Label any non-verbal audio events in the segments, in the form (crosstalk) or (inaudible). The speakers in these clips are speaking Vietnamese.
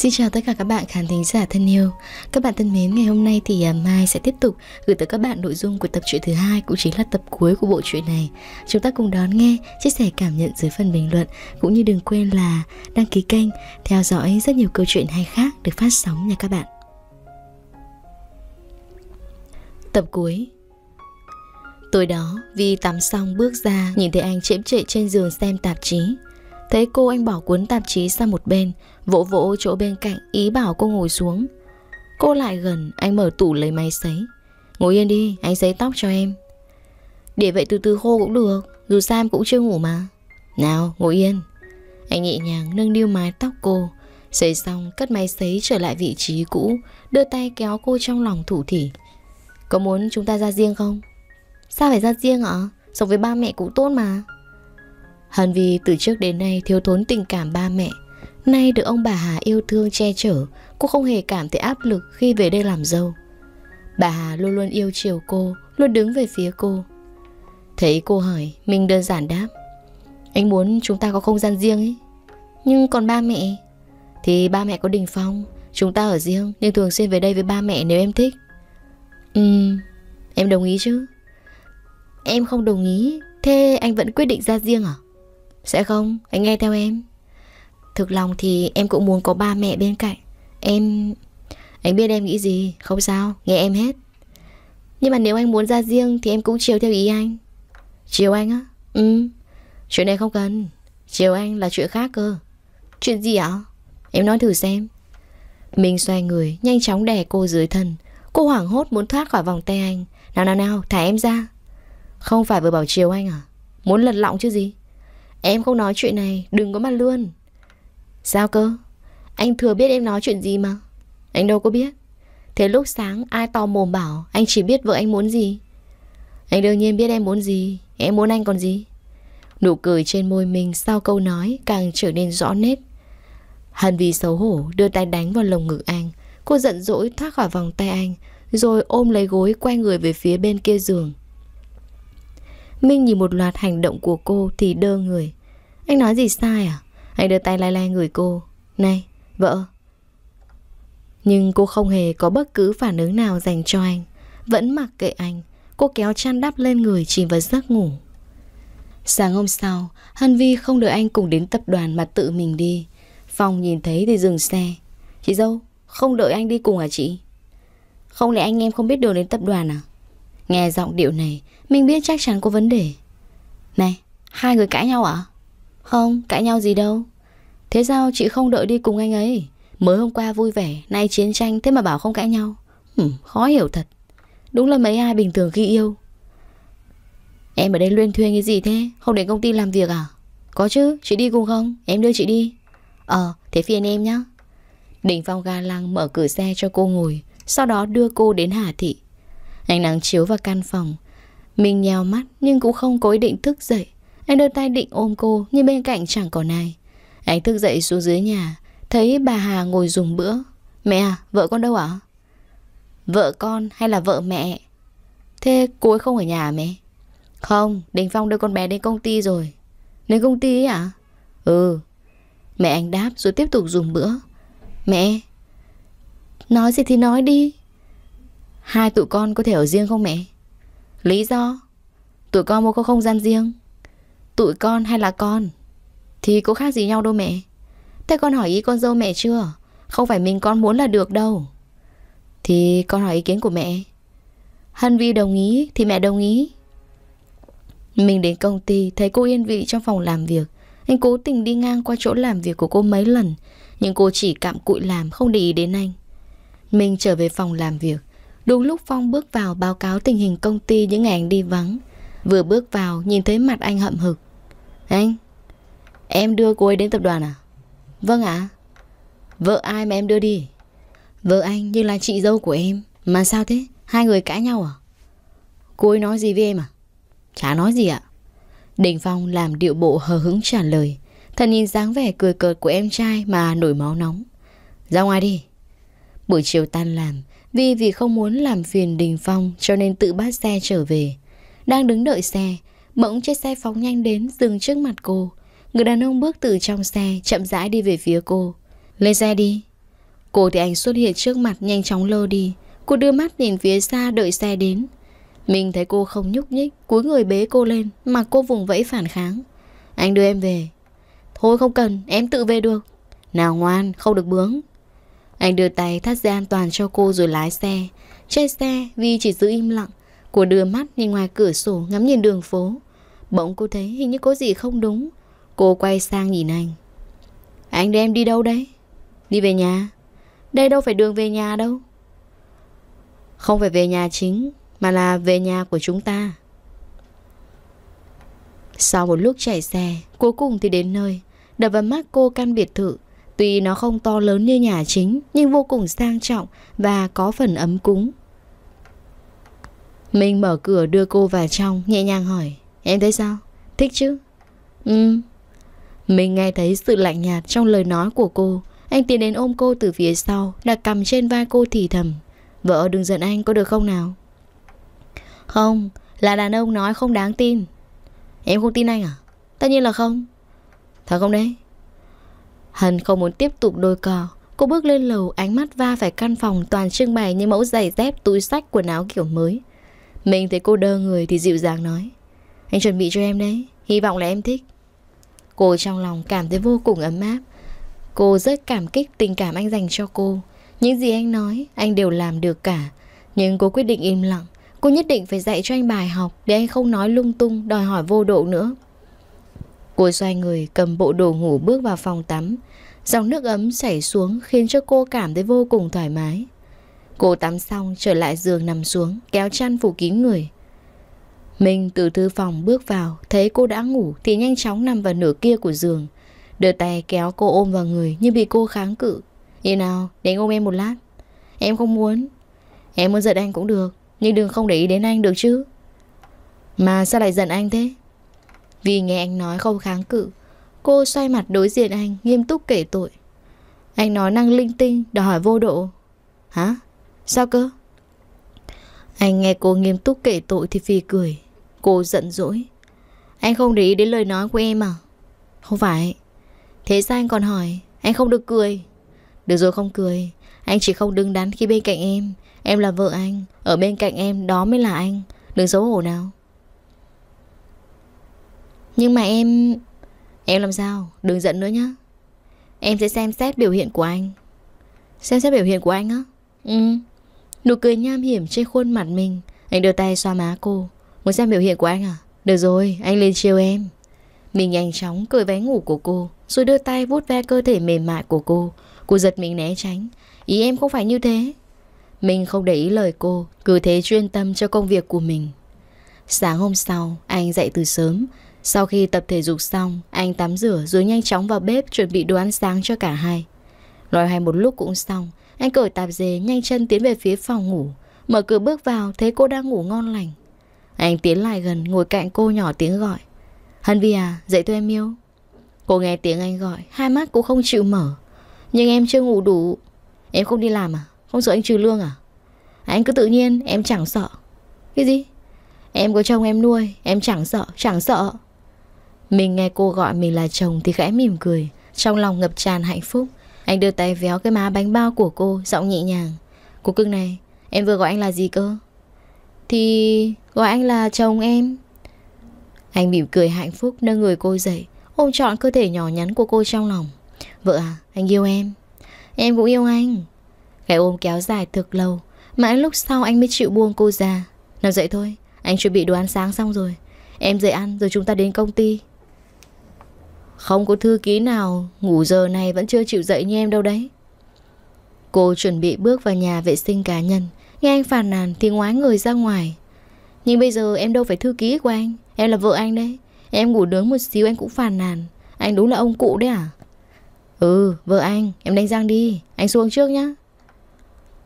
Xin chào tất cả các bạn khán thính giả thân yêu. Các bạn thân mến, ngày hôm nay thì à, Mai sẽ tiếp tục gửi tới các bạn nội dung của tập truyện thứ hai cũng chính là tập cuối của bộ truyện này. Chúng ta cùng đón nghe, chia sẻ cảm nhận dưới phần bình luận cũng như đừng quên là đăng ký kênh, theo dõi rất nhiều câu chuyện hay khác được phát sóng nha các bạn. Tập cuối Tối đó, Vi tắm xong bước ra, nhìn thấy anh chễm trệ trên giường xem tạp chí. Thấy cô anh bỏ cuốn tạp chí sang một bên Vỗ vỗ chỗ bên cạnh Ý bảo cô ngồi xuống Cô lại gần Anh mở tủ lấy máy sấy Ngồi yên đi anh sấy tóc cho em Để vậy từ từ khô cũng được Dù sao em cũng chưa ngủ mà Nào ngồi yên Anh nhẹ nhàng nâng điêu mái tóc cô Sấy xong cất máy sấy trở lại vị trí cũ Đưa tay kéo cô trong lòng thủ thỉ Có muốn chúng ta ra riêng không? Sao phải ra riêng ạ? Sống với ba mẹ cũng tốt mà Hân Vi từ trước đến nay thiếu thốn tình cảm ba mẹ Nay được ông bà Hà yêu thương che chở Cô không hề cảm thấy áp lực khi về đây làm dâu Bà Hà luôn luôn yêu chiều cô Luôn đứng về phía cô Thấy cô hỏi Mình đơn giản đáp Anh muốn chúng ta có không gian riêng ấy Nhưng còn ba mẹ Thì ba mẹ có đình phong Chúng ta ở riêng nhưng thường xuyên về đây với ba mẹ nếu em thích Ừm Em đồng ý chứ Em không đồng ý Thế anh vẫn quyết định ra riêng à sẽ dạ không, anh nghe theo em Thực lòng thì em cũng muốn có ba mẹ bên cạnh Em... Anh biết em nghĩ gì, không sao, nghe em hết Nhưng mà nếu anh muốn ra riêng Thì em cũng chiều theo ý anh Chiều anh á? Ừ Chuyện này không cần Chiều anh là chuyện khác cơ Chuyện gì ạ? Em nói thử xem Mình xoay người, nhanh chóng đè cô dưới thân Cô hoảng hốt muốn thoát khỏi vòng tay anh Nào nào nào, thả em ra Không phải vừa bảo chiều anh à? Muốn lật lọng chứ gì? Em không nói chuyện này Đừng có mà luôn Sao cơ Anh thừa biết em nói chuyện gì mà Anh đâu có biết Thế lúc sáng ai to mồm bảo Anh chỉ biết vợ anh muốn gì Anh đương nhiên biết em muốn gì Em muốn anh còn gì Nụ cười trên môi mình sau câu nói Càng trở nên rõ nét Hân vì xấu hổ đưa tay đánh vào lồng ngực anh Cô giận dỗi thoát khỏi vòng tay anh Rồi ôm lấy gối quay người về phía bên kia giường Minh nhìn một loạt hành động của cô thì đơ người Anh nói gì sai à? Anh đưa tay lai lai người cô Này, vợ Nhưng cô không hề có bất cứ phản ứng nào dành cho anh Vẫn mặc kệ anh Cô kéo chăn đắp lên người chìm vào giấc ngủ Sáng hôm sau, Hân Vi không đợi anh cùng đến tập đoàn mà tự mình đi. Phong nhìn thấy thì dừng xe. Chị dâu, không đợi anh đi cùng à chị? Không lẽ anh em không biết đường đến tập đoàn à? Nghe giọng điệu này, mình biết chắc chắn có vấn đề Này, hai người cãi nhau à? Không, cãi nhau gì đâu Thế sao chị không đợi đi cùng anh ấy Mới hôm qua vui vẻ, nay chiến tranh Thế mà bảo không cãi nhau Hừm, Khó hiểu thật Đúng là mấy ai bình thường khi yêu Em ở đây luyên thuyên cái gì thế Không đến công ty làm việc à Có chứ, chị đi cùng không, em đưa chị đi Ờ, thế phiền em nhá Đình Phong ga lăng mở cửa xe cho cô ngồi Sau đó đưa cô đến Hà Thị Ánh nắng chiếu vào căn phòng mình nhèo mắt nhưng cũng không có ý định thức dậy Anh đưa tay định ôm cô nhưng bên cạnh chẳng còn ai Anh thức dậy xuống dưới nhà Thấy bà Hà ngồi dùng bữa Mẹ à, vợ con đâu ạ? Vợ con hay là vợ mẹ? Thế cuối không ở nhà à mẹ? Không, Đình Phong đưa con bé đến công ty rồi Đến công ty ấy à? Ừ Mẹ anh đáp rồi tiếp tục dùng bữa Mẹ Nói gì thì nói đi Hai tụi con có thể ở riêng không mẹ? Lý do? Tụi con mua có không gian riêng Tụi con hay là con Thì có khác gì nhau đâu mẹ Thế con hỏi ý con dâu mẹ chưa Không phải mình con muốn là được đâu Thì con hỏi ý kiến của mẹ Hân Vi đồng ý Thì mẹ đồng ý Mình đến công ty Thấy cô yên vị trong phòng làm việc Anh cố tình đi ngang qua chỗ làm việc của cô mấy lần Nhưng cô chỉ cạm cụi làm Không để ý đến anh Mình trở về phòng làm việc Đúng lúc Phong bước vào báo cáo tình hình công ty những ngày anh đi vắng Vừa bước vào nhìn thấy mặt anh hậm hực Anh Em đưa cô ấy đến tập đoàn à Vâng ạ à. Vợ ai mà em đưa đi Vợ anh như là chị dâu của em Mà sao thế Hai người cãi nhau à Cô ấy nói gì với em à Chả nói gì ạ à? Đình Phong làm điệu bộ hờ hững trả lời Thật nhìn dáng vẻ cười cợt của em trai mà nổi máu nóng Ra ngoài đi Buổi chiều tan làm Vi vì không muốn làm phiền Đình Phong cho nên tự bắt xe trở về. Đang đứng đợi xe, bỗng chiếc xe phóng nhanh đến dừng trước mặt cô. Người đàn ông bước từ trong xe chậm rãi đi về phía cô. Lên xe đi. Cô thì anh xuất hiện trước mặt nhanh chóng lơ đi. Cô đưa mắt nhìn phía xa đợi xe đến. Mình thấy cô không nhúc nhích, cúi người bế cô lên mà cô vùng vẫy phản kháng. Anh đưa em về. Thôi không cần, em tự về được. Nào ngoan, không được bướng, anh đưa tay thắt dây an toàn cho cô rồi lái xe. Trên xe, Vi chỉ giữ im lặng. Cô đưa mắt nhìn ngoài cửa sổ ngắm nhìn đường phố. Bỗng cô thấy hình như có gì không đúng. Cô quay sang nhìn anh. Anh đem đi đâu đấy? Đi về nhà. Đây đâu phải đường về nhà đâu. Không phải về nhà chính, mà là về nhà của chúng ta. Sau một lúc chạy xe, cuối cùng thì đến nơi. Đập vào mắt cô căn biệt thự Tuy nó không to lớn như nhà chính, nhưng vô cùng sang trọng và có phần ấm cúng. Mình mở cửa đưa cô vào trong, nhẹ nhàng hỏi. Em thấy sao? Thích chứ? Ừ. Mình nghe thấy sự lạnh nhạt trong lời nói của cô. Anh tiến đến ôm cô từ phía sau, đặt cầm trên vai cô thì thầm. Vợ đừng giận anh có được không nào? Không, là đàn ông nói không đáng tin. Em không tin anh à? Tất nhiên là không. Thật không đấy? Hân không muốn tiếp tục đôi cò Cô bước lên lầu ánh mắt va phải căn phòng toàn trưng bày những mẫu giày dép túi sách quần áo kiểu mới Mình thấy cô đơ người thì dịu dàng nói Anh chuẩn bị cho em đấy, hy vọng là em thích Cô trong lòng cảm thấy vô cùng ấm áp Cô rất cảm kích tình cảm anh dành cho cô Những gì anh nói anh đều làm được cả Nhưng cô quyết định im lặng Cô nhất định phải dạy cho anh bài học Để anh không nói lung tung đòi hỏi vô độ nữa Cô xoay người cầm bộ đồ ngủ bước vào phòng tắm. Dòng nước ấm chảy xuống khiến cho cô cảm thấy vô cùng thoải mái. Cô tắm xong trở lại giường nằm xuống, kéo chăn phủ kín người. Mình từ thư phòng bước vào, thấy cô đã ngủ thì nhanh chóng nằm vào nửa kia của giường. Đưa tay kéo cô ôm vào người nhưng bị cô kháng cự. Như nào, đến ôm em một lát. Em không muốn. Em muốn giận anh cũng được, nhưng đừng không để ý đến anh được chứ. Mà sao lại giận anh thế? Vì nghe anh nói không kháng cự Cô xoay mặt đối diện anh Nghiêm túc kể tội Anh nói năng linh tinh đòi hỏi vô độ Hả? Sao cơ? Anh nghe cô nghiêm túc kể tội thì phì cười Cô giận dỗi Anh không để ý đến lời nói của em à? Không phải Thế sao anh còn hỏi Anh không được cười Được rồi không cười Anh chỉ không đứng đắn khi bên cạnh em Em là vợ anh Ở bên cạnh em đó mới là anh Đừng xấu hổ nào nhưng mà em... Em làm sao? Đừng giận nữa nhá. Em sẽ xem xét biểu hiện của anh. Xem xét biểu hiện của anh á? Ừ. Nụ cười nham hiểm trên khuôn mặt mình. Anh đưa tay xoa má cô. Muốn xem biểu hiện của anh à? Được rồi, anh lên chiều em. Mình nhanh chóng cười váy ngủ của cô, rồi đưa tay vuốt ve cơ thể mềm mại của cô. Cô giật mình né tránh. Ý em không phải như thế. Mình không để ý lời cô, cứ thế chuyên tâm cho công việc của mình. Sáng hôm sau, anh dậy từ sớm, sau khi tập thể dục xong, anh tắm rửa rồi nhanh chóng vào bếp chuẩn bị đồ ăn sáng cho cả hai. Nói hay một lúc cũng xong, anh cởi tạp dề nhanh chân tiến về phía phòng ngủ. Mở cửa bước vào thấy cô đang ngủ ngon lành. Anh tiến lại gần ngồi cạnh cô nhỏ tiếng gọi. Hân Vi à, dậy thôi em yêu. Cô nghe tiếng anh gọi, hai mắt cũng không chịu mở. Nhưng em chưa ngủ đủ. Em không đi làm à? Không sợ anh trừ lương à? Anh cứ tự nhiên, em chẳng sợ. Cái gì? Em có chồng em nuôi, em chẳng sợ, chẳng sợ. Mình nghe cô gọi mình là chồng thì khẽ mỉm cười Trong lòng ngập tràn hạnh phúc Anh đưa tay véo cái má bánh bao của cô Giọng nhẹ nhàng Cô cưng này em vừa gọi anh là gì cơ Thì gọi anh là chồng em Anh mỉm cười hạnh phúc nâng người cô dậy Ôm trọn cơ thể nhỏ nhắn của cô trong lòng Vợ à anh yêu em Em cũng yêu anh Cái ôm kéo dài thực lâu Mãi lúc sau anh mới chịu buông cô ra Nào dậy thôi Anh chuẩn bị đồ ăn sáng xong rồi Em dậy ăn rồi chúng ta đến công ty không có thư ký nào ngủ giờ này vẫn chưa chịu dậy như em đâu đấy. Cô chuẩn bị bước vào nhà vệ sinh cá nhân. Nghe anh phàn nàn thì ngoái người ra ngoài. Nhưng bây giờ em đâu phải thư ký của anh. Em là vợ anh đấy. Em ngủ đứng một xíu anh cũng phàn nàn. Anh đúng là ông cụ đấy à? Ừ, vợ anh, em đánh răng đi. Anh xuống trước nhá.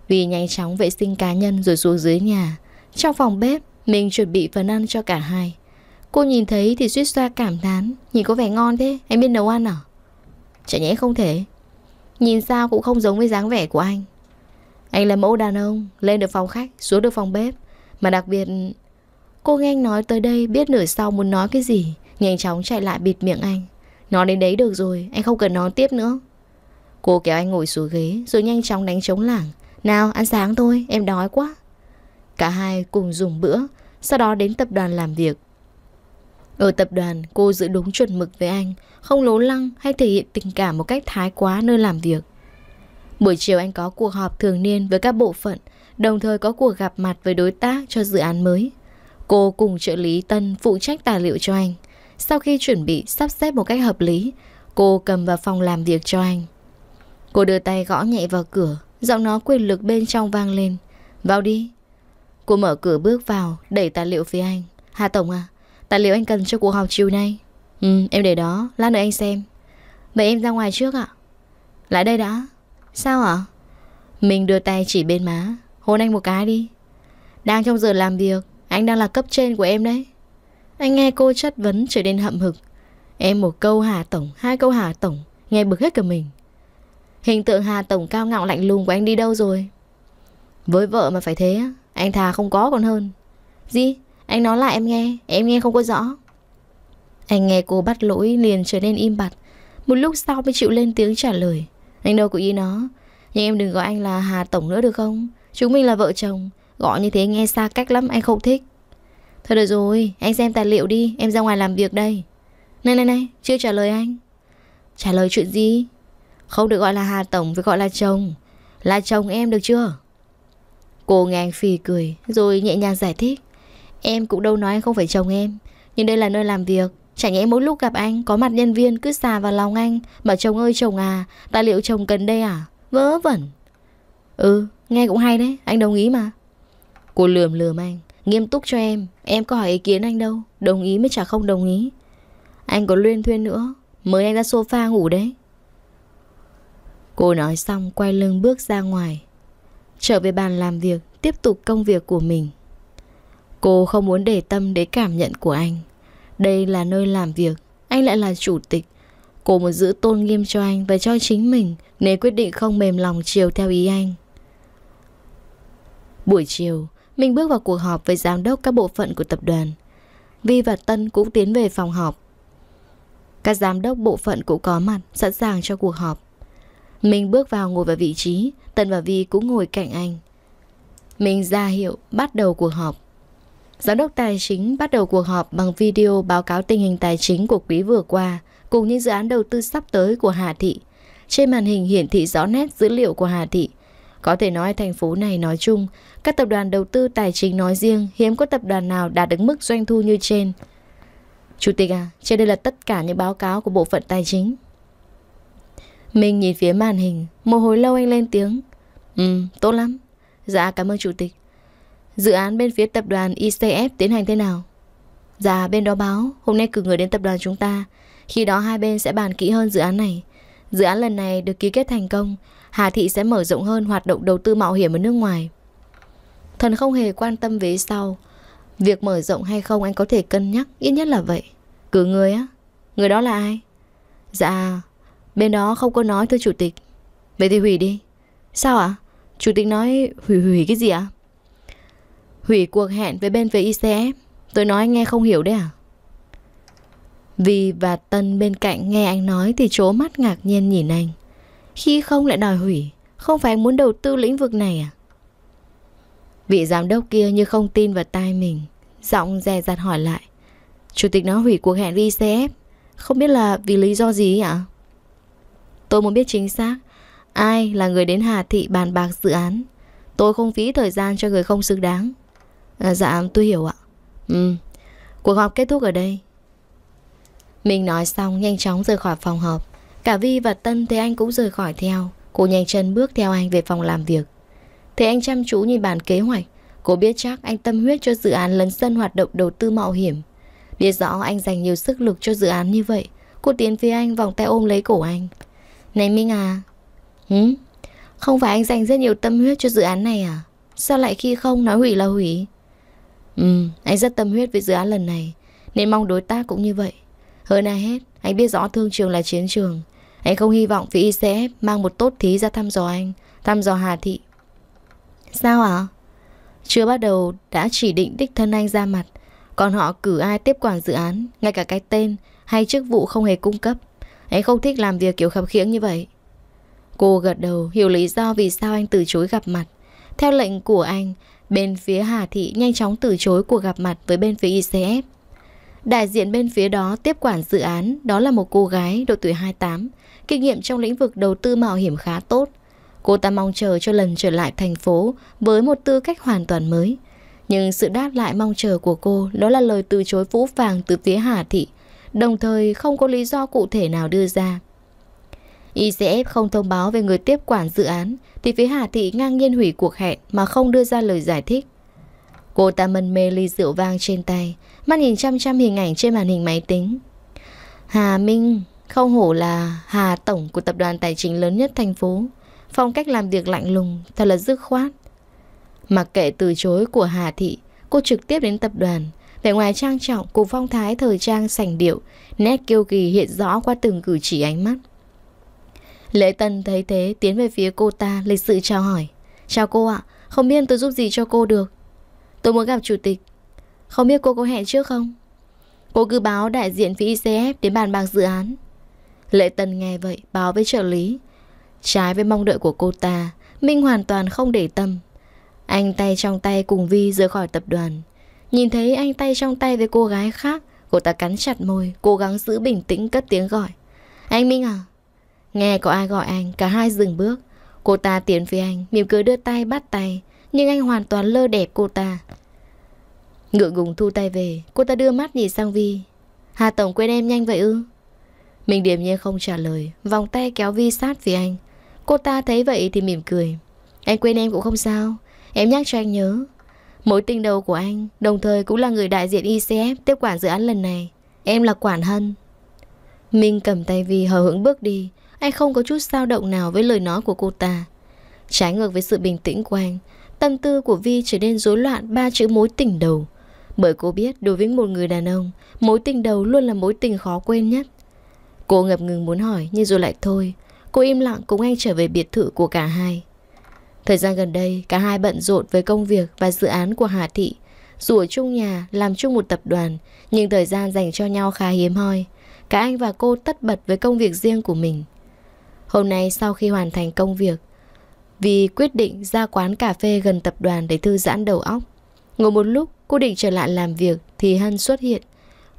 Vì nhanh chóng vệ sinh cá nhân rồi xuống dưới nhà. Trong phòng bếp, mình chuẩn bị phần ăn cho cả hai. Cô nhìn thấy thì suýt xoa cảm thán Nhìn có vẻ ngon thế, anh biết nấu ăn à? Chả nhẽ không thể Nhìn sao cũng không giống với dáng vẻ của anh Anh là mẫu đàn ông Lên được phòng khách, xuống được phòng bếp Mà đặc biệt Cô nghe anh nói tới đây biết nửa sau muốn nói cái gì Nhanh chóng chạy lại bịt miệng anh nói đến đấy được rồi, anh không cần nói tiếp nữa Cô kéo anh ngồi xuống ghế Rồi nhanh chóng đánh trống lảng Nào ăn sáng thôi, em đói quá Cả hai cùng dùng bữa Sau đó đến tập đoàn làm việc ở tập đoàn, cô giữ đúng chuẩn mực với anh, không lố lăng hay thể hiện tình cảm một cách thái quá nơi làm việc. Buổi chiều anh có cuộc họp thường niên với các bộ phận, đồng thời có cuộc gặp mặt với đối tác cho dự án mới. Cô cùng trợ lý Tân phụ trách tài liệu cho anh. Sau khi chuẩn bị sắp xếp một cách hợp lý, cô cầm vào phòng làm việc cho anh. Cô đưa tay gõ nhẹ vào cửa, giọng nó quyền lực bên trong vang lên. Vào đi. Cô mở cửa bước vào, đẩy tài liệu phía anh. Hà Tổng à, Tài liệu anh cần cho cuộc họp chiều nay Ừ em để đó Lát nữa anh xem Vậy em ra ngoài trước ạ Lại đây đã Sao ạ Mình đưa tay chỉ bên má Hôn anh một cái đi Đang trong giờ làm việc Anh đang là cấp trên của em đấy Anh nghe cô chất vấn trở nên hậm hực Em một câu Hà Tổng Hai câu Hà Tổng Nghe bực hết cả mình Hình tượng Hà Tổng cao ngạo lạnh lùng của anh đi đâu rồi Với vợ mà phải thế Anh thà không có còn hơn Gì anh nói lại em nghe Em nghe không có rõ Anh nghe cô bắt lỗi liền trở nên im bặt Một lúc sau mới chịu lên tiếng trả lời Anh đâu có ý nó Nhưng em đừng gọi anh là Hà Tổng nữa được không Chúng mình là vợ chồng Gọi như thế nghe xa cách lắm anh không thích Thôi được rồi anh xem tài liệu đi Em ra ngoài làm việc đây Này này này chưa trả lời anh Trả lời chuyện gì Không được gọi là Hà Tổng phải gọi là chồng Là chồng em được chưa Cô nghe anh phì cười Rồi nhẹ nhàng giải thích Em cũng đâu nói anh không phải chồng em Nhưng đây là nơi làm việc Chả nhẽ mỗi lúc gặp anh Có mặt nhân viên cứ xà vào lòng anh Bảo chồng ơi chồng à Tài liệu chồng cần đây à Vớ vẩn Ừ nghe cũng hay đấy Anh đồng ý mà Cô lườm lườm anh Nghiêm túc cho em Em có hỏi ý kiến anh đâu Đồng ý mới chả không đồng ý Anh có luyên thuyên nữa Mới anh ra sofa ngủ đấy Cô nói xong quay lưng bước ra ngoài Trở về bàn làm việc Tiếp tục công việc của mình Cô không muốn để tâm đến cảm nhận của anh. Đây là nơi làm việc, anh lại là chủ tịch. Cô muốn giữ tôn nghiêm cho anh và cho chính mình nếu quyết định không mềm lòng chiều theo ý anh. Buổi chiều, mình bước vào cuộc họp với giám đốc các bộ phận của tập đoàn. Vi và Tân cũng tiến về phòng họp. Các giám đốc bộ phận cũng có mặt, sẵn sàng cho cuộc họp. Mình bước vào ngồi vào vị trí, Tân và Vi cũng ngồi cạnh anh. Mình ra hiệu bắt đầu cuộc họp. Giám đốc tài chính bắt đầu cuộc họp bằng video báo cáo tình hình tài chính của quý vừa qua, cùng những dự án đầu tư sắp tới của Hà Thị. Trên màn hình hiển thị rõ nét dữ liệu của Hà Thị. Có thể nói thành phố này nói chung, các tập đoàn đầu tư tài chính nói riêng hiếm có tập đoàn nào đạt được mức doanh thu như trên. Chủ tịch à, trên đây là tất cả những báo cáo của bộ phận tài chính. Mình nhìn phía màn hình, một hồi lâu anh lên tiếng. Ừ, tốt lắm. Dạ, cảm ơn chủ tịch. Dự án bên phía tập đoàn ICF e tiến hành thế nào? Dạ bên đó báo Hôm nay cử người đến tập đoàn chúng ta Khi đó hai bên sẽ bàn kỹ hơn dự án này Dự án lần này được ký kết thành công Hà Thị sẽ mở rộng hơn hoạt động đầu tư mạo hiểm ở nước ngoài Thần không hề quan tâm về sau Việc mở rộng hay không anh có thể cân nhắc Ít nhất là vậy Cử người á Người đó là ai Dạ Bên đó không có nói thưa chủ tịch Vậy thì hủy đi Sao ạ à? Chủ tịch nói hủy hủy cái gì ạ à? hủy cuộc hẹn với bên về ICF. Tôi nói anh nghe không hiểu đấy à? Vì và Tân bên cạnh nghe anh nói thì chố mắt ngạc nhiên nhìn anh. Khi không lại đòi hủy, không phải anh muốn đầu tư lĩnh vực này à? Vị giám đốc kia như không tin vào tai mình, giọng dè dặt hỏi lại. Chủ tịch nó hủy cuộc hẹn với ICF, không biết là vì lý do gì ạ? À? Tôi muốn biết chính xác, ai là người đến Hà Thị bàn bạc dự án. Tôi không phí thời gian cho người không xứng đáng à, Dạ tôi hiểu ạ Ừ Cuộc họp kết thúc ở đây Mình nói xong nhanh chóng rời khỏi phòng họp Cả Vi và Tân thấy anh cũng rời khỏi theo Cô nhanh chân bước theo anh về phòng làm việc Thấy anh chăm chú nhìn bản kế hoạch Cô biết chắc anh tâm huyết cho dự án lấn sân hoạt động đầu tư mạo hiểm Biết rõ anh dành nhiều sức lực cho dự án như vậy Cô tiến phía anh vòng tay ôm lấy cổ anh Này Minh à Hứ? Không phải anh dành rất nhiều tâm huyết cho dự án này à Sao lại khi không nói hủy là hủy Ừ, anh rất tâm huyết với dự án lần này Nên mong đối tác cũng như vậy Hơn ai hết, anh biết rõ thương trường là chiến trường Anh không hy vọng phía ICF mang một tốt thí ra thăm dò anh Thăm dò Hà Thị Sao ạ? À? Chưa bắt đầu đã chỉ định đích thân anh ra mặt Còn họ cử ai tiếp quản dự án Ngay cả cái tên hay chức vụ không hề cung cấp Anh không thích làm việc kiểu khập khiễng như vậy Cô gật đầu hiểu lý do vì sao anh từ chối gặp mặt Theo lệnh của anh Bên phía Hà Thị nhanh chóng từ chối cuộc gặp mặt với bên phía ICF. Đại diện bên phía đó tiếp quản dự án, đó là một cô gái độ tuổi 28, kinh nghiệm trong lĩnh vực đầu tư mạo hiểm khá tốt. Cô ta mong chờ cho lần trở lại thành phố với một tư cách hoàn toàn mới. Nhưng sự đáp lại mong chờ của cô đó là lời từ chối vũ phàng từ phía Hà Thị, đồng thời không có lý do cụ thể nào đưa ra. ICF không thông báo về người tiếp quản dự án thì phía Hà Thị ngang nhiên hủy cuộc hẹn mà không đưa ra lời giải thích. Cô ta mân mê ly rượu vang trên tay, mắt nhìn chăm chăm hình ảnh trên màn hình máy tính. Hà Minh, không hổ là Hà Tổng của tập đoàn tài chính lớn nhất thành phố. Phong cách làm việc lạnh lùng, thật là dứt khoát. Mặc kệ từ chối của Hà Thị, cô trực tiếp đến tập đoàn. Vẻ ngoài trang trọng cùng phong thái thời trang sành điệu, nét kiêu kỳ hiện rõ qua từng cử chỉ ánh mắt. Lễ Tân thấy thế tiến về phía cô ta lịch sự chào hỏi. Chào cô ạ, không biết tôi giúp gì cho cô được. Tôi muốn gặp chủ tịch. Không biết cô có hẹn trước không? Cô cứ báo đại diện phía ICF đến bàn bạc dự án. Lệ Tân nghe vậy báo với trợ lý. Trái với mong đợi của cô ta, Minh hoàn toàn không để tâm. Anh tay trong tay cùng Vi rời khỏi tập đoàn. Nhìn thấy anh tay trong tay với cô gái khác, cô ta cắn chặt môi, cố gắng giữ bình tĩnh cất tiếng gọi. Anh Minh à? Nghe có ai gọi anh, cả hai dừng bước. Cô ta tiến phía anh, mỉm cười đưa tay bắt tay, nhưng anh hoàn toàn lơ đẹp cô ta. Ngựa ngùng thu tay về, cô ta đưa mắt nhìn sang Vi. Hà Tổng quên em nhanh vậy ư? Mình điểm nhiên không trả lời, vòng tay kéo Vi sát phía anh. Cô ta thấy vậy thì mỉm cười. Anh quên em cũng không sao, em nhắc cho anh nhớ. Mối tình đầu của anh, đồng thời cũng là người đại diện ICF tiếp quản dự án lần này. Em là Quản Hân. Minh cầm tay Vi hờ hững bước đi, anh không có chút dao động nào với lời nói của cô ta Trái ngược với sự bình tĩnh của anh Tâm tư của Vi trở nên rối loạn ba chữ mối tình đầu Bởi cô biết đối với một người đàn ông Mối tình đầu luôn là mối tình khó quên nhất Cô ngập ngừng muốn hỏi nhưng rồi lại thôi Cô im lặng cùng anh trở về biệt thự của cả hai Thời gian gần đây cả hai bận rộn với công việc và dự án của Hà Thị Dù ở chung nhà làm chung một tập đoàn Nhưng thời gian dành cho nhau khá hiếm hoi Cả anh và cô tất bật với công việc riêng của mình Hôm nay sau khi hoàn thành công việc, vì quyết định ra quán cà phê gần tập đoàn để thư giãn đầu óc. Ngồi một lúc, cô định trở lại làm việc thì Hân xuất hiện.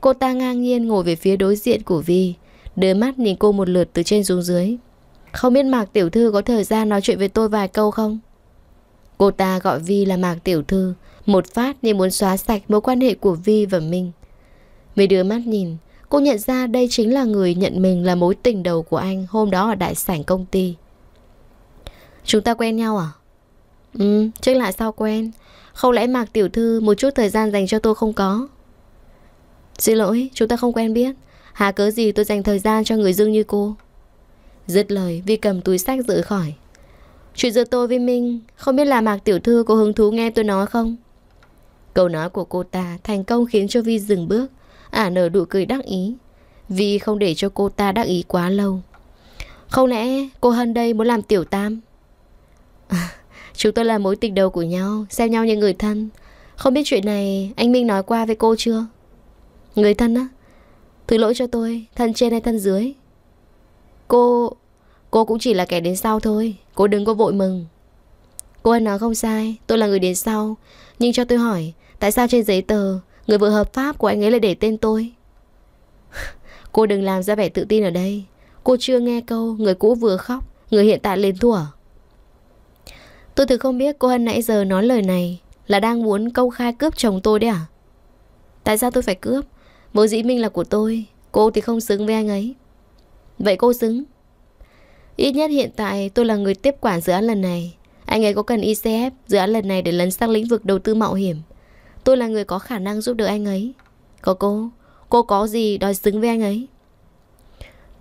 Cô ta ngang nhiên ngồi về phía đối diện của Vi, đôi mắt nhìn cô một lượt từ trên xuống dưới. Không biết Mạc Tiểu Thư có thời gian nói chuyện với tôi vài câu không? Cô ta gọi Vi là Mạc Tiểu Thư, một phát nên muốn xóa sạch mối quan hệ của Vi và Minh. Mấy đưa mắt nhìn, Cô nhận ra đây chính là người nhận mình là mối tình đầu của anh hôm đó ở đại sảnh công ty. Chúng ta quen nhau à? Ừ, trước lại sao quen. Không lẽ Mạc Tiểu Thư một chút thời gian dành cho tôi không có? Xin lỗi, chúng ta không quen biết. Hà cớ gì tôi dành thời gian cho người dương như cô? Dứt lời, vì cầm túi sách rời khỏi. Chuyện giữa tôi với Minh, không biết là Mạc Tiểu Thư có hứng thú nghe tôi nói không? Câu nói của cô ta thành công khiến cho Vi dừng bước. Ả à, nở nụ cười đắc ý Vì không để cho cô ta đắc ý quá lâu Không lẽ cô Hân đây muốn làm tiểu tam à, Chúng tôi là mối tình đầu của nhau Xem nhau như người thân Không biết chuyện này anh Minh nói qua với cô chưa Người thân á Thứ lỗi cho tôi Thân trên hay thân dưới Cô Cô cũng chỉ là kẻ đến sau thôi Cô đừng có vội mừng Cô Hân nói không sai Tôi là người đến sau Nhưng cho tôi hỏi Tại sao trên giấy tờ Người vợ hợp pháp của anh ấy là để tên tôi (laughs) Cô đừng làm ra vẻ tự tin ở đây Cô chưa nghe câu Người cũ vừa khóc Người hiện tại lên thua Tôi thực không biết cô Hân nãy giờ nói lời này Là đang muốn công khai cướp chồng tôi đấy à Tại sao tôi phải cướp Bố dĩ Minh là của tôi Cô thì không xứng với anh ấy Vậy cô xứng Ít nhất hiện tại tôi là người tiếp quản dự án lần này Anh ấy có cần ICF dự án lần này để lấn sang lĩnh vực đầu tư mạo hiểm Tôi là người có khả năng giúp đỡ anh ấy Có cô Cô có gì đòi xứng với anh ấy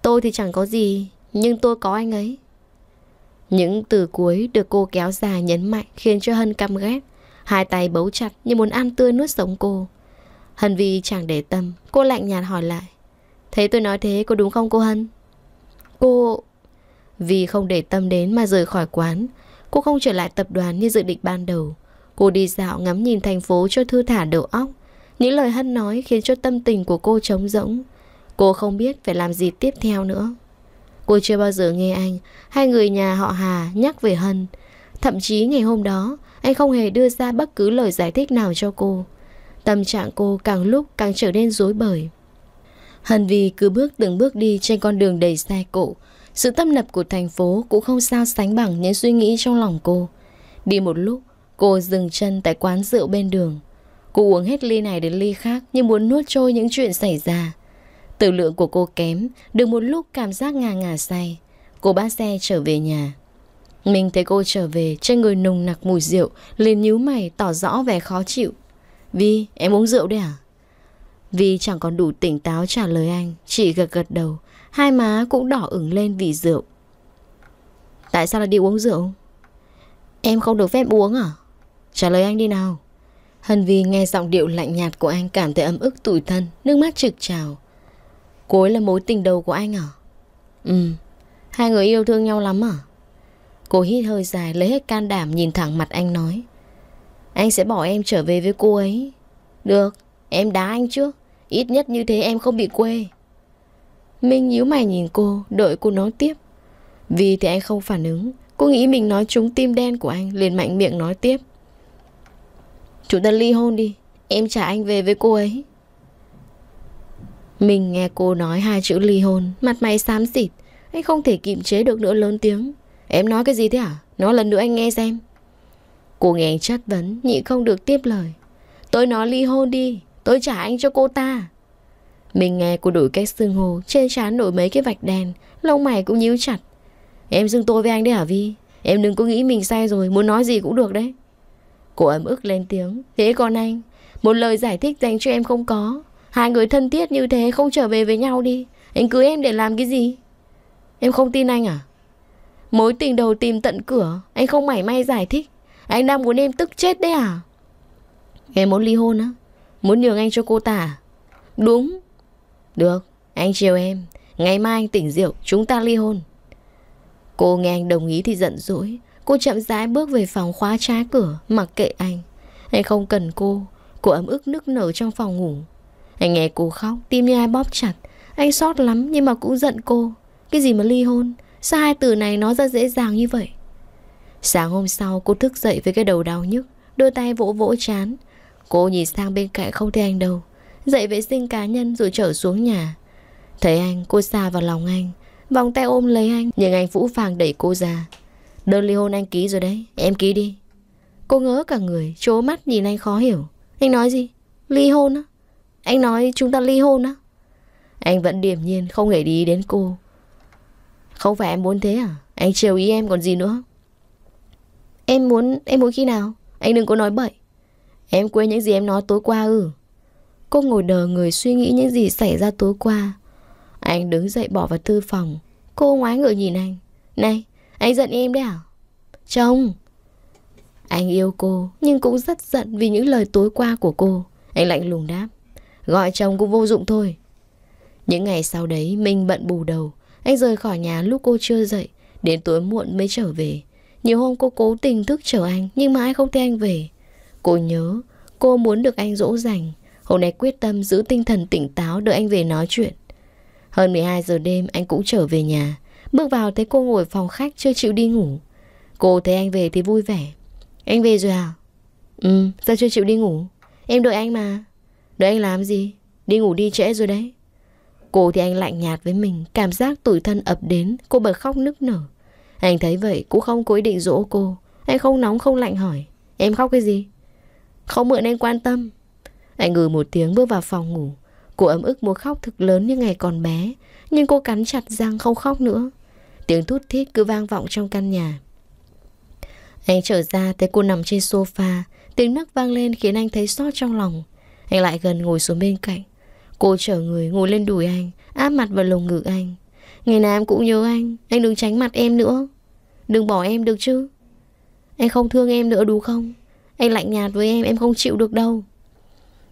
Tôi thì chẳng có gì Nhưng tôi có anh ấy Những từ cuối được cô kéo dài nhấn mạnh Khiến cho Hân căm ghét Hai tay bấu chặt như muốn ăn tươi nuốt sống cô Hân vì chẳng để tâm Cô lạnh nhạt hỏi lại Thế tôi nói thế có đúng không cô Hân Cô Vì không để tâm đến mà rời khỏi quán Cô không trở lại tập đoàn như dự định ban đầu Cô đi dạo ngắm nhìn thành phố cho thư thả đầu óc. Những lời Hân nói khiến cho tâm tình của cô trống rỗng. Cô không biết phải làm gì tiếp theo nữa. Cô chưa bao giờ nghe anh, hai người nhà họ Hà nhắc về Hân. Thậm chí ngày hôm đó, anh không hề đưa ra bất cứ lời giải thích nào cho cô. Tâm trạng cô càng lúc càng trở nên rối bời. Hân Vì cứ bước từng bước đi trên con đường đầy xe cộ. Sự tâm lập của thành phố cũng không sao sánh bằng những suy nghĩ trong lòng cô. Đi một lúc, Cô dừng chân tại quán rượu bên đường. Cô uống hết ly này đến ly khác nhưng muốn nuốt trôi những chuyện xảy ra. Tử lượng của cô kém, được một lúc cảm giác ngà ngà say. Cô bắt xe trở về nhà. Mình thấy cô trở về, trên người nồng nặc mùi rượu, liền nhíu mày tỏ rõ vẻ khó chịu. Vi, em uống rượu đấy à? Vi chẳng còn đủ tỉnh táo trả lời anh, chỉ gật gật đầu, hai má cũng đỏ ửng lên vì rượu. Tại sao lại đi uống rượu? Em không được phép uống à? Trả lời anh đi nào Hân Vi nghe giọng điệu lạnh nhạt của anh cảm thấy ấm ức tủi thân Nước mắt trực trào Cô ấy là mối tình đầu của anh à Ừ Hai người yêu thương nhau lắm à Cô hít hơi dài lấy hết can đảm nhìn thẳng mặt anh nói Anh sẽ bỏ em trở về với cô ấy Được Em đá anh trước Ít nhất như thế em không bị quê Minh nhíu mày nhìn cô Đợi cô nói tiếp Vì thì anh không phản ứng Cô nghĩ mình nói trúng tim đen của anh Liền mạnh miệng nói tiếp Chúng ta ly hôn đi Em trả anh về với cô ấy Mình nghe cô nói hai chữ ly hôn Mặt mày xám xịt Anh không thể kiềm chế được nữa lớn tiếng Em nói cái gì thế à Nói lần nữa anh nghe xem Cô nghe anh chất vấn nhị không được tiếp lời Tôi nói ly hôn đi Tôi trả anh cho cô ta Mình nghe cô đổi cách xưng hồ Trên trán nổi mấy cái vạch đèn Lông mày cũng nhíu chặt Em xưng tôi với anh đấy hả Vi Em đừng có nghĩ mình sai rồi Muốn nói gì cũng được đấy Cô ấm ức lên tiếng Thế còn anh Một lời giải thích dành cho em không có Hai người thân thiết như thế không trở về với nhau đi Anh cưới em để làm cái gì Em không tin anh à Mối tình đầu tìm tận cửa Anh không mảy may giải thích Anh đang muốn em tức chết đấy à Em muốn ly hôn á Muốn nhường anh cho cô ta à Đúng Được anh chiều em Ngày mai anh tỉnh rượu chúng ta ly hôn Cô nghe anh đồng ý thì giận dỗi Cô chậm rãi bước về phòng khóa trái cửa Mặc kệ anh Anh không cần cô Cô ấm ức nức nở trong phòng ngủ Anh nghe cô khóc Tim như ai bóp chặt Anh xót lắm nhưng mà cũng giận cô Cái gì mà ly hôn Sao hai từ này nó ra dễ dàng như vậy Sáng hôm sau cô thức dậy với cái đầu đau nhức Đôi tay vỗ vỗ chán Cô nhìn sang bên cạnh không thấy anh đâu Dậy vệ sinh cá nhân rồi trở xuống nhà Thấy anh cô xa vào lòng anh Vòng tay ôm lấy anh Nhưng anh vũ phàng đẩy cô ra Đơn ly hôn anh ký rồi đấy Em ký đi Cô ngớ cả người Chố mắt nhìn anh khó hiểu Anh nói gì Ly hôn á Anh nói chúng ta ly hôn á Anh vẫn điềm nhiên Không hề đi đến cô Không phải em muốn thế à Anh trêu ý em còn gì nữa Em muốn Em muốn khi nào Anh đừng có nói bậy Em quên những gì em nói tối qua ừ Cô ngồi đờ người suy nghĩ những gì xảy ra tối qua Anh đứng dậy bỏ vào thư phòng Cô ngoái ngựa nhìn anh Này anh giận em đấy à? Chồng! Anh yêu cô, nhưng cũng rất giận vì những lời tối qua của cô. Anh lạnh lùng đáp. Gọi chồng cũng vô dụng thôi. Những ngày sau đấy, Minh bận bù đầu. Anh rời khỏi nhà lúc cô chưa dậy, đến tối muộn mới trở về. Nhiều hôm cô cố tình thức chờ anh, nhưng mãi không thấy anh về. Cô nhớ, cô muốn được anh dỗ dành. Hôm nay quyết tâm giữ tinh thần tỉnh táo đợi anh về nói chuyện. Hơn 12 giờ đêm anh cũng trở về nhà Bước vào thấy cô ngồi phòng khách chưa chịu đi ngủ. Cô thấy anh về thì vui vẻ. Anh về rồi à? Ừ, sao chưa chịu đi ngủ? Em đợi anh mà. Đợi anh làm gì? Đi ngủ đi trễ rồi đấy. Cô thì anh lạnh nhạt với mình, cảm giác tủi thân ập đến, cô bật khóc nức nở. Anh thấy vậy cũng không cố ý định dỗ cô. Anh không nóng không lạnh hỏi, em khóc cái gì? Không mượn anh quan tâm. Anh ngừ một tiếng bước vào phòng ngủ. Cô ấm ức muốn khóc thực lớn như ngày còn bé, nhưng cô cắn chặt răng không khóc nữa. Tiếng thút thít cứ vang vọng trong căn nhà Anh trở ra thấy cô nằm trên sofa Tiếng nấc vang lên khiến anh thấy xót trong lòng Anh lại gần ngồi xuống bên cạnh Cô chở người ngồi lên đùi anh Áp mặt vào lồng ngực anh Ngày nào em cũng nhớ anh Anh đừng tránh mặt em nữa Đừng bỏ em được chứ Anh không thương em nữa đúng không Anh lạnh nhạt với em em không chịu được đâu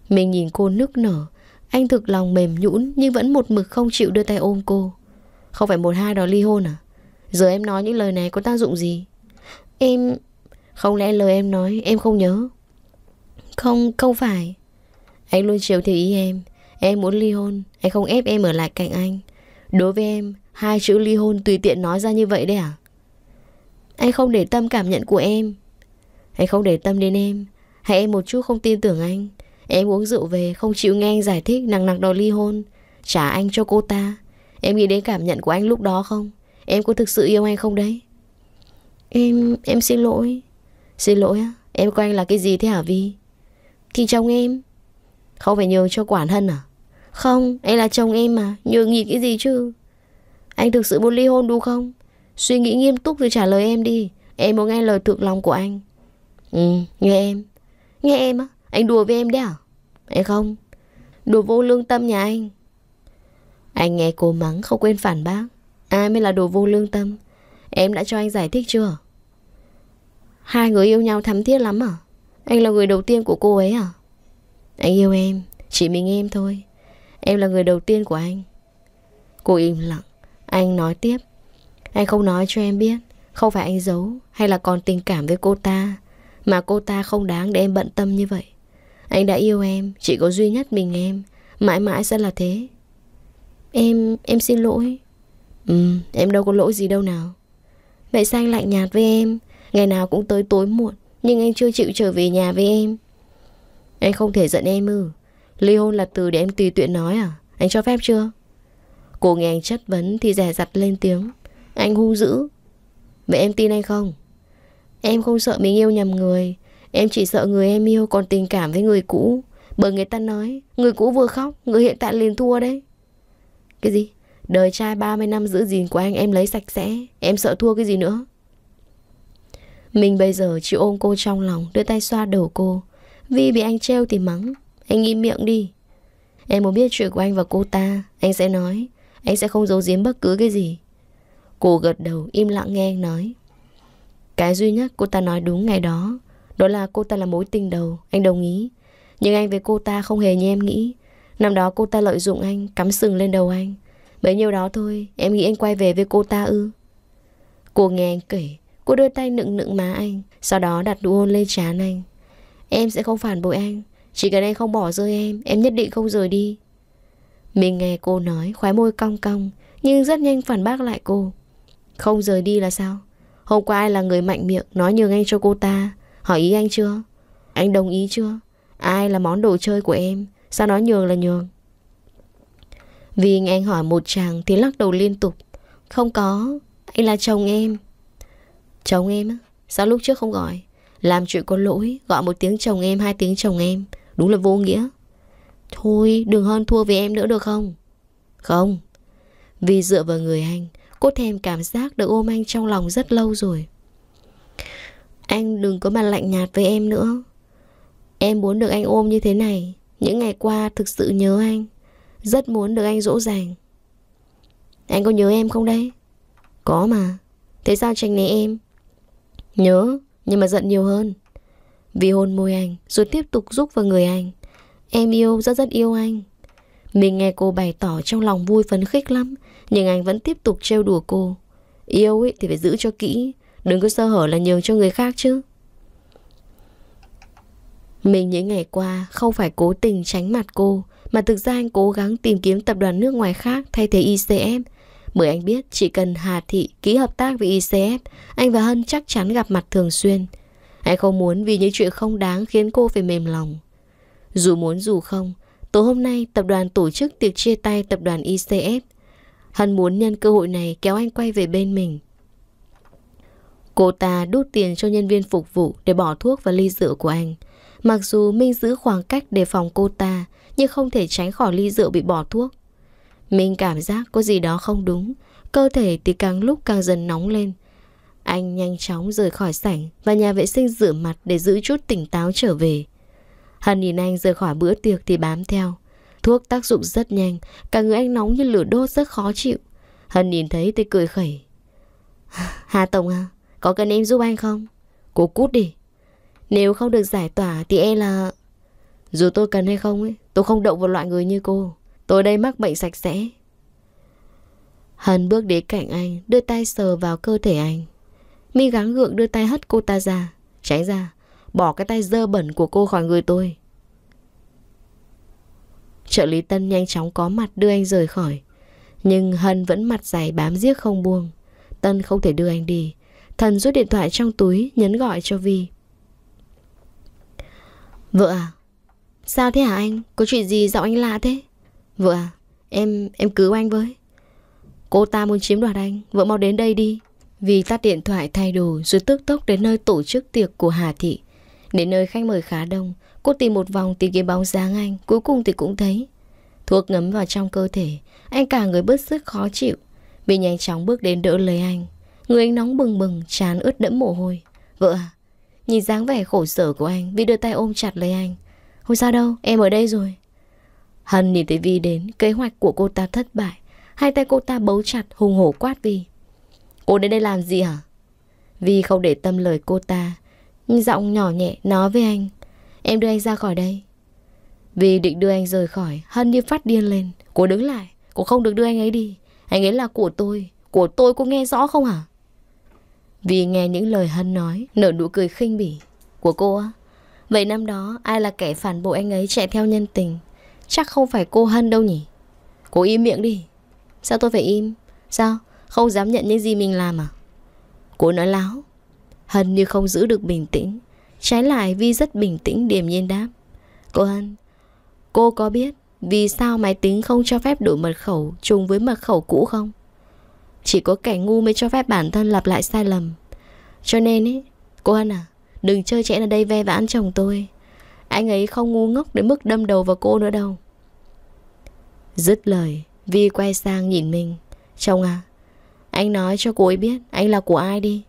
Mình nhìn cô nức nở Anh thực lòng mềm nhũn Nhưng vẫn một mực không chịu đưa tay ôm cô Không phải một hai đó ly hôn à Giờ em nói những lời này có tác dụng gì Em Không lẽ lời em nói em không nhớ Không, không phải Anh luôn chiều theo ý em Em muốn ly hôn Anh không ép em ở lại cạnh anh Đối với em Hai chữ ly hôn tùy tiện nói ra như vậy đấy à Anh không để tâm cảm nhận của em Anh không để tâm đến em Hay em một chút không tin tưởng anh Em uống rượu về không chịu nghe anh giải thích nặng nặc đòi ly hôn Trả anh cho cô ta Em nghĩ đến cảm nhận của anh lúc đó không Em có thực sự yêu anh không đấy Em, em xin lỗi Xin lỗi á Em coi anh là cái gì thế hả Vi Thì chồng em Không phải nhường cho quản hân à Không, anh là chồng em mà Nhường nhịn cái gì chứ Anh thực sự muốn ly hôn đúng không Suy nghĩ nghiêm túc rồi trả lời em đi Em muốn nghe lời thượng lòng của anh Ừ, nghe em Nghe em á, anh đùa với em đấy à Anh không, đùa vô lương tâm nhà anh Anh nghe cô mắng không quên phản bác Ai à, mới là đồ vô lương tâm Em đã cho anh giải thích chưa Hai người yêu nhau thắm thiết lắm à Anh là người đầu tiên của cô ấy à Anh yêu em Chỉ mình em thôi Em là người đầu tiên của anh Cô im lặng Anh nói tiếp Anh không nói cho em biết Không phải anh giấu Hay là còn tình cảm với cô ta Mà cô ta không đáng để em bận tâm như vậy Anh đã yêu em Chỉ có duy nhất mình em Mãi mãi sẽ là thế Em, em xin lỗi Ừ, em đâu có lỗi gì đâu nào. mẹ sang lạnh nhạt với em? Ngày nào cũng tới tối muộn, nhưng anh chưa chịu trở về nhà với em. Anh không thể giận em ư. Ly hôn là từ để em tùy tiện nói à? Anh cho phép chưa? Cô nghe anh chất vấn thì rẻ dặt lên tiếng. Anh hung dữ. Vậy em tin anh không? Em không sợ mình yêu nhầm người. Em chỉ sợ người em yêu còn tình cảm với người cũ. Bởi người ta nói, người cũ vừa khóc, người hiện tại liền thua đấy. Cái gì? Đời trai 30 năm giữ gìn của anh em lấy sạch sẽ Em sợ thua cái gì nữa Mình bây giờ chịu ôm cô trong lòng Đưa tay xoa đầu cô Vì bị anh treo thì mắng Anh im miệng đi Em muốn biết chuyện của anh và cô ta Anh sẽ nói Anh sẽ không giấu giếm bất cứ cái gì Cô gật đầu im lặng nghe anh nói Cái duy nhất cô ta nói đúng ngày đó Đó là cô ta là mối tình đầu Anh đồng ý Nhưng anh với cô ta không hề như em nghĩ Năm đó cô ta lợi dụng anh Cắm sừng lên đầu anh Bấy nhiêu đó thôi Em nghĩ anh quay về với cô ta ư Cô nghe anh kể Cô đưa tay nựng nựng má anh Sau đó đặt đũa hôn lên trán anh Em sẽ không phản bội anh Chỉ cần anh không bỏ rơi em Em nhất định không rời đi Mình nghe cô nói khóe môi cong cong Nhưng rất nhanh phản bác lại cô Không rời đi là sao Hôm qua ai là người mạnh miệng Nói nhường anh cho cô ta Hỏi ý anh chưa Anh đồng ý chưa Ai là món đồ chơi của em Sao nói nhường là nhường vì nghe anh hỏi một chàng thì lắc đầu liên tục Không có, anh là chồng em Chồng em á? Sao lúc trước không gọi? Làm chuyện có lỗi, gọi một tiếng chồng em, hai tiếng chồng em Đúng là vô nghĩa Thôi, đừng hơn thua với em nữa được không? Không Vì dựa vào người anh Cô thèm cảm giác được ôm anh trong lòng rất lâu rồi Anh đừng có mà lạnh nhạt với em nữa Em muốn được anh ôm như thế này Những ngày qua thực sự nhớ anh rất muốn được anh dỗ dàng Anh có nhớ em không đấy? Có mà Thế sao tranh né em? Nhớ, nhưng mà giận nhiều hơn Vì hôn môi anh Rồi tiếp tục rúc vào người anh Em yêu, rất rất yêu anh Mình nghe cô bày tỏ trong lòng vui phấn khích lắm Nhưng anh vẫn tiếp tục trêu đùa cô Yêu ấy thì phải giữ cho kỹ Đừng có sơ hở là nhường cho người khác chứ Mình những ngày qua không phải cố tình tránh mặt cô mà thực ra anh cố gắng tìm kiếm tập đoàn nước ngoài khác thay thế ICF Bởi anh biết chỉ cần Hà Thị ký hợp tác với ICF Anh và Hân chắc chắn gặp mặt thường xuyên Anh không muốn vì những chuyện không đáng khiến cô phải mềm lòng Dù muốn dù không Tối hôm nay tập đoàn tổ chức tiệc chia tay tập đoàn ICF Hân muốn nhân cơ hội này kéo anh quay về bên mình Cô ta đút tiền cho nhân viên phục vụ để bỏ thuốc và ly rượu của anh Mặc dù Minh giữ khoảng cách để phòng cô ta nhưng không thể tránh khỏi ly rượu bị bỏ thuốc. Minh cảm giác có gì đó không đúng, cơ thể thì càng lúc càng dần nóng lên. Anh nhanh chóng rời khỏi sảnh và nhà vệ sinh rửa mặt để giữ chút tỉnh táo trở về. Hân nhìn anh rời khỏi bữa tiệc thì bám theo. Thuốc tác dụng rất nhanh, cả người anh nóng như lửa đốt rất khó chịu. Hân nhìn thấy thì cười khẩy. Hà Tổng à, có cần em giúp anh không? Cố cút đi. Nếu không được giải tỏa thì e là... Dù tôi cần hay không ấy, tôi không động vào loại người như cô. Tôi đây mắc bệnh sạch sẽ. Hân bước đến cạnh anh, đưa tay sờ vào cơ thể anh. Mi gắng gượng đưa tay hất cô ta ra. Tránh ra, bỏ cái tay dơ bẩn của cô khỏi người tôi. Trợ lý Tân nhanh chóng có mặt đưa anh rời khỏi. Nhưng Hân vẫn mặt dày bám giết không buông. Tân không thể đưa anh đi. Thần rút điện thoại trong túi, nhấn gọi cho Vi. Vợ à, Sao thế hả anh? Có chuyện gì giọng anh lạ thế? Vợ à, em, em cứu anh với. Cô ta muốn chiếm đoạt anh, vợ mau đến đây đi. Vì tắt điện thoại thay đồ rồi tức tốc đến nơi tổ chức tiệc của Hà Thị. Đến nơi khách mời khá đông, cô tìm một vòng tìm kiếm bóng dáng anh, cuối cùng thì cũng thấy. Thuốc ngấm vào trong cơ thể, anh cả người bớt sức khó chịu. Vì nhanh chóng bước đến đỡ lấy anh. Người anh nóng bừng bừng, chán ướt đẫm mồ hôi. Vợ à, nhìn dáng vẻ khổ sở của anh vì đưa tay ôm chặt lấy anh. Không sao đâu, em ở đây rồi Hân nhìn thấy Vi đến, kế hoạch của cô ta thất bại Hai tay cô ta bấu chặt hùng hổ quát Vi Cô đến đây làm gì hả? Vi không để tâm lời cô ta Giọng nhỏ nhẹ nói với anh Em đưa anh ra khỏi đây Vì định đưa anh rời khỏi Hân như phát điên lên Cô đứng lại Cô không được đưa anh ấy đi Anh ấy là của tôi Của tôi cô nghe rõ không hả Vì nghe những lời Hân nói Nở nụ cười khinh bỉ Của cô á Vậy năm đó ai là kẻ phản bội anh ấy chạy theo nhân tình Chắc không phải cô Hân đâu nhỉ Cô im miệng đi Sao tôi phải im Sao không dám nhận những gì mình làm à Cô nói láo Hân như không giữ được bình tĩnh Trái lại Vi rất bình tĩnh điềm nhiên đáp Cô Hân Cô có biết vì sao máy tính không cho phép đổi mật khẩu trùng với mật khẩu cũ không? Chỉ có kẻ ngu mới cho phép bản thân lặp lại sai lầm Cho nên ấy, cô Hân à Đừng chơi chẽn ở đây ve vãn chồng tôi Anh ấy không ngu ngốc đến mức đâm đầu vào cô nữa đâu Dứt lời Vi quay sang nhìn mình Chồng à Anh nói cho cô ấy biết Anh là của ai đi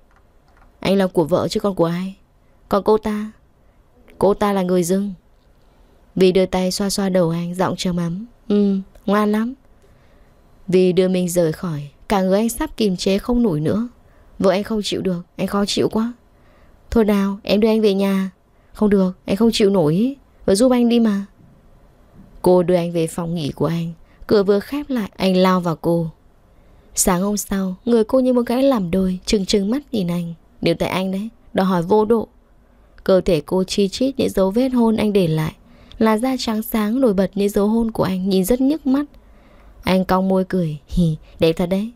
Anh là của vợ chứ còn của ai Còn cô ta Cô ta là người dưng Vi đưa tay xoa xoa đầu anh Giọng trầm ấm Ừ ngoan lắm Vì đưa mình rời khỏi Cả người anh sắp kìm chế không nổi nữa Vợ anh không chịu được Anh khó chịu quá Thôi nào em đưa anh về nhà Không được anh không chịu nổi Và giúp anh đi mà Cô đưa anh về phòng nghỉ của anh Cửa vừa khép lại anh lao vào cô Sáng hôm sau Người cô như một cái làm đôi Trừng trừng mắt nhìn anh Điều tại anh đấy Đòi hỏi vô độ Cơ thể cô chi chít những dấu vết hôn anh để lại Là da trắng sáng nổi bật như dấu hôn của anh Nhìn rất nhức mắt Anh cong môi cười Hì, Đẹp thật đấy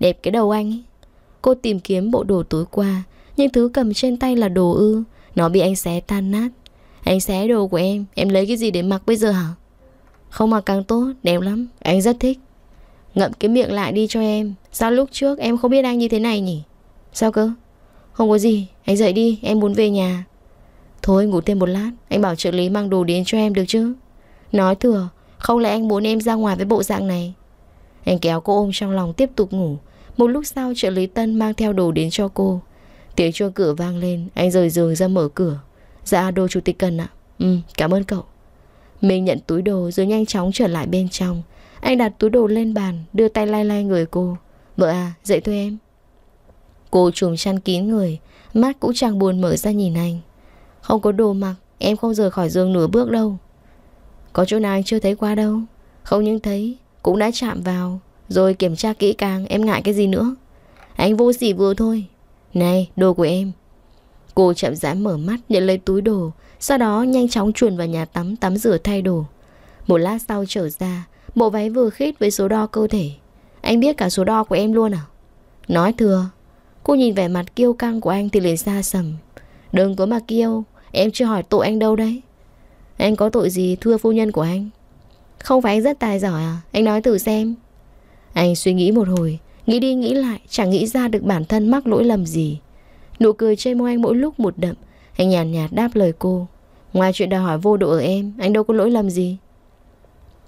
Đẹp cái đầu anh ấy Cô tìm kiếm bộ đồ tối qua nhưng thứ cầm trên tay là đồ ư Nó bị anh xé tan nát Anh xé đồ của em Em lấy cái gì để mặc bây giờ hả Không mặc càng tốt Đẹp lắm Anh rất thích Ngậm cái miệng lại đi cho em Sao lúc trước em không biết anh như thế này nhỉ Sao cơ Không có gì Anh dậy đi Em muốn về nhà Thôi ngủ thêm một lát Anh bảo trợ lý mang đồ đến cho em được chứ Nói thừa Không lẽ anh muốn em ra ngoài với bộ dạng này Anh kéo cô ôm trong lòng tiếp tục ngủ Một lúc sau trợ lý Tân mang theo đồ đến cho cô Tiếng chuông cửa vang lên Anh rời giường ra mở cửa Dạ đồ chủ tịch cần ạ Ừ cảm ơn cậu Mình nhận túi đồ rồi nhanh chóng trở lại bên trong Anh đặt túi đồ lên bàn Đưa tay lay lay người cô Vợ à dậy thôi em Cô trùm chăn kín người Mắt cũng chẳng buồn mở ra nhìn anh Không có đồ mặc Em không rời khỏi giường nửa bước đâu Có chỗ nào anh chưa thấy qua đâu Không những thấy Cũng đã chạm vào Rồi kiểm tra kỹ càng Em ngại cái gì nữa Anh vô sỉ vừa thôi này, đồ của em. Cô chậm rãi mở mắt nhận lấy túi đồ, sau đó nhanh chóng chuồn vào nhà tắm tắm rửa thay đồ. Một lát sau trở ra, bộ váy vừa khít với số đo cơ thể. Anh biết cả số đo của em luôn à? Nói thừa. Cô nhìn vẻ mặt kiêu căng của anh thì liền xa sầm. Đừng có mà kêu, em chưa hỏi tội anh đâu đấy. Anh có tội gì thưa phu nhân của anh? Không phải anh rất tài giỏi à? Anh nói thử xem. Anh suy nghĩ một hồi, Nghĩ đi nghĩ lại chẳng nghĩ ra được bản thân mắc lỗi lầm gì Nụ cười trên môi anh mỗi lúc một đậm Anh nhàn nhạt, nhạt đáp lời cô Ngoài chuyện đòi hỏi vô độ ở em Anh đâu có lỗi lầm gì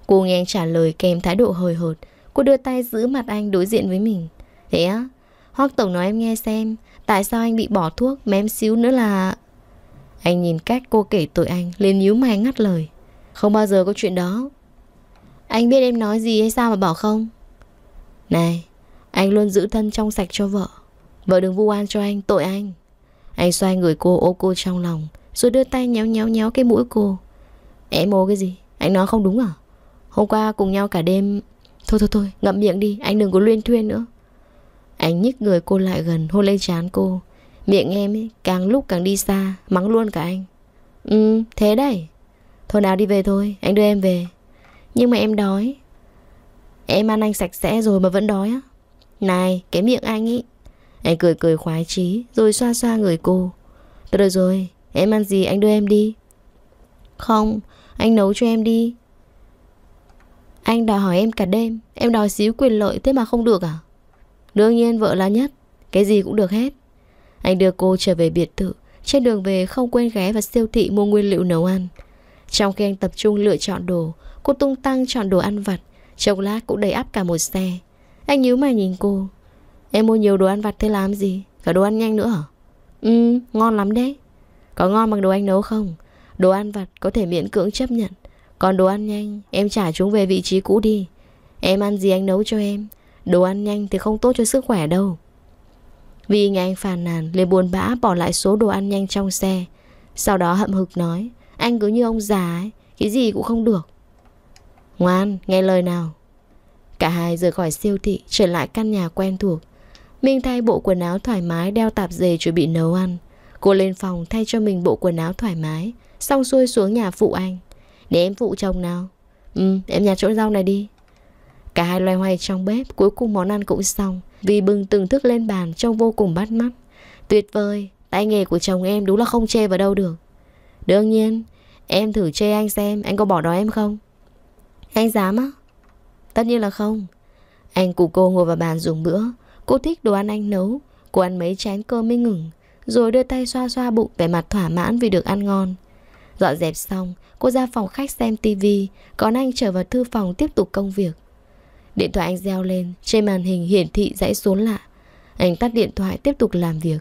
Cô nghe anh trả lời kèm thái độ hời hợt Cô đưa tay giữ mặt anh đối diện với mình Thế á Hoác Tổng nói em nghe xem Tại sao anh bị bỏ thuốc mém xíu nữa là Anh nhìn cách cô kể tội anh liền nhíu mày ngắt lời Không bao giờ có chuyện đó Anh biết em nói gì hay sao mà bỏ không Này anh luôn giữ thân trong sạch cho vợ Vợ đừng vu oan cho anh, tội anh Anh xoay người cô ô cô trong lòng Rồi đưa tay nhéo nhéo nhéo cái mũi cô Em ô cái gì? Anh nói không đúng à? Hôm qua cùng nhau cả đêm Thôi thôi thôi, ngậm miệng đi Anh đừng có luyên thuyên nữa Anh nhích người cô lại gần, hôn lên trán cô Miệng em ấy, càng lúc càng đi xa Mắng luôn cả anh Ừ, thế đấy Thôi nào đi về thôi, anh đưa em về Nhưng mà em đói Em ăn anh sạch sẽ rồi mà vẫn đói á này cái miệng anh ý Anh cười cười khoái chí Rồi xoa xoa người cô Tôi được rồi em ăn gì anh đưa em đi Không anh nấu cho em đi Anh đòi hỏi em cả đêm Em đòi xíu quyền lợi thế mà không được à Đương nhiên vợ là nhất Cái gì cũng được hết Anh đưa cô trở về biệt thự Trên đường về không quên ghé vào siêu thị mua nguyên liệu nấu ăn Trong khi anh tập trung lựa chọn đồ Cô tung tăng chọn đồ ăn vặt Chốc lát cũng đầy áp cả một xe anh nhíu mày nhìn cô Em mua nhiều đồ ăn vặt thế làm gì Cả đồ ăn nhanh nữa hả Ừ ngon lắm đấy Có ngon bằng đồ anh nấu không Đồ ăn vặt có thể miễn cưỡng chấp nhận Còn đồ ăn nhanh em trả chúng về vị trí cũ đi Em ăn gì anh nấu cho em Đồ ăn nhanh thì không tốt cho sức khỏe đâu Vì nghe anh phàn nàn liền buồn bã bỏ lại số đồ ăn nhanh trong xe Sau đó hậm hực nói Anh cứ như ông già ấy Cái gì cũng không được Ngoan nghe lời nào Cả hai rời khỏi siêu thị Trở lại căn nhà quen thuộc Minh thay bộ quần áo thoải mái đeo tạp dề chuẩn bị nấu ăn Cô lên phòng thay cho mình bộ quần áo thoải mái Xong xuôi xuống nhà phụ anh Để em phụ chồng nào Ừ em nhặt chỗ rau này đi Cả hai loay hoay trong bếp Cuối cùng món ăn cũng xong Vì bưng từng thức lên bàn trông vô cùng bắt mắt Tuyệt vời Tay nghề của chồng em đúng là không chê vào đâu được Đương nhiên Em thử chê anh xem Anh có bỏ đó em không Anh dám á Tất nhiên là không Anh cùng cô ngồi vào bàn dùng bữa Cô thích đồ ăn anh nấu Cô ăn mấy chén cơm mới ngừng Rồi đưa tay xoa xoa bụng vẻ mặt thỏa mãn vì được ăn ngon Dọn dẹp xong Cô ra phòng khách xem tivi Còn anh trở vào thư phòng tiếp tục công việc Điện thoại anh reo lên Trên màn hình hiển thị dãy số lạ Anh tắt điện thoại tiếp tục làm việc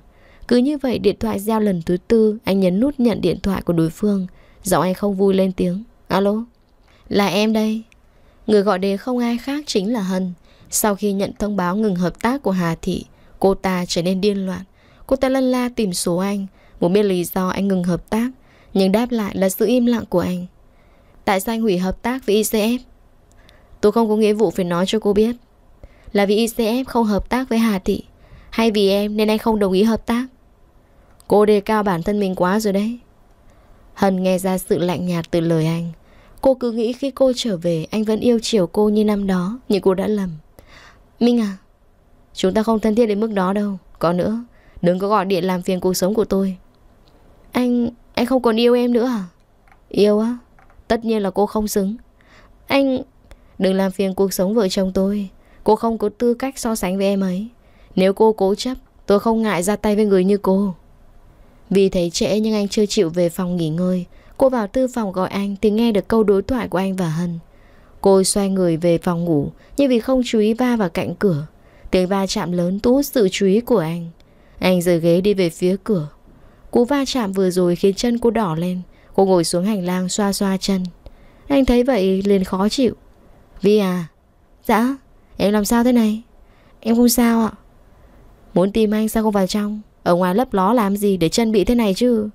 Cứ như vậy điện thoại reo lần thứ tư Anh nhấn nút nhận điện thoại của đối phương Giọng anh không vui lên tiếng Alo Là em đây Người gọi đến không ai khác chính là Hân Sau khi nhận thông báo ngừng hợp tác của Hà Thị Cô ta trở nên điên loạn Cô ta lân la tìm số anh Muốn biết lý do anh ngừng hợp tác Nhưng đáp lại là sự im lặng của anh Tại sao anh hủy hợp tác với ICF? Tôi không có nghĩa vụ phải nói cho cô biết Là vì ICF không hợp tác với Hà Thị Hay vì em nên anh không đồng ý hợp tác Cô đề cao bản thân mình quá rồi đấy Hân nghe ra sự lạnh nhạt từ lời anh Cô cứ nghĩ khi cô trở về Anh vẫn yêu chiều cô như năm đó Nhưng cô đã lầm Minh à Chúng ta không thân thiết đến mức đó đâu Có nữa Đừng có gọi điện làm phiền cuộc sống của tôi Anh... anh không còn yêu em nữa à? Yêu á Tất nhiên là cô không xứng Anh... Đừng làm phiền cuộc sống vợ chồng tôi Cô không có tư cách so sánh với em ấy Nếu cô cố chấp Tôi không ngại ra tay với người như cô Vì thấy trễ nhưng anh chưa chịu về phòng nghỉ ngơi Cô vào tư phòng gọi anh thì nghe được câu đối thoại của anh và Hân. Cô xoay người về phòng ngủ nhưng vì không chú ý va vào cạnh cửa. Tiếng va chạm lớn thu sự chú ý của anh. Anh rời ghế đi về phía cửa. Cú va chạm vừa rồi khiến chân cô đỏ lên. Cô ngồi xuống hành lang xoa xoa chân. Anh thấy vậy liền khó chịu. Vi à? Dạ, em làm sao thế này? Em không sao ạ. Muốn tìm anh sao không vào trong? Ở ngoài lấp ló làm gì để chân bị thế này chứ?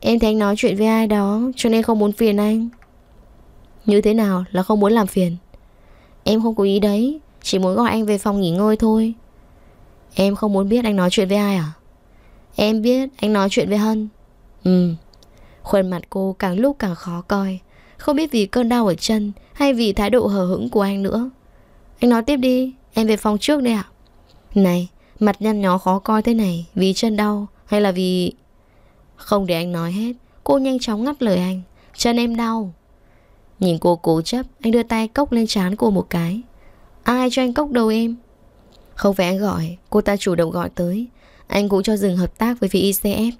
Em thấy anh nói chuyện với ai đó Cho nên không muốn phiền anh Như thế nào là không muốn làm phiền Em không có ý đấy Chỉ muốn gọi anh về phòng nghỉ ngơi thôi Em không muốn biết anh nói chuyện với ai à Em biết anh nói chuyện với Hân Ừ Khuôn mặt cô càng lúc càng khó coi Không biết vì cơn đau ở chân Hay vì thái độ hờ hững của anh nữa Anh nói tiếp đi Em về phòng trước đây ạ à? Này Mặt nhăn nhó khó coi thế này Vì chân đau Hay là vì không để anh nói hết Cô nhanh chóng ngắt lời anh Chân em đau Nhìn cô cố chấp Anh đưa tay cốc lên trán cô một cái à, Ai cho anh cốc đầu em Không phải anh gọi Cô ta chủ động gọi tới Anh cũng cho dừng hợp tác với phía ICF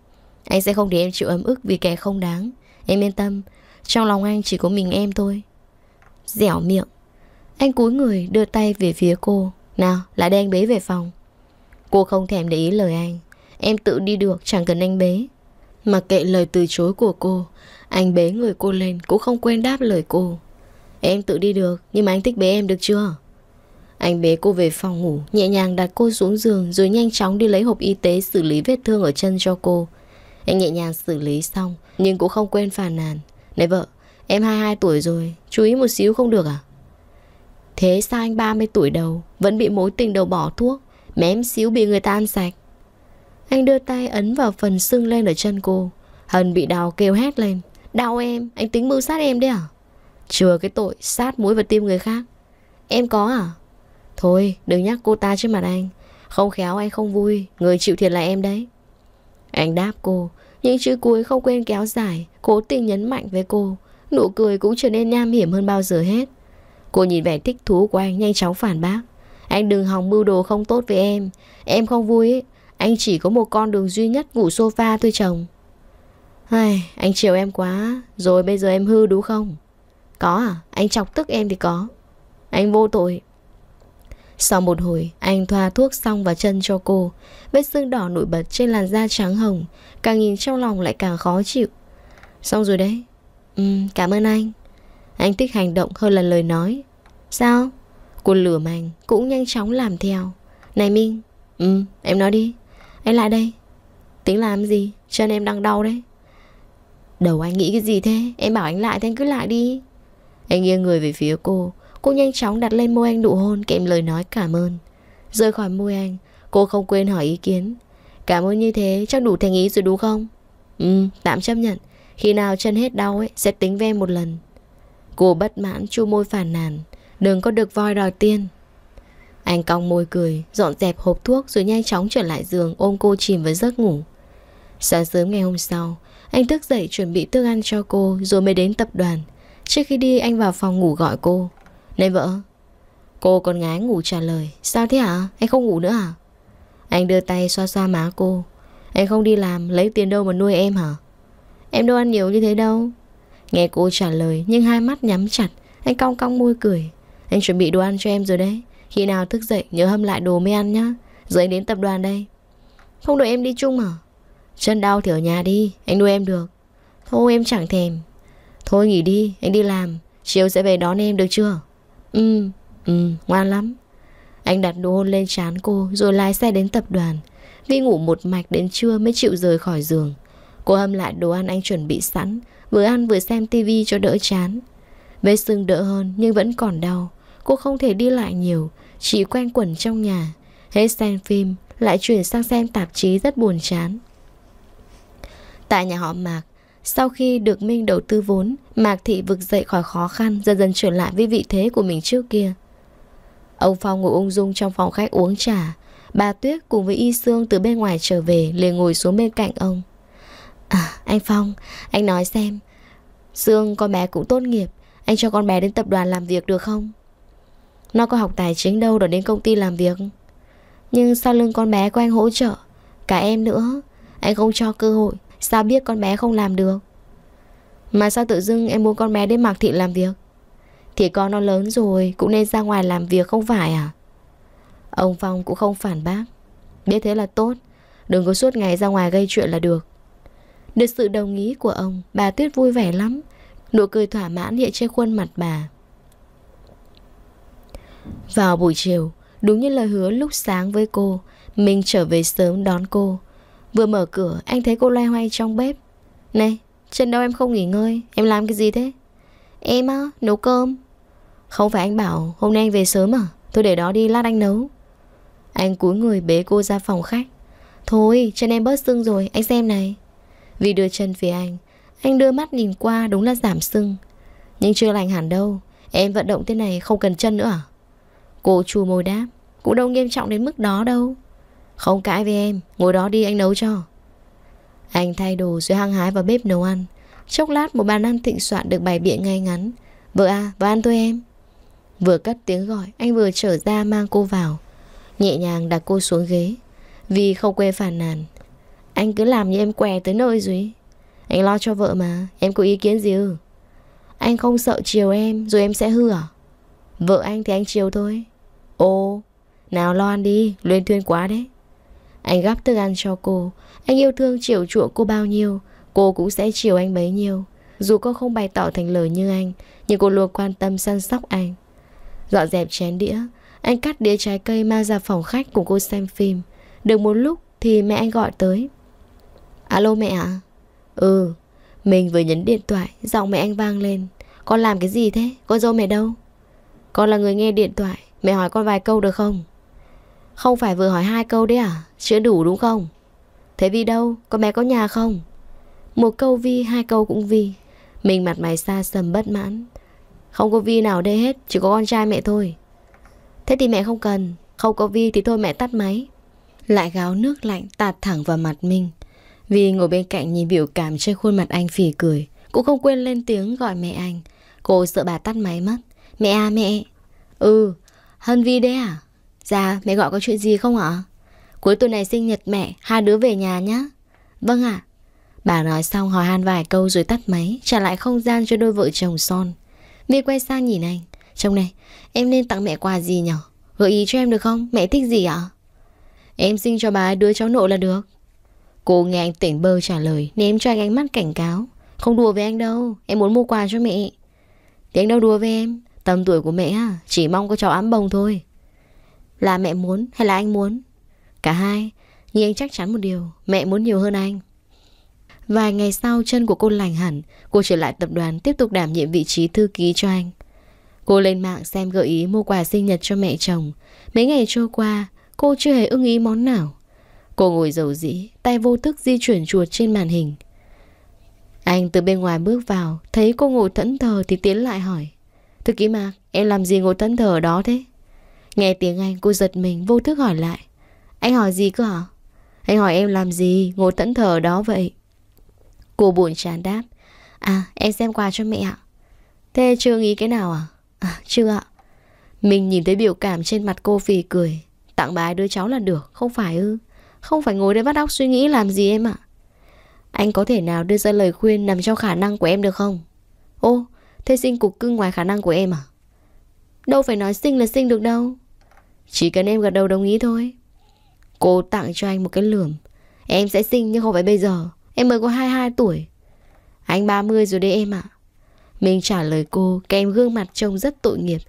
Anh sẽ không để em chịu ấm ức vì kẻ không đáng Em yên tâm Trong lòng anh chỉ có mình em thôi Dẻo miệng Anh cúi người đưa tay về phía cô Nào lại đây anh bế về phòng Cô không thèm để ý lời anh Em tự đi được chẳng cần anh bế Mặc kệ lời từ chối của cô Anh bế người cô lên Cũng không quên đáp lời cô Em tự đi được Nhưng mà anh thích bế em được chưa Anh bế cô về phòng ngủ Nhẹ nhàng đặt cô xuống giường Rồi nhanh chóng đi lấy hộp y tế Xử lý vết thương ở chân cho cô Anh nhẹ nhàng xử lý xong Nhưng cũng không quên phàn nàn Này vợ Em 22 tuổi rồi Chú ý một xíu không được à Thế sao anh 30 tuổi đầu Vẫn bị mối tình đầu bỏ thuốc Mém xíu bị người ta ăn sạch anh đưa tay ấn vào phần sưng lên ở chân cô Hân bị đau kêu hét lên Đau em, anh tính mưu sát em đấy à Chừa cái tội sát mũi và tim người khác Em có à Thôi đừng nhắc cô ta trên mặt anh Không khéo anh không vui Người chịu thiệt là em đấy Anh đáp cô Những chữ cuối không quên kéo dài Cố tình nhấn mạnh với cô Nụ cười cũng trở nên nham hiểm hơn bao giờ hết Cô nhìn vẻ thích thú của anh nhanh chóng phản bác Anh đừng hòng mưu đồ không tốt với em Em không vui ấy anh chỉ có một con đường duy nhất ngủ sofa thôi chồng Ai, anh chiều em quá Rồi bây giờ em hư đúng không Có à, anh chọc tức em thì có Anh vô tội Sau một hồi, anh thoa thuốc xong vào chân cho cô Vết sưng đỏ nổi bật trên làn da trắng hồng Càng nhìn trong lòng lại càng khó chịu Xong rồi đấy Ừ, cảm ơn anh Anh thích hành động hơn là lời nói Sao? Cô lửa mạnh cũng nhanh chóng làm theo Này Minh Ừ, em nói đi anh lại đây Tính làm gì Chân em đang đau đấy Đầu anh nghĩ cái gì thế Em bảo anh lại thì anh cứ lại đi Anh nghiêng người về phía cô Cô nhanh chóng đặt lên môi anh nụ hôn kèm lời nói cảm ơn rời khỏi môi anh Cô không quên hỏi ý kiến Cảm ơn như thế chắc đủ thành ý rồi đúng không Ừ tạm chấp nhận Khi nào chân hết đau ấy sẽ tính ve một lần Cô bất mãn chu môi phản nàn Đừng có được voi đòi tiên anh cong môi cười, dọn dẹp hộp thuốc rồi nhanh chóng trở lại giường ôm cô chìm vào giấc ngủ. Sáng sớm ngày hôm sau, anh thức dậy chuẩn bị thức ăn cho cô rồi mới đến tập đoàn. Trước khi đi anh vào phòng ngủ gọi cô. Này vợ, cô còn gái ngủ trả lời. Sao thế hả? Anh không ngủ nữa hả? À? Anh đưa tay xoa xoa má cô. Anh không đi làm, lấy tiền đâu mà nuôi em hả? Em đâu ăn nhiều như thế đâu. Nghe cô trả lời nhưng hai mắt nhắm chặt, anh cong cong môi cười. Anh chuẩn bị đồ ăn cho em rồi đấy. Khi nào thức dậy nhớ hâm lại đồ mới ăn nhá Rồi anh đến tập đoàn đây Không đợi em đi chung à Chân đau thì ở nhà đi Anh nuôi em được Thôi em chẳng thèm Thôi nghỉ đi anh đi làm Chiều sẽ về đón em được chưa Ừ ừ ngoan lắm Anh đặt đồ hôn lên chán cô Rồi lái xe đến tập đoàn Vi ngủ một mạch đến trưa mới chịu rời khỏi giường Cô hâm lại đồ ăn anh chuẩn bị sẵn Vừa ăn vừa xem tivi cho đỡ chán Vết sưng đỡ hơn nhưng vẫn còn đau Cô không thể đi lại nhiều Chỉ quen quẩn trong nhà Hết xem phim Lại chuyển sang xem tạp chí rất buồn chán Tại nhà họ Mạc Sau khi được Minh đầu tư vốn Mạc Thị vực dậy khỏi khó khăn Dần dần trở lại với vị thế của mình trước kia Ông Phong ngồi ung dung trong phòng khách uống trà Bà Tuyết cùng với Y Sương từ bên ngoài trở về liền ngồi xuống bên cạnh ông À anh Phong Anh nói xem Sương con bé cũng tốt nghiệp Anh cho con bé đến tập đoàn làm việc được không nó có học tài chính đâu để đến công ty làm việc Nhưng sau lưng con bé của anh hỗ trợ Cả em nữa Anh không cho cơ hội Sao biết con bé không làm được Mà sao tự dưng em muốn con bé đến Mạc Thị làm việc Thì con nó lớn rồi Cũng nên ra ngoài làm việc không phải à Ông Phong cũng không phản bác Biết thế là tốt Đừng có suốt ngày ra ngoài gây chuyện là được Được sự đồng ý của ông Bà Tuyết vui vẻ lắm Nụ cười thỏa mãn hiện trên khuôn mặt bà vào buổi chiều, đúng như lời hứa lúc sáng với cô, mình trở về sớm đón cô. Vừa mở cửa, anh thấy cô loay hoay trong bếp. Này, chân đâu em không nghỉ ngơi, em làm cái gì thế? Em á, nấu cơm. Không phải anh bảo hôm nay anh về sớm à? Thôi để đó đi, lát anh nấu. Anh cúi người bế cô ra phòng khách. Thôi, chân em bớt sưng rồi, anh xem này. Vì đưa chân phía anh, anh đưa mắt nhìn qua đúng là giảm sưng. Nhưng chưa lành hẳn đâu, em vận động thế này không cần chân nữa à? Cô chua môi đáp Cũng đâu nghiêm trọng đến mức đó đâu Không cãi với em Ngồi đó đi anh nấu cho Anh thay đồ rồi hăng hái vào bếp nấu ăn Chốc lát một bàn ăn thịnh soạn được bày biện ngay ngắn Vợ à vào ăn thôi em Vừa cất tiếng gọi Anh vừa trở ra mang cô vào Nhẹ nhàng đặt cô xuống ghế Vì không quê phản nàn Anh cứ làm như em què tới nơi rồi Anh lo cho vợ mà Em có ý kiến gì ư Anh không sợ chiều em Rồi em sẽ hư à Vợ anh thì anh chiều thôi Ô Nào lo ăn đi Luyên thuyên quá đấy Anh gắp thức ăn cho cô Anh yêu thương chiều chuộng cô bao nhiêu Cô cũng sẽ chiều anh bấy nhiêu Dù cô không bày tỏ thành lời như anh Nhưng cô luôn quan tâm săn sóc anh Dọn dẹp chén đĩa Anh cắt đĩa trái cây mang ra phòng khách cùng cô xem phim Được một lúc thì mẹ anh gọi tới Alo mẹ ạ Ừ Mình vừa nhấn điện thoại Giọng mẹ anh vang lên Con làm cái gì thế? Con dâu mẹ đâu? Con là người nghe điện thoại Mẹ hỏi con vài câu được không Không phải vừa hỏi hai câu đấy à Chưa đủ đúng không Thế Vi đâu Con bé có nhà không Một câu Vi hai câu cũng Vi Mình mặt mày xa sầm bất mãn Không có Vi nào đây hết Chỉ có con trai mẹ thôi Thế thì mẹ không cần Không có Vi thì thôi mẹ tắt máy Lại gáo nước lạnh tạt thẳng vào mặt mình Vi ngồi bên cạnh nhìn biểu cảm trên khuôn mặt anh phì cười Cũng không quên lên tiếng gọi mẹ anh Cô sợ bà tắt máy mất Mẹ à mẹ Ừ Hân Vi đấy à Dạ mẹ gọi có chuyện gì không ạ Cuối tuần này sinh nhật mẹ Hai đứa về nhà nhá Vâng ạ Bà nói xong hỏi han vài câu rồi tắt máy Trả lại không gian cho đôi vợ chồng son Vi quay sang nhìn anh chồng này em nên tặng mẹ quà gì nhở Gợi ý cho em được không Mẹ thích gì ạ Em xin cho bà đứa cháu nội là được Cô nghe anh tỉnh bơ trả lời Ném cho anh ánh mắt cảnh cáo Không đùa với anh đâu Em muốn mua quà cho mẹ Thì anh đâu đùa với em Tầm tuổi của mẹ chỉ mong có cháu ấm bồng thôi Là mẹ muốn hay là anh muốn Cả hai Nhưng anh chắc chắn một điều Mẹ muốn nhiều hơn anh Vài ngày sau chân của cô lành hẳn Cô trở lại tập đoàn tiếp tục đảm nhiệm vị trí thư ký cho anh Cô lên mạng xem gợi ý mua quà sinh nhật cho mẹ chồng Mấy ngày trôi qua Cô chưa hề ưng ý món nào Cô ngồi dầu dĩ Tay vô thức di chuyển chuột trên màn hình Anh từ bên ngoài bước vào Thấy cô ngồi thẫn thờ thì tiến lại hỏi Thư ký Mạc, em làm gì ngồi thân thở đó thế? Nghe tiếng anh cô giật mình vô thức hỏi lại. Anh hỏi gì cơ hả? Anh hỏi em làm gì ngồi thẫn thờ đó vậy? Cô buồn chán đáp. À, em xem quà cho mẹ ạ. Thế chưa nghĩ cái nào à? À, chưa ạ. Mình nhìn thấy biểu cảm trên mặt cô phì cười. Tặng bà đứa cháu là được, không phải ư? Không phải ngồi đây bắt óc suy nghĩ làm gì em ạ? Anh có thể nào đưa ra lời khuyên nằm trong khả năng của em được không? Ô, Thế sinh cục cưng ngoài khả năng của em à Đâu phải nói sinh là sinh được đâu Chỉ cần em gật đầu đồng ý thôi Cô tặng cho anh một cái lườm Em sẽ sinh nhưng không phải bây giờ Em mới có 22 tuổi Anh 30 rồi đấy em ạ Mình trả lời cô Kèm gương mặt trông rất tội nghiệp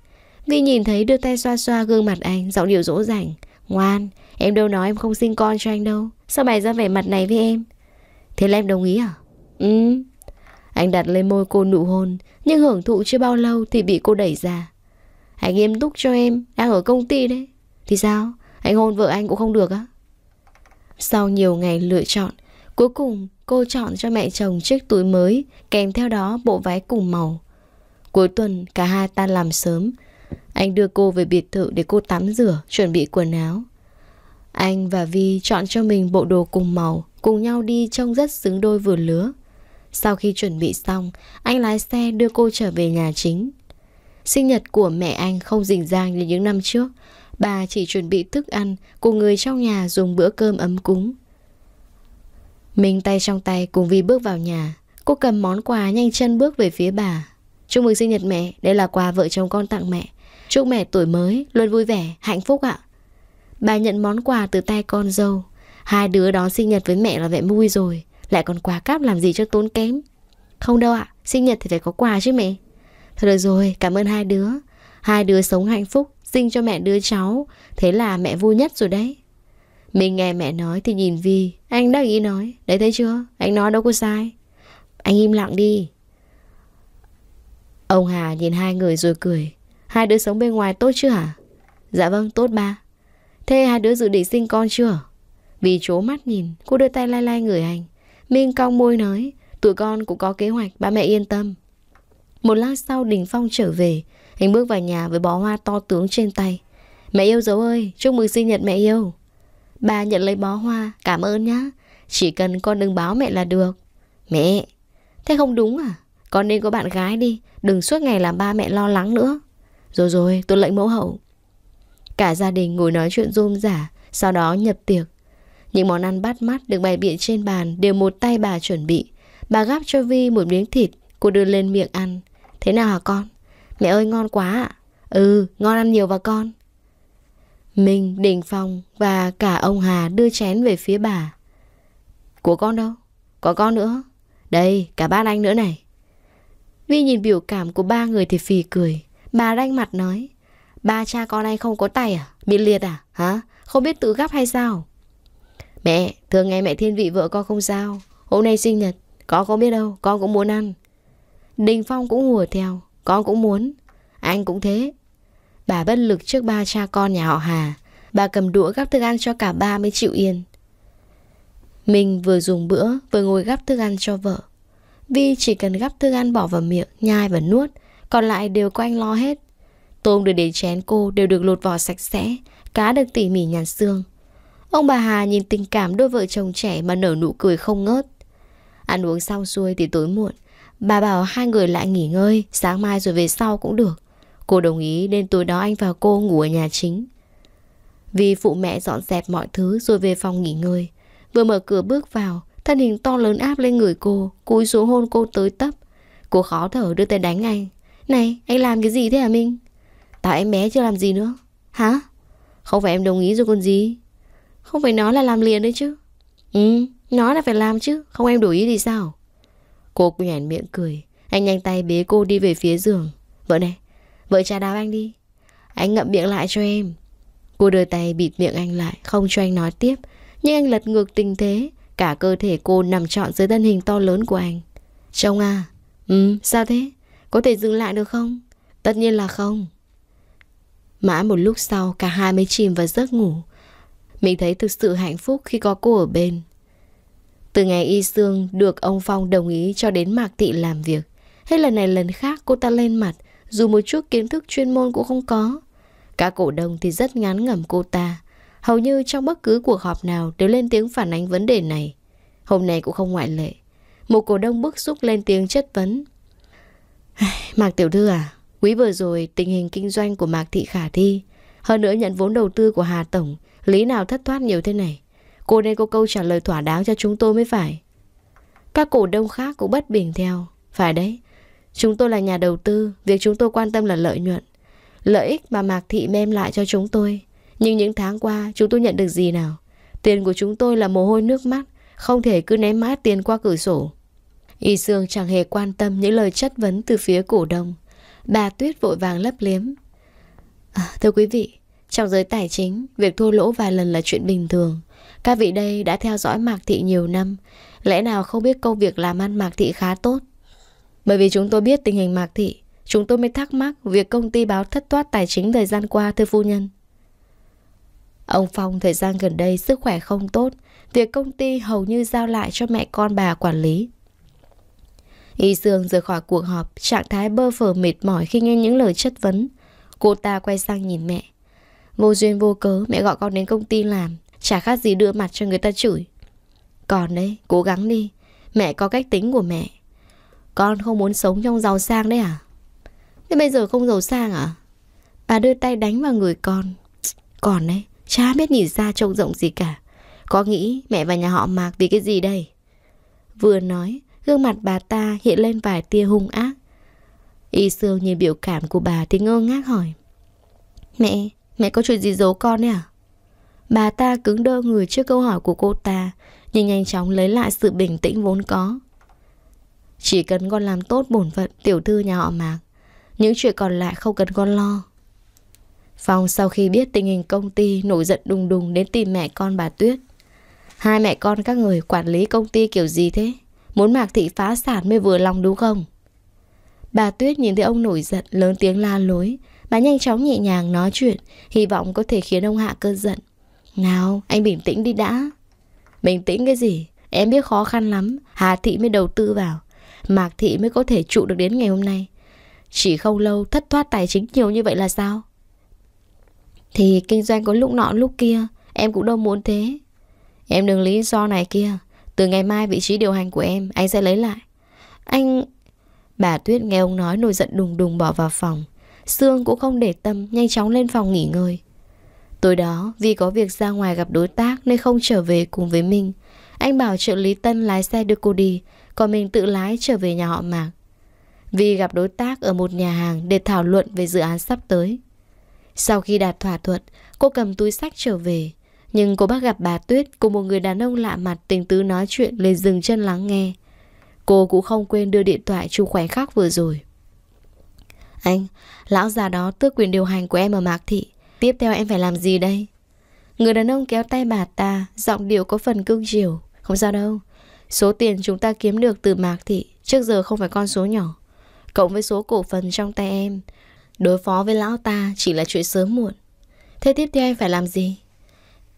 Ghi nhìn thấy đưa tay xoa xoa gương mặt anh Giọng điệu dỗ dành Ngoan em đâu nói em không sinh con cho anh đâu Sao bày ra vẻ mặt này với em Thế là em đồng ý à Ừ Anh đặt lên môi cô nụ hôn nhưng hưởng thụ chưa bao lâu thì bị cô đẩy ra Anh nghiêm túc cho em Đang ở công ty đấy Thì sao? Anh hôn vợ anh cũng không được á Sau nhiều ngày lựa chọn Cuối cùng cô chọn cho mẹ chồng chiếc túi mới Kèm theo đó bộ váy cùng màu Cuối tuần cả hai tan làm sớm Anh đưa cô về biệt thự để cô tắm rửa Chuẩn bị quần áo Anh và Vi chọn cho mình bộ đồ cùng màu Cùng nhau đi trông rất xứng đôi vừa lứa sau khi chuẩn bị xong, anh lái xe đưa cô trở về nhà chính. Sinh nhật của mẹ anh không rình rang như những năm trước. Bà chỉ chuẩn bị thức ăn cùng người trong nhà dùng bữa cơm ấm cúng. Mình tay trong tay cùng Vi bước vào nhà. Cô cầm món quà nhanh chân bước về phía bà. Chúc mừng sinh nhật mẹ, đây là quà vợ chồng con tặng mẹ. Chúc mẹ tuổi mới, luôn vui vẻ, hạnh phúc ạ. Bà nhận món quà từ tay con dâu. Hai đứa đón sinh nhật với mẹ là vậy vui rồi. Lại còn quà cáp làm gì cho tốn kém Không đâu ạ, sinh nhật thì phải có quà chứ mẹ Thôi được rồi, cảm ơn hai đứa Hai đứa sống hạnh phúc Sinh cho mẹ đứa cháu Thế là mẹ vui nhất rồi đấy Mình nghe mẹ nói thì nhìn Vi Anh đã ý nói, đấy thấy chưa Anh nói đâu có sai Anh im lặng đi Ông Hà nhìn hai người rồi cười Hai đứa sống bên ngoài tốt chưa hả Dạ vâng, tốt ba Thế hai đứa dự định sinh con chưa? Vì chố mắt nhìn, cô đưa tay lai lai người anh. Minh cong môi nói Tụi con cũng có kế hoạch, ba mẹ yên tâm Một lát sau Đình Phong trở về Anh bước vào nhà với bó hoa to tướng trên tay Mẹ yêu dấu ơi, chúc mừng sinh nhật mẹ yêu Ba nhận lấy bó hoa, cảm ơn nhá Chỉ cần con đừng báo mẹ là được Mẹ, thế không đúng à? Con nên có bạn gái đi Đừng suốt ngày làm ba mẹ lo lắng nữa Rồi rồi, tôi lệnh mẫu hậu Cả gia đình ngồi nói chuyện rôm giả Sau đó nhập tiệc những món ăn bắt mắt được bày biện trên bàn đều một tay bà chuẩn bị. Bà gắp cho Vi một miếng thịt, cô đưa lên miệng ăn. Thế nào hả con? Mẹ ơi ngon quá ạ. Ừ, ngon ăn nhiều vào con. Minh, Đình Phong và cả ông Hà đưa chén về phía bà. Của con đâu? Có con nữa. Đây, cả bát anh nữa này. Vi nhìn biểu cảm của ba người thì phì cười. Bà đanh mặt nói. Ba cha con anh không có tay à? Bị liệt à? Hả? Không biết tự gắp hay sao? Mẹ, thường ngày mẹ thiên vị vợ con không sao Hôm nay sinh nhật, con không biết đâu, con cũng muốn ăn Đình Phong cũng hùa theo Con cũng muốn Anh cũng thế Bà bất lực trước ba cha con nhà họ Hà Bà cầm đũa gắp thức ăn cho cả ba mới chịu yên Mình vừa dùng bữa vừa ngồi gắp thức ăn cho vợ Vi chỉ cần gắp thức ăn bỏ vào miệng, nhai và nuốt Còn lại đều có anh lo hết Tôm được để chén cô đều được lột vỏ sạch sẽ Cá được tỉ mỉ nhàn xương Ông bà Hà nhìn tình cảm đôi vợ chồng trẻ mà nở nụ cười không ngớt. Ăn uống xong xuôi thì tối muộn, bà bảo hai người lại nghỉ ngơi, sáng mai rồi về sau cũng được. Cô đồng ý nên tối đó anh và cô ngủ ở nhà chính. Vì phụ mẹ dọn dẹp mọi thứ rồi về phòng nghỉ ngơi. Vừa mở cửa bước vào, thân hình to lớn áp lên người cô, cúi xuống hôn cô tới tấp. Cô khó thở đưa tay đánh anh. Này, anh làm cái gì thế hả Minh? Tao em bé chưa làm gì nữa. Hả? Không phải em đồng ý rồi còn gì? Không phải nó là làm liền đấy chứ Ừ, nó là phải làm chứ Không em đủ ý thì sao Cô nhoẻn miệng cười Anh nhanh tay bế cô đi về phía giường Vợ này, vợ trà đáo anh đi Anh ngậm miệng lại cho em Cô đưa tay bịt miệng anh lại Không cho anh nói tiếp Nhưng anh lật ngược tình thế Cả cơ thể cô nằm trọn dưới thân hình to lớn của anh Trông à Ừ sao thế Có thể dừng lại được không Tất nhiên là không Mãi một lúc sau cả hai mới chìm vào giấc ngủ mình thấy thực sự hạnh phúc khi có cô ở bên. Từ ngày Y Sương được ông Phong đồng ý cho đến Mạc Thị làm việc. Hết lần này lần khác cô ta lên mặt, dù một chút kiến thức chuyên môn cũng không có. Các cổ đông thì rất ngán ngẩm cô ta. Hầu như trong bất cứ cuộc họp nào đều lên tiếng phản ánh vấn đề này. Hôm nay cũng không ngoại lệ. Một cổ đông bức xúc lên tiếng chất vấn. (sighs) Mạc Tiểu Thư à, quý vừa rồi tình hình kinh doanh của Mạc Thị khả thi. Hơn nữa nhận vốn đầu tư của Hà Tổng Lý nào thất thoát nhiều thế này Cô nên có câu trả lời thỏa đáng cho chúng tôi mới phải Các cổ đông khác cũng bất bình theo Phải đấy Chúng tôi là nhà đầu tư Việc chúng tôi quan tâm là lợi nhuận Lợi ích mà Mạc Thị đem lại cho chúng tôi Nhưng những tháng qua chúng tôi nhận được gì nào Tiền của chúng tôi là mồ hôi nước mắt Không thể cứ ném mát tiền qua cửa sổ Y Sương chẳng hề quan tâm những lời chất vấn từ phía cổ đông Bà Tuyết vội vàng lấp liếm à, Thưa quý vị trong giới tài chính, việc thua lỗ vài lần là chuyện bình thường. Các vị đây đã theo dõi Mạc Thị nhiều năm, lẽ nào không biết công việc làm ăn Mạc Thị khá tốt? Bởi vì chúng tôi biết tình hình Mạc Thị, chúng tôi mới thắc mắc việc công ty báo thất thoát tài chính thời gian qua thưa phu nhân. Ông Phong thời gian gần đây sức khỏe không tốt, việc công ty hầu như giao lại cho mẹ con bà quản lý. Y Sương rời khỏi cuộc họp, trạng thái bơ phờ mệt mỏi khi nghe những lời chất vấn. Cô ta quay sang nhìn mẹ. Vô duyên vô cớ mẹ gọi con đến công ty làm Chả khác gì đưa mặt cho người ta chửi Còn đấy, cố gắng đi Mẹ có cách tính của mẹ Con không muốn sống trong giàu sang đấy à Thế bây giờ không giàu sang à Bà đưa tay đánh vào người con Còn đấy, chả biết nhìn ra trông rộng gì cả Có nghĩ mẹ và nhà họ mạc vì cái gì đây Vừa nói, gương mặt bà ta hiện lên vài tia hung ác Y Sương nhìn biểu cảm của bà thì ngơ ngác hỏi Mẹ, Mẹ có chuyện gì giấu con ấy à? Bà ta cứng đơ người trước câu hỏi của cô ta Nhưng nhanh chóng lấy lại sự bình tĩnh vốn có Chỉ cần con làm tốt bổn phận tiểu thư nhà họ mạc Những chuyện còn lại không cần con lo Phong sau khi biết tình hình công ty nổi giận đùng đùng đến tìm mẹ con bà Tuyết Hai mẹ con các người quản lý công ty kiểu gì thế? Muốn Mạc Thị phá sản mới vừa lòng đúng không? Bà Tuyết nhìn thấy ông nổi giận lớn tiếng la lối Bà nhanh chóng nhẹ nhàng nói chuyện Hy vọng có thể khiến ông Hạ cơn giận Nào anh bình tĩnh đi đã Bình tĩnh cái gì Em biết khó khăn lắm Hà Thị mới đầu tư vào Mạc Thị mới có thể trụ được đến ngày hôm nay Chỉ không lâu thất thoát tài chính nhiều như vậy là sao Thì kinh doanh có lúc nọ lúc kia Em cũng đâu muốn thế Em đừng lý do này kia Từ ngày mai vị trí điều hành của em Anh sẽ lấy lại Anh Bà Tuyết nghe ông nói nổi giận đùng đùng bỏ vào phòng Sương cũng không để tâm Nhanh chóng lên phòng nghỉ ngơi Tối đó vì có việc ra ngoài gặp đối tác Nên không trở về cùng với mình Anh bảo trợ lý Tân lái xe đưa cô đi Còn mình tự lái trở về nhà họ Mạc Vì gặp đối tác ở một nhà hàng Để thảo luận về dự án sắp tới Sau khi đạt thỏa thuận Cô cầm túi sách trở về Nhưng cô bắt gặp bà Tuyết Cùng một người đàn ông lạ mặt tình tứ nói chuyện Lên dừng chân lắng nghe Cô cũng không quên đưa điện thoại chung khoảnh khắc vừa rồi anh, lão già đó tước quyền điều hành của em ở Mạc Thị Tiếp theo em phải làm gì đây? Người đàn ông kéo tay bà ta Giọng điệu có phần cưng chiều Không sao đâu Số tiền chúng ta kiếm được từ Mạc Thị Trước giờ không phải con số nhỏ Cộng với số cổ phần trong tay em Đối phó với lão ta chỉ là chuyện sớm muộn Thế tiếp theo em phải làm gì?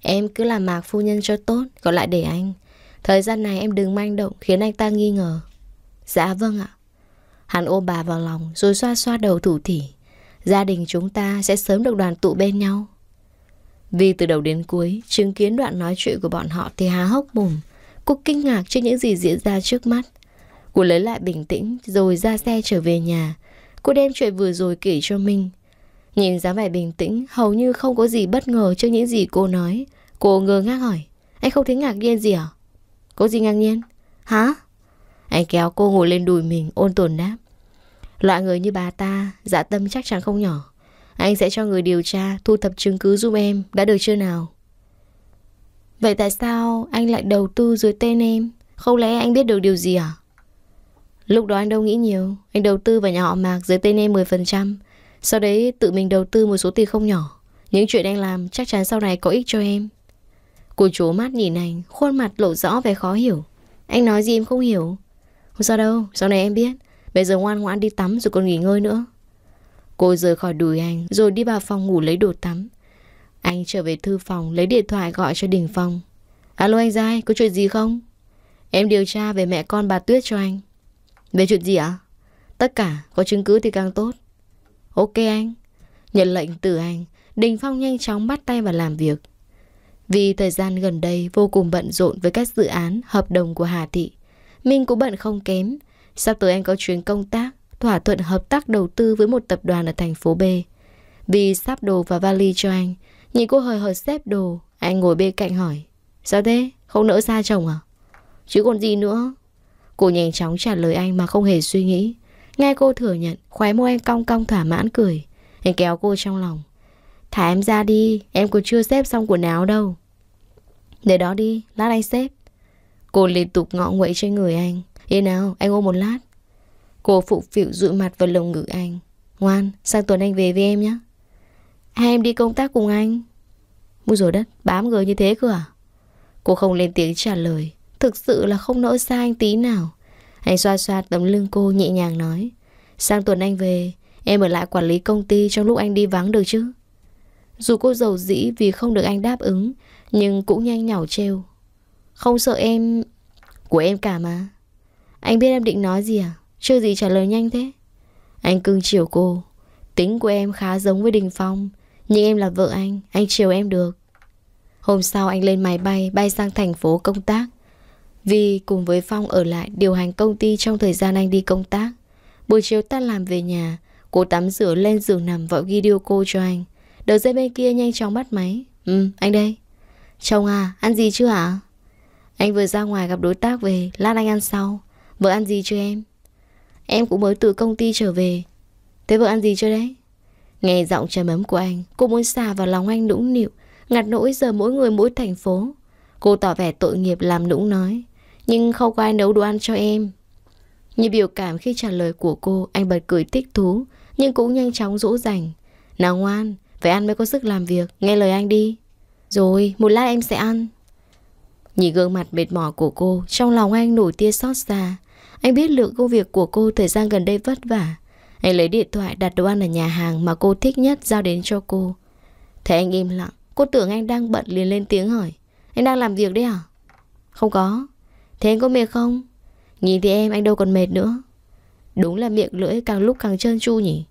Em cứ làm Mạc phu nhân cho tốt Còn lại để anh Thời gian này em đừng manh động khiến anh ta nghi ngờ Dạ vâng ạ Hắn ôm bà vào lòng rồi xoa xoa đầu thủ thỉ. Gia đình chúng ta sẽ sớm được đoàn tụ bên nhau. Vì từ đầu đến cuối, chứng kiến đoạn nói chuyện của bọn họ thì há hốc mồm. Cô kinh ngạc trước những gì diễn ra trước mắt. Cô lấy lại bình tĩnh rồi ra xe trở về nhà. Cô đem chuyện vừa rồi kể cho Minh. Nhìn dáng vẻ bình tĩnh, hầu như không có gì bất ngờ trước những gì cô nói. Cô ngơ ngác hỏi, anh không thấy ngạc nhiên gì à? Có gì ngạc nhiên? Hả? Anh kéo cô ngồi lên đùi mình ôn tồn đáp Loại người như bà ta Dạ tâm chắc chắn không nhỏ Anh sẽ cho người điều tra Thu thập chứng cứ giúp em Đã được chưa nào Vậy tại sao anh lại đầu tư dưới tên em Không lẽ anh biết được điều gì à Lúc đó anh đâu nghĩ nhiều Anh đầu tư vào nhà họ mạc dưới tên em 10% Sau đấy tự mình đầu tư một số tiền không nhỏ Những chuyện anh làm chắc chắn sau này có ích cho em Cô chú mắt nhìn anh Khuôn mặt lộ rõ vẻ khó hiểu Anh nói gì em không hiểu sao đâu, sau này em biết Bây giờ ngoan ngoãn đi tắm rồi còn nghỉ ngơi nữa Cô rời khỏi đùi anh Rồi đi vào phòng ngủ lấy đồ tắm Anh trở về thư phòng lấy điện thoại gọi cho Đình Phong Alo anh Giai, có chuyện gì không? Em điều tra về mẹ con bà Tuyết cho anh Về chuyện gì ạ? Tất cả, có chứng cứ thì càng tốt Ok anh Nhận lệnh từ anh Đình Phong nhanh chóng bắt tay vào làm việc Vì thời gian gần đây vô cùng bận rộn với các dự án, hợp đồng của Hà Thị Minh cũng bận không kém. Sắp tới anh có chuyến công tác, thỏa thuận hợp tác đầu tư với một tập đoàn ở thành phố B. Vì sắp đồ và vali cho anh, nhìn cô hời hợt xếp đồ, anh ngồi bên cạnh hỏi. Sao thế? Không nỡ xa chồng à? Chứ còn gì nữa? Cô nhanh chóng trả lời anh mà không hề suy nghĩ. Nghe cô thừa nhận, khóe môi anh cong cong thỏa mãn cười. Anh kéo cô trong lòng. Thả em ra đi, em còn chưa xếp xong quần áo đâu. Để đó đi, lát anh xếp. Cô liên tục ngọ nguậy trên người anh Yên nào, anh ôm một lát Cô phụ phịu dụi mặt vào lồng ngực anh Ngoan, sang tuần anh về với em nhé hai em đi công tác cùng anh Mua rồi đất, bám người như thế cơ à Cô không lên tiếng trả lời Thực sự là không nỡ xa anh tí nào Anh xoa xoa tấm lưng cô nhẹ nhàng nói Sang tuần anh về Em ở lại quản lý công ty trong lúc anh đi vắng được chứ Dù cô giàu dĩ vì không được anh đáp ứng Nhưng cũng nhanh nhỏ treo không sợ em... Của em cả mà Anh biết em định nói gì à? Chưa gì trả lời nhanh thế Anh cưng chiều cô Tính của em khá giống với Đình Phong Nhưng em là vợ anh, anh chiều em được Hôm sau anh lên máy bay Bay sang thành phố công tác Vì cùng với Phong ở lại Điều hành công ty trong thời gian anh đi công tác Buổi chiều ta làm về nhà Cô tắm rửa lên giường nằm vào video cô cho anh Đầu dây bên kia nhanh chóng bắt máy Ừ, anh đây Chồng à, ăn gì chưa ạ? À? Anh vừa ra ngoài gặp đối tác về Lát anh ăn sau Vợ ăn gì cho em Em cũng mới từ công ty trở về Thế vợ ăn gì cho đấy Nghe giọng trầm ấm của anh Cô muốn xà vào lòng anh nũng nịu Ngặt nỗi giờ mỗi người mỗi thành phố Cô tỏ vẻ tội nghiệp làm nũng nói Nhưng không có ai nấu đồ ăn cho em Như biểu cảm khi trả lời của cô Anh bật cười thích thú Nhưng cũng nhanh chóng dỗ dành Nào ngoan, phải ăn mới có sức làm việc Nghe lời anh đi Rồi, một lát em sẽ ăn Nhìn gương mặt mệt mỏi của cô, trong lòng anh nổi tia xót xa. Anh biết lượng công việc của cô thời gian gần đây vất vả. Anh lấy điện thoại đặt đồ ăn ở nhà hàng mà cô thích nhất giao đến cho cô. Thấy anh im lặng, cô tưởng anh đang bận liền lên tiếng hỏi. Anh đang làm việc đấy à? Không có. Thế anh có mệt không? Nhìn thì em anh đâu còn mệt nữa. Đúng là miệng lưỡi càng lúc càng trơn tru nhỉ.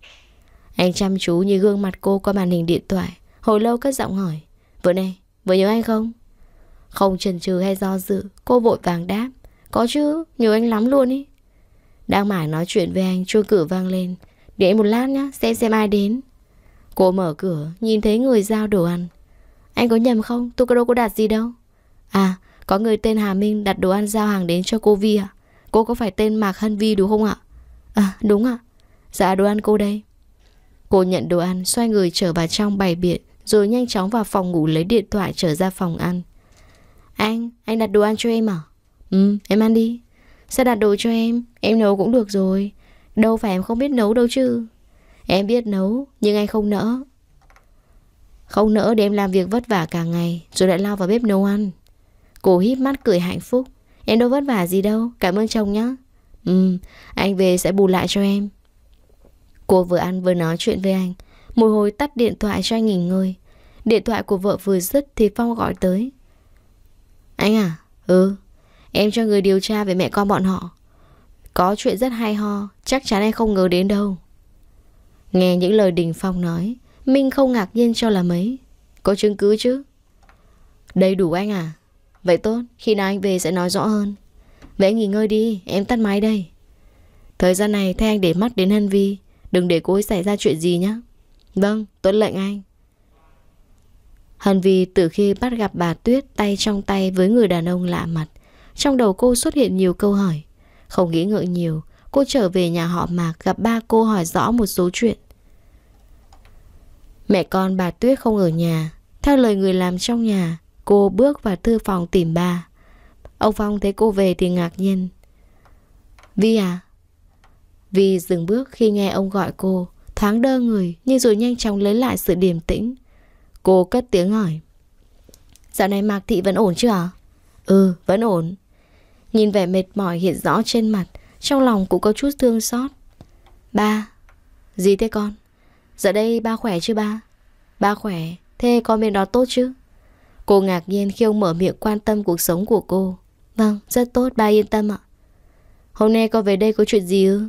Anh chăm chú như gương mặt cô qua màn hình điện thoại. Hồi lâu cất giọng hỏi. Vợ này, vợ nhớ anh không? Không chần chừ hay do dự Cô vội vàng đáp Có chứ, nhớ anh lắm luôn ý Đang mải nói chuyện với anh chuông cửa vang lên Để em một lát nhá, xem xem ai đến Cô mở cửa, nhìn thấy người giao đồ ăn Anh có nhầm không, tôi có đâu có đặt gì đâu À, có người tên Hà Minh đặt đồ ăn giao hàng đến cho cô Vi ạ Cô có phải tên Mạc Hân Vi đúng không ạ? À, đúng ạ Dạ đồ ăn cô đây Cô nhận đồ ăn, xoay người trở vào trong bày biện Rồi nhanh chóng vào phòng ngủ lấy điện thoại trở ra phòng ăn anh, anh đặt đồ ăn cho em à? Ừ, em ăn đi. Sao đặt đồ cho em? Em nấu cũng được rồi. Đâu phải em không biết nấu đâu chứ. Em biết nấu, nhưng anh không nỡ. Không nỡ để em làm việc vất vả cả ngày, rồi lại lao vào bếp nấu ăn. Cô híp mắt cười hạnh phúc. Em đâu vất vả gì đâu, cảm ơn chồng nhé. Ừ, anh về sẽ bù lại cho em. Cô vừa ăn vừa nói chuyện với anh. Một hồi tắt điện thoại cho anh nghỉ ngơi. Điện thoại của vợ vừa dứt thì Phong gọi tới. Anh à? Ừ. Em cho người điều tra về mẹ con bọn họ. Có chuyện rất hay ho, chắc chắn anh không ngờ đến đâu. Nghe những lời Đình Phong nói, Minh không ngạc nhiên cho là mấy. Có chứng cứ chứ? Đầy đủ anh à? Vậy tốt, khi nào anh về sẽ nói rõ hơn. Vậy nghỉ ngơi đi, em tắt máy đây. Thời gian này thay anh để mắt đến Hân Vi, đừng để cô ấy xảy ra chuyện gì nhé. Vâng, tuân lệnh anh. Hân vì từ khi bắt gặp bà Tuyết tay trong tay với người đàn ông lạ mặt, trong đầu cô xuất hiện nhiều câu hỏi. Không nghĩ ngợi nhiều, cô trở về nhà họ Mạc gặp ba cô hỏi rõ một số chuyện. Mẹ con bà Tuyết không ở nhà, theo lời người làm trong nhà, cô bước vào thư phòng tìm bà. Ông Phong thấy cô về thì ngạc nhiên. Vi à? Vi dừng bước khi nghe ông gọi cô, thoáng đơ người nhưng rồi nhanh chóng lấy lại sự điềm tĩnh. Cô cất tiếng hỏi Dạo này Mạc Thị vẫn ổn chưa ạ? À? Ừ, vẫn ổn Nhìn vẻ mệt mỏi hiện rõ trên mặt Trong lòng cũng có chút thương xót Ba Gì thế con? dạo đây ba khỏe chứ ba? Ba khỏe, thế con bên đó tốt chứ? Cô ngạc nhiên khi ông mở miệng quan tâm cuộc sống của cô Vâng, rất tốt, ba yên tâm ạ Hôm nay con về đây có chuyện gì ư?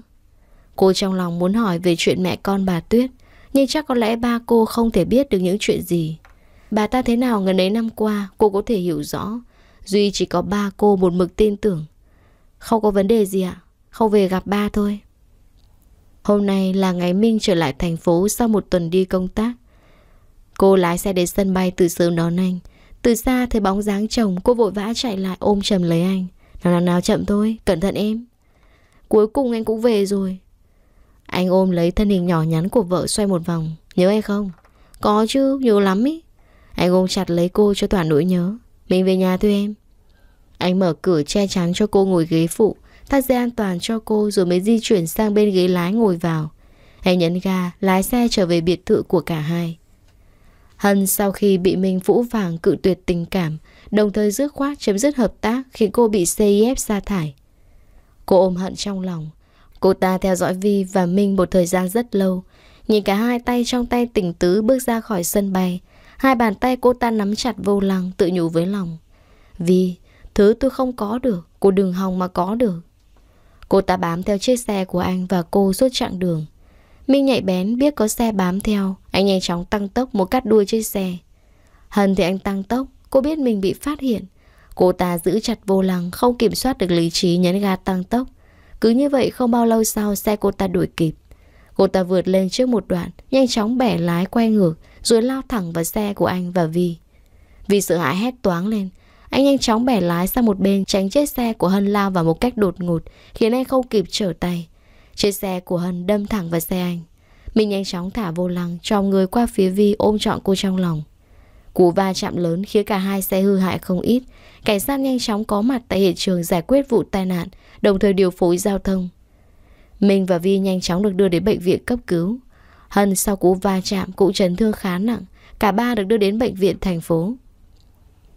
Cô trong lòng muốn hỏi về chuyện mẹ con bà Tuyết nhưng chắc có lẽ ba cô không thể biết được những chuyện gì Bà ta thế nào gần ấy năm qua Cô có thể hiểu rõ Duy chỉ có ba cô một mực tin tưởng Không có vấn đề gì ạ Không về gặp ba thôi Hôm nay là ngày Minh trở lại thành phố Sau một tuần đi công tác Cô lái xe đến sân bay từ sớm đón anh Từ xa thấy bóng dáng chồng Cô vội vã chạy lại ôm chầm lấy anh Nào nào nào chậm thôi, cẩn thận em Cuối cùng anh cũng về rồi anh ôm lấy thân hình nhỏ nhắn của vợ xoay một vòng Nhớ hay không? Có chứ, nhớ lắm ý Anh ôm chặt lấy cô cho toàn nỗi nhớ Mình về nhà thôi em Anh mở cửa che chắn cho cô ngồi ghế phụ Thắt dây an toàn cho cô rồi mới di chuyển sang bên ghế lái ngồi vào Anh nhấn ga, lái xe trở về biệt thự của cả hai Hân sau khi bị Minh Vũ Vàng cự tuyệt tình cảm, đồng thời dứt khoát chấm dứt hợp tác khiến cô bị CIF sa thải. Cô ôm hận trong lòng, Cô ta theo dõi Vi và Minh một thời gian rất lâu Nhìn cả hai tay trong tay tỉnh tứ bước ra khỏi sân bay Hai bàn tay cô ta nắm chặt vô lăng tự nhủ với lòng Vi, thứ tôi không có được, cô đừng hòng mà có được Cô ta bám theo chiếc xe của anh và cô suốt chặng đường Minh nhạy bén biết có xe bám theo Anh nhanh chóng tăng tốc một cắt đuôi chiếc xe Hân thì anh tăng tốc Cô biết mình bị phát hiện Cô ta giữ chặt vô lăng Không kiểm soát được lý trí nhấn ga tăng tốc cứ như vậy không bao lâu sau xe cô ta đuổi kịp. Cô ta vượt lên trước một đoạn, nhanh chóng bẻ lái quay ngược, rồi lao thẳng vào xe của anh và Vi. vì sợ hãi hét toáng lên. Anh nhanh chóng bẻ lái sang một bên tránh chiếc xe của Hân lao vào một cách đột ngột, khiến anh không kịp trở tay. Chiếc xe của Hân đâm thẳng vào xe anh. Mình nhanh chóng thả vô lăng, tròm người qua phía Vi ôm trọn cô trong lòng. Cú va chạm lớn khiến cả hai xe hư hại không ít, Cảnh sát nhanh chóng có mặt tại hiện trường giải quyết vụ tai nạn, đồng thời điều phối giao thông. Minh và Vi nhanh chóng được đưa đến bệnh viện cấp cứu. Hân sau cú va chạm cũng chấn thương khá nặng, cả ba được đưa đến bệnh viện thành phố.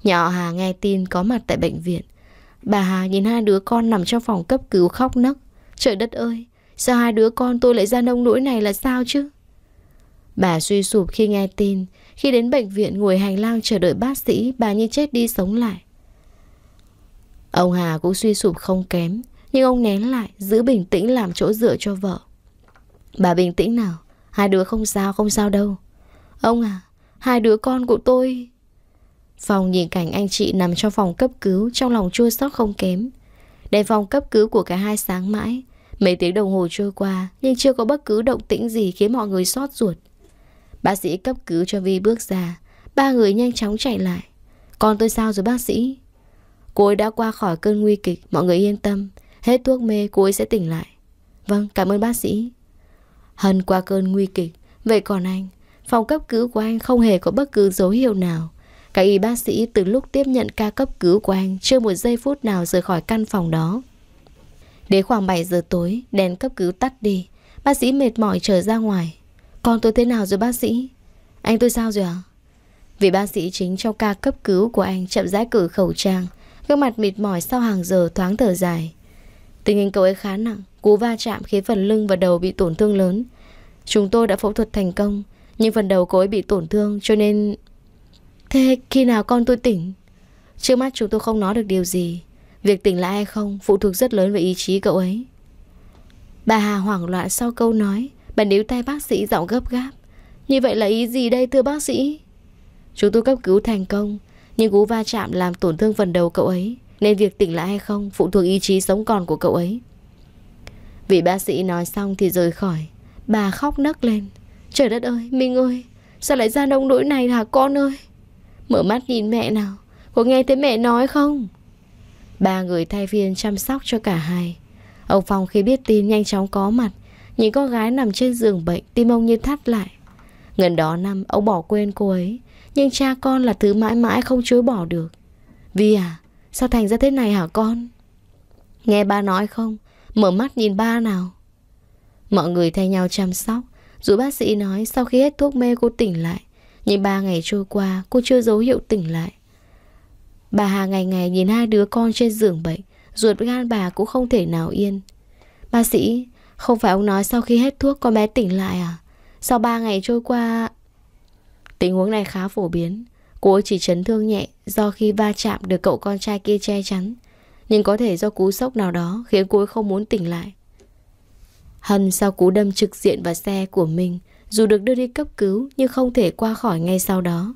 Nhỏ Hà nghe tin có mặt tại bệnh viện. Bà Hà nhìn hai đứa con nằm trong phòng cấp cứu khóc nấc. Trời đất ơi, sao hai đứa con tôi lại ra nông nỗi này là sao chứ? Bà suy sụp khi nghe tin, khi đến bệnh viện ngồi hành lang chờ đợi bác sĩ, bà như chết đi sống lại. Ông Hà cũng suy sụp không kém, nhưng ông nén lại, giữ bình tĩnh làm chỗ dựa cho vợ. Bà bình tĩnh nào, hai đứa không sao, không sao đâu. Ông à, hai đứa con của tôi... Phòng nhìn cảnh anh chị nằm trong phòng cấp cứu trong lòng chua xót không kém. Đèn phòng cấp cứu của cả hai sáng mãi. Mấy tiếng đồng hồ trôi qua nhưng chưa có bất cứ động tĩnh gì khiến mọi người xót ruột. Bác sĩ cấp cứu cho Vi bước ra. Ba người nhanh chóng chạy lại. Con tôi sao rồi bác sĩ? Cô ấy đã qua khỏi cơn nguy kịch Mọi người yên tâm Hết thuốc mê cô ấy sẽ tỉnh lại Vâng cảm ơn bác sĩ Hân qua cơn nguy kịch Vậy còn anh Phòng cấp cứu của anh không hề có bất cứ dấu hiệu nào Các y bác sĩ từ lúc tiếp nhận ca cấp cứu của anh Chưa một giây phút nào rời khỏi căn phòng đó Đến khoảng 7 giờ tối Đèn cấp cứu tắt đi Bác sĩ mệt mỏi trở ra ngoài Con tôi thế nào rồi bác sĩ Anh tôi sao rồi ạ à? Vị bác sĩ chính trong ca cấp cứu của anh chậm rãi cử khẩu trang Gương mặt mệt mỏi sau hàng giờ thoáng thở dài Tình hình cậu ấy khá nặng Cú va chạm khiến phần lưng và đầu bị tổn thương lớn Chúng tôi đã phẫu thuật thành công Nhưng phần đầu cô ấy bị tổn thương cho nên Thế khi nào con tôi tỉnh? Trước mắt chúng tôi không nói được điều gì Việc tỉnh lại hay không phụ thuộc rất lớn vào ý chí cậu ấy Bà Hà hoảng loạn sau câu nói Bà níu tay bác sĩ giọng gấp gáp Như vậy là ý gì đây thưa bác sĩ? Chúng tôi cấp cứu thành công nhưng cú va chạm làm tổn thương phần đầu cậu ấy Nên việc tỉnh lại hay không phụ thuộc ý chí sống còn của cậu ấy Vị bác sĩ nói xong thì rời khỏi Bà khóc nấc lên Trời đất ơi, Minh ơi Sao lại ra nông nỗi này hả con ơi Mở mắt nhìn mẹ nào Có nghe thấy mẹ nói không Ba người thay phiên chăm sóc cho cả hai Ông Phong khi biết tin nhanh chóng có mặt Nhìn con gái nằm trên giường bệnh Tim ông như thắt lại Gần đó năm ông bỏ quên cô ấy nhưng cha con là thứ mãi mãi không chối bỏ được Vi à Sao thành ra thế này hả con Nghe ba nói không Mở mắt nhìn ba nào Mọi người thay nhau chăm sóc Dù bác sĩ nói sau khi hết thuốc mê cô tỉnh lại Nhưng ba ngày trôi qua cô chưa dấu hiệu tỉnh lại Bà Hà ngày ngày nhìn hai đứa con trên giường bệnh Ruột gan bà cũng không thể nào yên Bác sĩ Không phải ông nói sau khi hết thuốc con bé tỉnh lại à Sau ba ngày trôi qua Tình huống này khá phổ biến. Cô chỉ chấn thương nhẹ do khi va chạm được cậu con trai kia che chắn. Nhưng có thể do cú sốc nào đó khiến cô không muốn tỉnh lại. Hân sau cú đâm trực diện vào xe của mình dù được đưa đi cấp cứu nhưng không thể qua khỏi ngay sau đó.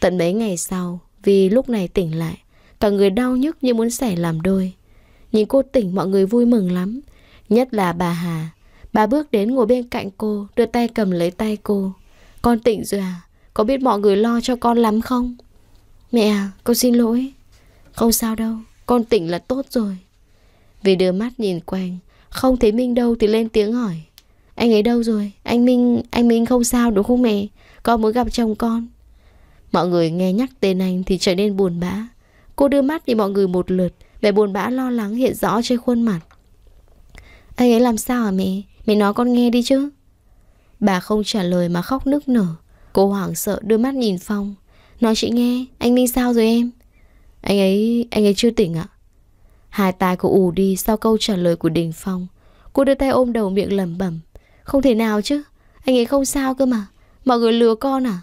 Tận mấy ngày sau, vì lúc này tỉnh lại, cả người đau nhức như muốn xẻ làm đôi. Nhìn cô tỉnh mọi người vui mừng lắm, nhất là bà Hà. Bà bước đến ngồi bên cạnh cô, đưa tay cầm lấy tay cô. Con tỉnh rồi à? Có biết mọi người lo cho con lắm không? Mẹ à, con xin lỗi. Không sao đâu, con tỉnh là tốt rồi. Vì đưa mắt nhìn quanh, không thấy Minh đâu thì lên tiếng hỏi. Anh ấy đâu rồi? Anh Minh, anh Minh không sao đúng không mẹ? Con mới gặp chồng con. Mọi người nghe nhắc tên anh thì trở nên buồn bã. Cô đưa mắt đi mọi người một lượt, vẻ buồn bã lo lắng hiện rõ trên khuôn mặt. Anh ấy làm sao hả mẹ? Mẹ nói con nghe đi chứ. Bà không trả lời mà khóc nức nở Cô hoảng sợ đưa mắt nhìn Phong Nói chị nghe, anh Minh sao rồi em? Anh ấy, anh ấy chưa tỉnh ạ Hai tai cô ù đi sau câu trả lời của Đình Phong Cô đưa tay ôm đầu miệng lẩm bẩm Không thể nào chứ, anh ấy không sao cơ mà Mọi người lừa con à?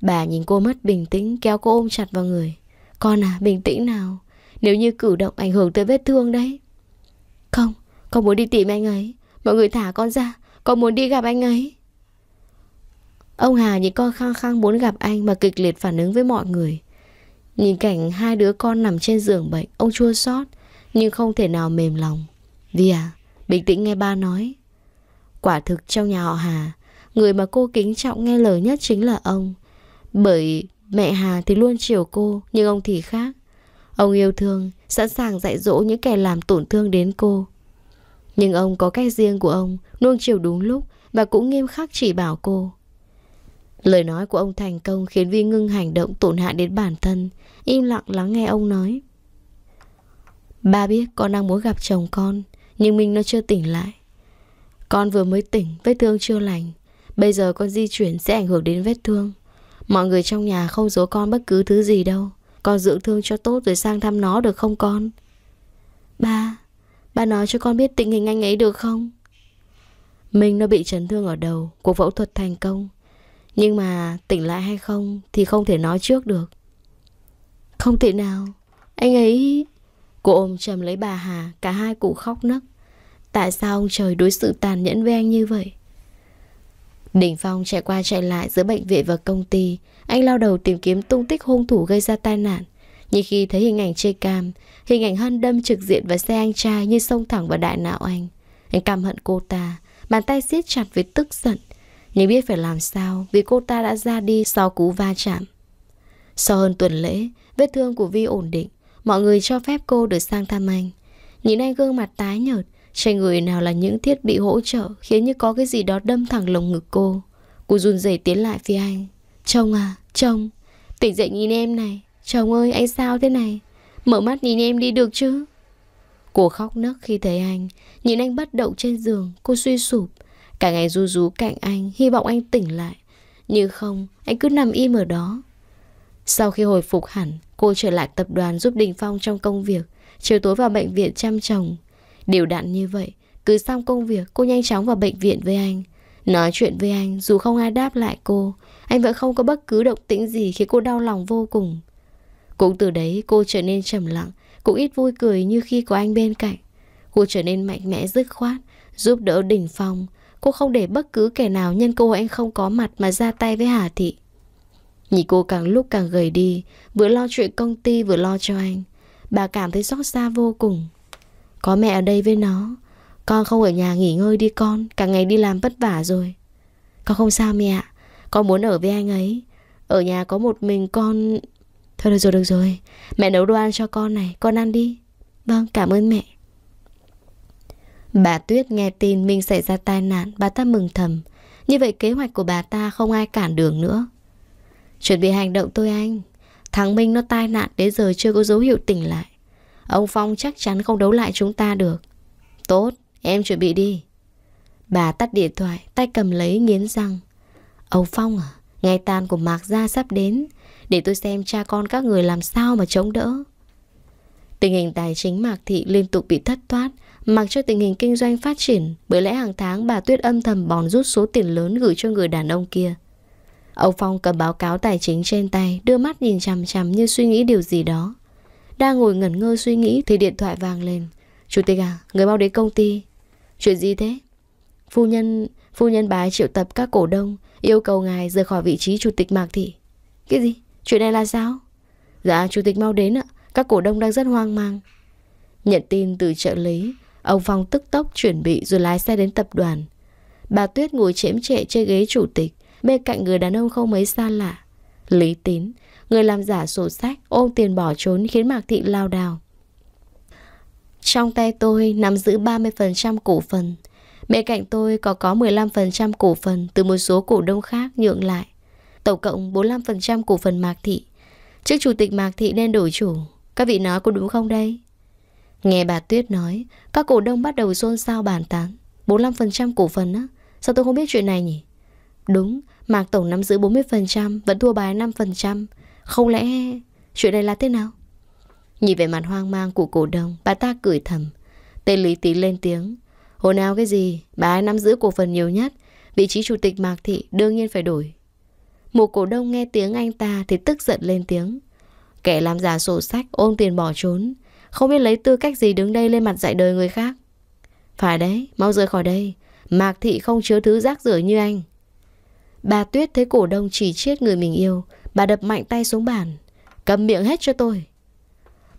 Bà nhìn cô mất bình tĩnh kéo cô ôm chặt vào người Con à, bình tĩnh nào Nếu như cử động ảnh hưởng tới vết thương đấy Không, con muốn đi tìm anh ấy Mọi người thả con ra con muốn đi gặp anh ấy Ông Hà nhìn con khăng khăng muốn gặp anh Mà kịch liệt phản ứng với mọi người Nhìn cảnh hai đứa con nằm trên giường bệnh Ông chua xót Nhưng không thể nào mềm lòng Vì à, bình tĩnh nghe ba nói Quả thực trong nhà họ Hà Người mà cô kính trọng nghe lời nhất chính là ông Bởi mẹ Hà thì luôn chiều cô Nhưng ông thì khác Ông yêu thương, sẵn sàng dạy dỗ những kẻ làm tổn thương đến cô nhưng ông có cách riêng của ông, nuông chiều đúng lúc và cũng nghiêm khắc chỉ bảo cô. Lời nói của ông thành công khiến Vi ngưng hành động tổn hại đến bản thân, im lặng lắng nghe ông nói. Ba biết con đang muốn gặp chồng con, nhưng mình nó chưa tỉnh lại. Con vừa mới tỉnh, vết thương chưa lành. Bây giờ con di chuyển sẽ ảnh hưởng đến vết thương. Mọi người trong nhà không giấu con bất cứ thứ gì đâu. Con dưỡng thương cho tốt rồi sang thăm nó được không con? Ba, Bà nói cho con biết tình hình anh ấy được không? Minh nó bị chấn thương ở đầu, cuộc phẫu thuật thành công. Nhưng mà tỉnh lại hay không thì không thể nói trước được. Không thể nào, anh ấy... Cô ôm chầm lấy bà Hà, cả hai cụ khóc nấc. Tại sao ông trời đối xử tàn nhẫn với anh như vậy? Đình Phong chạy qua chạy lại giữa bệnh viện và công ty. Anh lao đầu tìm kiếm tung tích hung thủ gây ra tai nạn. Nhưng khi thấy hình ảnh chê cam, Hình ảnh Hân đâm trực diện vào xe anh trai như xông thẳng vào đại não anh. Anh căm hận cô ta, bàn tay siết chặt vì tức giận. Nhưng biết phải làm sao vì cô ta đã ra đi sau cú va chạm. Sau hơn tuần lễ, vết thương của Vi ổn định, mọi người cho phép cô được sang thăm anh. Nhìn anh gương mặt tái nhợt, trên người nào là những thiết bị hỗ trợ khiến như có cái gì đó đâm thẳng lồng ngực cô. Cô run rẩy tiến lại phía anh. Chồng à, chồng, tỉnh dậy nhìn em này. Chồng ơi, anh sao thế này? Mở mắt nhìn em đi được chứ Cô khóc nấc khi thấy anh Nhìn anh bất động trên giường Cô suy sụp Cả ngày ru rú cạnh anh Hy vọng anh tỉnh lại Nhưng không Anh cứ nằm im ở đó Sau khi hồi phục hẳn Cô trở lại tập đoàn giúp Đình Phong trong công việc Chiều tối vào bệnh viện chăm chồng Điều đặn như vậy Cứ xong công việc cô nhanh chóng vào bệnh viện với anh Nói chuyện với anh dù không ai đáp lại cô Anh vẫn không có bất cứ động tĩnh gì khiến cô đau lòng vô cùng cũng từ đấy cô trở nên trầm lặng, cũng ít vui cười như khi có anh bên cạnh. Cô trở nên mạnh mẽ dứt khoát, giúp đỡ đỉnh phong. Cô không để bất cứ kẻ nào nhân cô anh không có mặt mà ra tay với Hà Thị. Nhìn cô càng lúc càng gầy đi, vừa lo chuyện công ty vừa lo cho anh. Bà cảm thấy xót xa vô cùng. Có mẹ ở đây với nó, con không ở nhà nghỉ ngơi đi con, cả ngày đi làm vất vả rồi. Con không sao mẹ con muốn ở với anh ấy. Ở nhà có một mình con Thôi được rồi, được rồi, mẹ nấu đồ ăn cho con này, con ăn đi. Vâng, cảm ơn mẹ. Bà Tuyết nghe tin Minh xảy ra tai nạn, bà ta mừng thầm. Như vậy kế hoạch của bà ta không ai cản đường nữa. Chuẩn bị hành động tôi anh. Thằng Minh nó tai nạn đến giờ chưa có dấu hiệu tỉnh lại. Ông Phong chắc chắn không đấu lại chúng ta được. Tốt, em chuẩn bị đi. Bà tắt điện thoại, tay cầm lấy nghiến răng. Ông Phong à, ngày tàn của Mạc Gia sắp đến. Để tôi xem cha con các người làm sao mà chống đỡ Tình hình tài chính Mạc Thị liên tục bị thất thoát Mặc cho tình hình kinh doanh phát triển Bởi lẽ hàng tháng bà Tuyết âm thầm bòn rút số tiền lớn gửi cho người đàn ông kia Ông Phong cầm báo cáo tài chính trên tay Đưa mắt nhìn chằm chằm như suy nghĩ điều gì đó Đang ngồi ngẩn ngơ suy nghĩ Thì điện thoại vang lên Chủ tịch à, người bao đến công ty Chuyện gì thế? Phu nhân, phu nhân bà triệu tập các cổ đông Yêu cầu ngài rời khỏi vị trí chủ tịch Mạc Thị Cái gì? Chuyện này là sao? Dạ, chủ tịch mau đến ạ. Các cổ đông đang rất hoang mang. Nhận tin từ trợ lý, ông Phong tức tốc chuẩn bị rồi lái xe đến tập đoàn. Bà Tuyết ngồi chễm trệ trên ghế chủ tịch, bên cạnh người đàn ông không mấy xa lạ. Lý Tín, người làm giả sổ sách, ôm tiền bỏ trốn khiến Mạc Thị lao đào. Trong tay tôi nắm giữ 30% cổ phần. Bên cạnh tôi có có 15% cổ phần từ một số cổ đông khác nhượng lại tổng cộng 45% cổ phần Mạc Thị. Trước chủ tịch Mạc Thị nên đổi chủ, các vị nói có đúng không đây? Nghe bà Tuyết nói, các cổ đông bắt đầu xôn xao bàn tán. 45% cổ phần á, sao tôi không biết chuyện này nhỉ? Đúng, Mạc Tổng nắm giữ 40%, vẫn thua bài 5%. Không lẽ chuyện này là thế nào? Nhìn về mặt hoang mang của cổ đông, bà ta cười thầm. Tên Lý Tý lên tiếng. Hồi nào cái gì, bà ấy nắm giữ cổ phần nhiều nhất. Vị trí chủ tịch Mạc Thị đương nhiên phải đổi. Một cổ đông nghe tiếng anh ta thì tức giận lên tiếng. Kẻ làm giả sổ sách ôm tiền bỏ trốn. Không biết lấy tư cách gì đứng đây lên mặt dạy đời người khác. Phải đấy, mau rời khỏi đây. Mạc thị không chứa thứ rác rưởi như anh. Bà Tuyết thấy cổ đông chỉ chết người mình yêu. Bà đập mạnh tay xuống bàn. Cầm miệng hết cho tôi.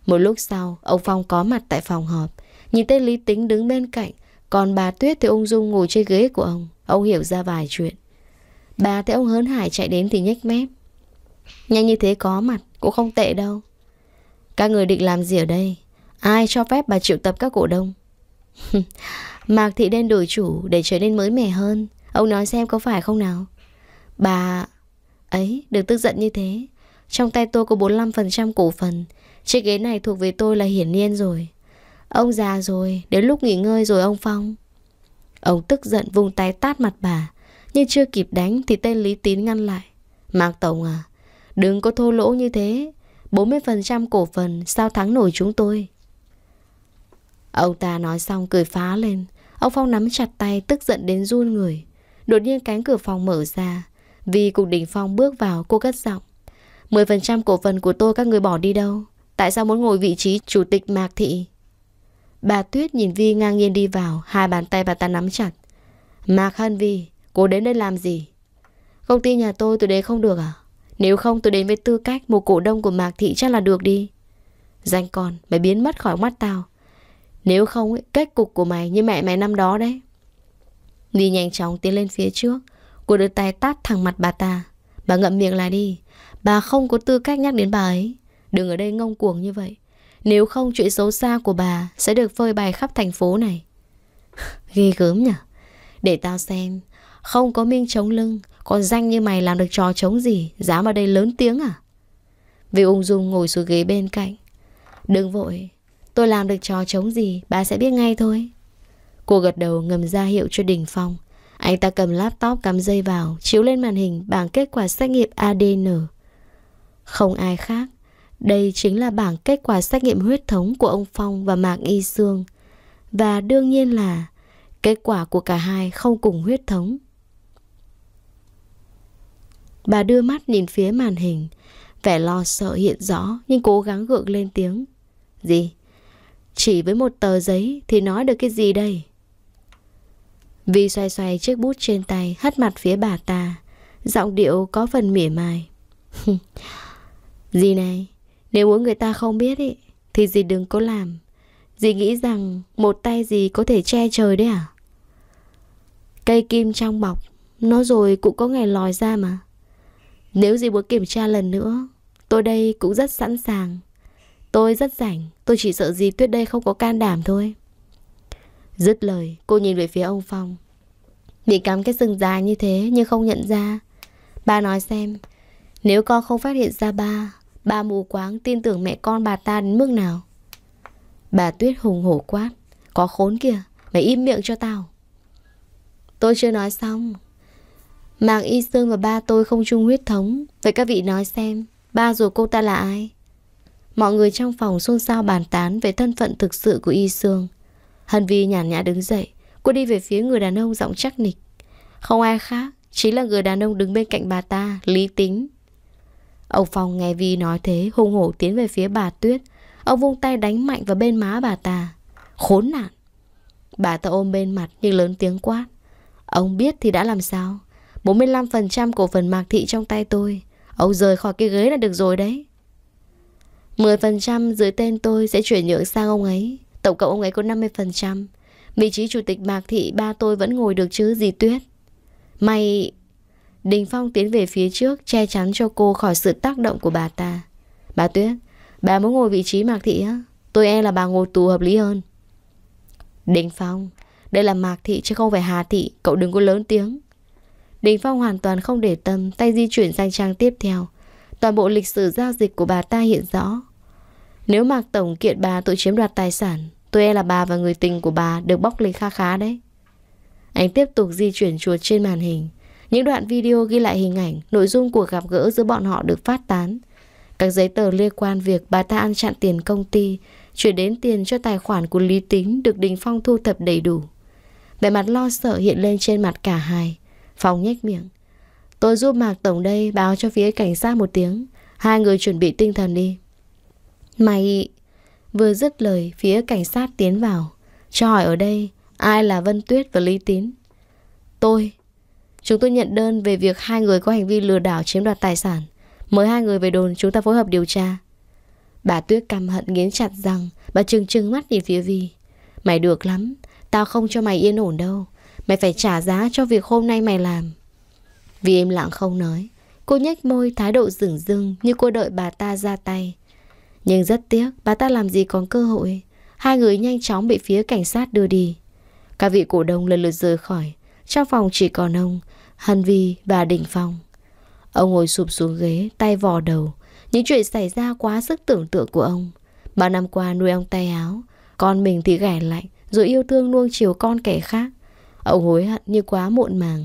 Một lúc sau, ông Phong có mặt tại phòng họp. Nhìn tên Lý Tính đứng bên cạnh. Còn bà Tuyết thì ung dung ngồi trên ghế của ông. Ông hiểu ra vài chuyện. Bà thấy ông hớn hải chạy đến thì nhếch mép Nhanh như thế có mặt Cũng không tệ đâu Các người định làm gì ở đây Ai cho phép bà triệu tập các cổ đông (laughs) Mạc thị đen đổi chủ Để trở nên mới mẻ hơn Ông nói xem có phải không nào Bà Ấy đừng tức giận như thế Trong tay tôi có 45% cổ phần Chiếc ghế này thuộc về tôi là hiển nhiên rồi Ông già rồi Đến lúc nghỉ ngơi rồi ông Phong Ông tức giận vùng tay tát mặt bà nhưng chưa kịp đánh thì tên Lý Tín ngăn lại Mạc Tổng à Đừng có thô lỗ như thế 40% cổ phần sao thắng nổi chúng tôi Ông ta nói xong cười phá lên Ông Phong nắm chặt tay tức giận đến run người Đột nhiên cánh cửa phòng mở ra Vì cục đỉnh phong bước vào cô cất giọng 10% cổ phần của tôi các người bỏ đi đâu Tại sao muốn ngồi vị trí chủ tịch Mạc Thị Bà Tuyết nhìn Vi ngang nhiên đi vào Hai bàn tay bà ta nắm chặt Mạc Hân Vi Cô đến đây làm gì? Công ty nhà tôi tôi đến không được à? Nếu không tôi đến với tư cách một cổ đông của Mạc Thị chắc là được đi. Danh con, mày biến mất khỏi mắt tao. Nếu không, ấy, kết cục của mày như mẹ mày năm đó đấy. Vì nhanh chóng tiến lên phía trước, cô đưa tay tát thẳng mặt bà ta. Bà ngậm miệng lại đi. Bà không có tư cách nhắc đến bà ấy. Đừng ở đây ngông cuồng như vậy. Nếu không chuyện xấu xa của bà sẽ được phơi bày khắp thành phố này. (laughs) Ghê gớm nhỉ? Để tao xem, không có Minh chống lưng Còn danh như mày làm được trò chống gì Dám ở đây lớn tiếng à Vì ung dung ngồi xuống ghế bên cạnh Đừng vội Tôi làm được trò chống gì Bà sẽ biết ngay thôi Cô gật đầu ngầm ra hiệu cho Đình Phong Anh ta cầm laptop cắm dây vào Chiếu lên màn hình bảng kết quả xét nghiệm ADN Không ai khác Đây chính là bảng kết quả xét nghiệm huyết thống Của ông Phong và Mạc Y Sương Và đương nhiên là Kết quả của cả hai không cùng huyết thống Bà đưa mắt nhìn phía màn hình Vẻ lo sợ hiện rõ Nhưng cố gắng gượng lên tiếng Gì? Chỉ với một tờ giấy Thì nói được cái gì đây? Vi xoay xoay chiếc bút trên tay Hất mặt phía bà ta Giọng điệu có phần mỉa mai (laughs) gì này Nếu muốn người ta không biết ý, Thì gì đừng có làm Dì nghĩ rằng một tay gì có thể che trời đấy à? Cây kim trong bọc Nó rồi cũng có ngày lòi ra mà nếu gì muốn kiểm tra lần nữa Tôi đây cũng rất sẵn sàng Tôi rất rảnh Tôi chỉ sợ gì Tuyết đây không có can đảm thôi Dứt lời Cô nhìn về phía ông Phong Bị cắm cái sừng dài như thế Nhưng không nhận ra Ba nói xem Nếu con không phát hiện ra ba Ba mù quáng tin tưởng mẹ con bà ta đến mức nào Bà Tuyết hùng hổ quát Có khốn kìa Mày im miệng cho tao Tôi chưa nói xong Mạng Y Sương và ba tôi không chung huyết thống Vậy các vị nói xem Ba rồi cô ta là ai Mọi người trong phòng xôn xao bàn tán Về thân phận thực sự của Y Sương Hân Vi nhàn nhã đứng dậy Cô đi về phía người đàn ông giọng chắc nịch Không ai khác Chính là người đàn ông đứng bên cạnh bà ta Lý tính Ông Phong nghe Vi nói thế hung hổ tiến về phía bà Tuyết Ông vung tay đánh mạnh vào bên má bà ta Khốn nạn Bà ta ôm bên mặt nhưng lớn tiếng quát Ông biết thì đã làm sao 45% cổ phần mạc thị trong tay tôi Ông rời khỏi cái ghế là được rồi đấy 10% dưới tên tôi sẽ chuyển nhượng sang ông ấy Tổng cộng ông ấy có 50% Vị trí chủ tịch mạc thị ba tôi vẫn ngồi được chứ gì tuyết Mày... Đình Phong tiến về phía trước Che chắn cho cô khỏi sự tác động của bà ta Bà Tuyết Bà muốn ngồi vị trí mạc thị á Tôi e là bà ngồi tù hợp lý hơn Đình Phong Đây là mạc thị chứ không phải hà thị Cậu đừng có lớn tiếng Đình Phong hoàn toàn không để tâm, tay di chuyển sang trang tiếp theo. Toàn bộ lịch sử giao dịch của bà ta hiện rõ. Nếu Mạc Tổng kiện bà tội chiếm đoạt tài sản, tôi e là bà và người tình của bà được bóc lịch kha khá đấy. Anh tiếp tục di chuyển chuột trên màn hình. Những đoạn video ghi lại hình ảnh, nội dung cuộc gặp gỡ giữa bọn họ được phát tán. Các giấy tờ liên quan việc bà ta ăn chặn tiền công ty, chuyển đến tiền cho tài khoản của Lý Tính được Đình Phong thu thập đầy đủ. Bề mặt lo sợ hiện lên trên mặt cả hai. Phong nhếch miệng. Tôi giúp Mạc Tổng đây báo cho phía cảnh sát một tiếng. Hai người chuẩn bị tinh thần đi. Mày... Vừa dứt lời, phía cảnh sát tiến vào. Cho hỏi ở đây, ai là Vân Tuyết và Lý Tín? Tôi. Chúng tôi nhận đơn về việc hai người có hành vi lừa đảo chiếm đoạt tài sản. Mời hai người về đồn chúng ta phối hợp điều tra. Bà Tuyết căm hận nghiến chặt rằng bà trừng trừng mắt nhìn phía Vi. Mày được lắm, tao không cho mày yên ổn đâu. Mày phải trả giá cho việc hôm nay mày làm Vì im lặng không nói Cô nhếch môi thái độ rửng rưng Như cô đợi bà ta ra tay Nhưng rất tiếc bà ta làm gì còn cơ hội Hai người nhanh chóng bị phía cảnh sát đưa đi Các vị cổ đông lần lượt rời khỏi Trong phòng chỉ còn ông Hân Vi và Đình Phong Ông ngồi sụp xuống ghế Tay vò đầu Những chuyện xảy ra quá sức tưởng tượng của ông Bao năm qua nuôi ông tay áo Con mình thì ghẻ lạnh Rồi yêu thương nuông chiều con kẻ khác Ông hối hận như quá muộn màng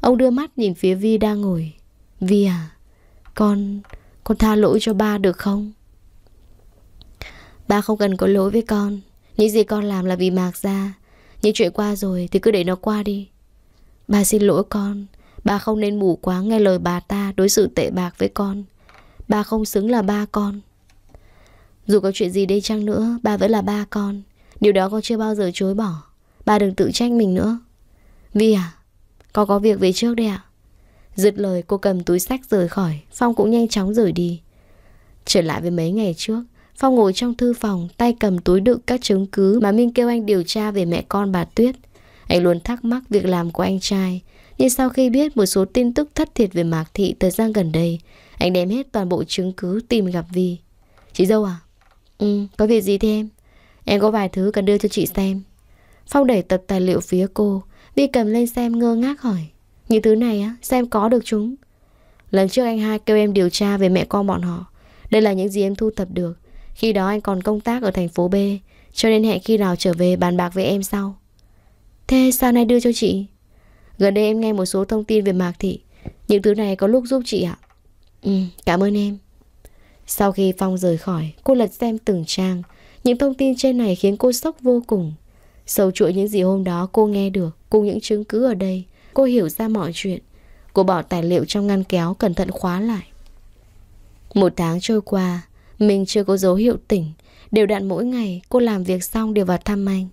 Ông đưa mắt nhìn phía Vi đang ngồi Vi à Con Con tha lỗi cho ba được không Ba không cần có lỗi với con Những gì con làm là vì mạc ra Những chuyện qua rồi thì cứ để nó qua đi Ba xin lỗi con Ba không nên mù quá nghe lời bà ta Đối xử tệ bạc với con Ba không xứng là ba con Dù có chuyện gì đây chăng nữa Ba vẫn là ba con Điều đó con chưa bao giờ chối bỏ Ba đừng tự trách mình nữa Vi à Con có việc về trước đây ạ Dứt lời cô cầm túi sách rời khỏi Phong cũng nhanh chóng rời đi Trở lại với mấy ngày trước Phong ngồi trong thư phòng Tay cầm túi đựng các chứng cứ Mà Minh kêu anh điều tra về mẹ con bà Tuyết Anh luôn thắc mắc việc làm của anh trai Nhưng sau khi biết một số tin tức thất thiệt về Mạc Thị thời gian gần đây Anh đem hết toàn bộ chứng cứ tìm gặp Vi Chị dâu à? Ừ, có việc gì thế em? Em có vài thứ cần đưa cho chị xem Phong đẩy tập tài liệu phía cô Vi cầm lên xem ngơ ngác hỏi Những thứ này á, xem có được chúng Lần trước anh hai kêu em điều tra về mẹ con bọn họ Đây là những gì em thu thập được Khi đó anh còn công tác ở thành phố B Cho nên hẹn khi nào trở về bàn bạc với em sau Thế sao nay đưa cho chị? Gần đây em nghe một số thông tin về Mạc Thị Những thứ này có lúc giúp chị ạ Ừ, cảm ơn em Sau khi Phong rời khỏi Cô lật xem từng trang Những thông tin trên này khiến cô sốc vô cùng Sâu chuỗi những gì hôm đó cô nghe được Cùng những chứng cứ ở đây Cô hiểu ra mọi chuyện Cô bỏ tài liệu trong ngăn kéo cẩn thận khóa lại Một tháng trôi qua Mình chưa có dấu hiệu tỉnh Đều đặn mỗi ngày cô làm việc xong đều vào thăm anh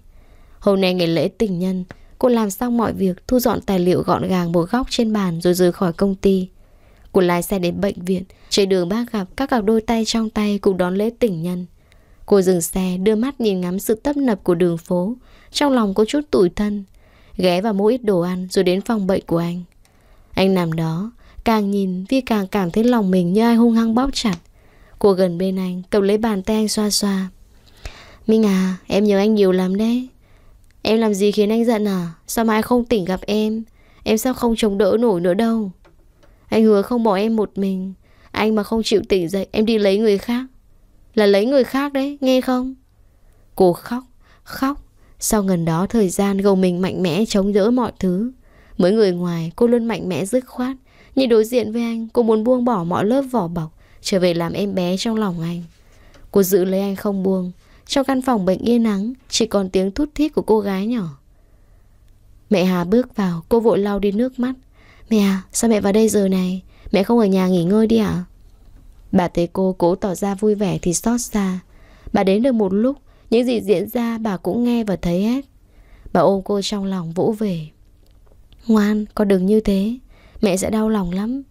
Hôm nay ngày lễ tình nhân Cô làm xong mọi việc Thu dọn tài liệu gọn gàng một góc trên bàn Rồi rời khỏi công ty Cô lái xe đến bệnh viện Trên đường bác gặp các cặp đôi tay trong tay Cùng đón lễ tình nhân Cô dừng xe đưa mắt nhìn ngắm sự tấp nập của đường phố trong lòng có chút tủi thân Ghé vào mua ít đồ ăn rồi đến phòng bệnh của anh Anh nằm đó Càng nhìn Vi càng cảm thấy lòng mình như ai hung hăng bóp chặt Cô gần bên anh Cầm lấy bàn tay anh xoa xoa Minh à em nhớ anh nhiều lắm đấy Em làm gì khiến anh giận à Sao mà anh không tỉnh gặp em Em sao không chống đỡ nổi nữa đâu Anh hứa không bỏ em một mình Anh mà không chịu tỉnh dậy Em đi lấy người khác Là lấy người khác đấy nghe không Cô khóc Khóc sau gần đó thời gian gồng mình mạnh mẽ chống đỡ mọi thứ Mới người ngoài cô luôn mạnh mẽ dứt khoát Nhưng đối diện với anh cô muốn buông bỏ mọi lớp vỏ bọc Trở về làm em bé trong lòng anh Cô giữ lấy anh không buông Trong căn phòng bệnh yên nắng Chỉ còn tiếng thút thít của cô gái nhỏ Mẹ Hà bước vào Cô vội lau đi nước mắt Mẹ à sao mẹ vào đây giờ này Mẹ không ở nhà nghỉ ngơi đi ạ Bà thấy cô cố tỏ ra vui vẻ thì xót xa Bà đến được một lúc những gì diễn ra bà cũng nghe và thấy hết Bà ôm cô trong lòng vỗ về Ngoan, con đừng như thế Mẹ sẽ đau lòng lắm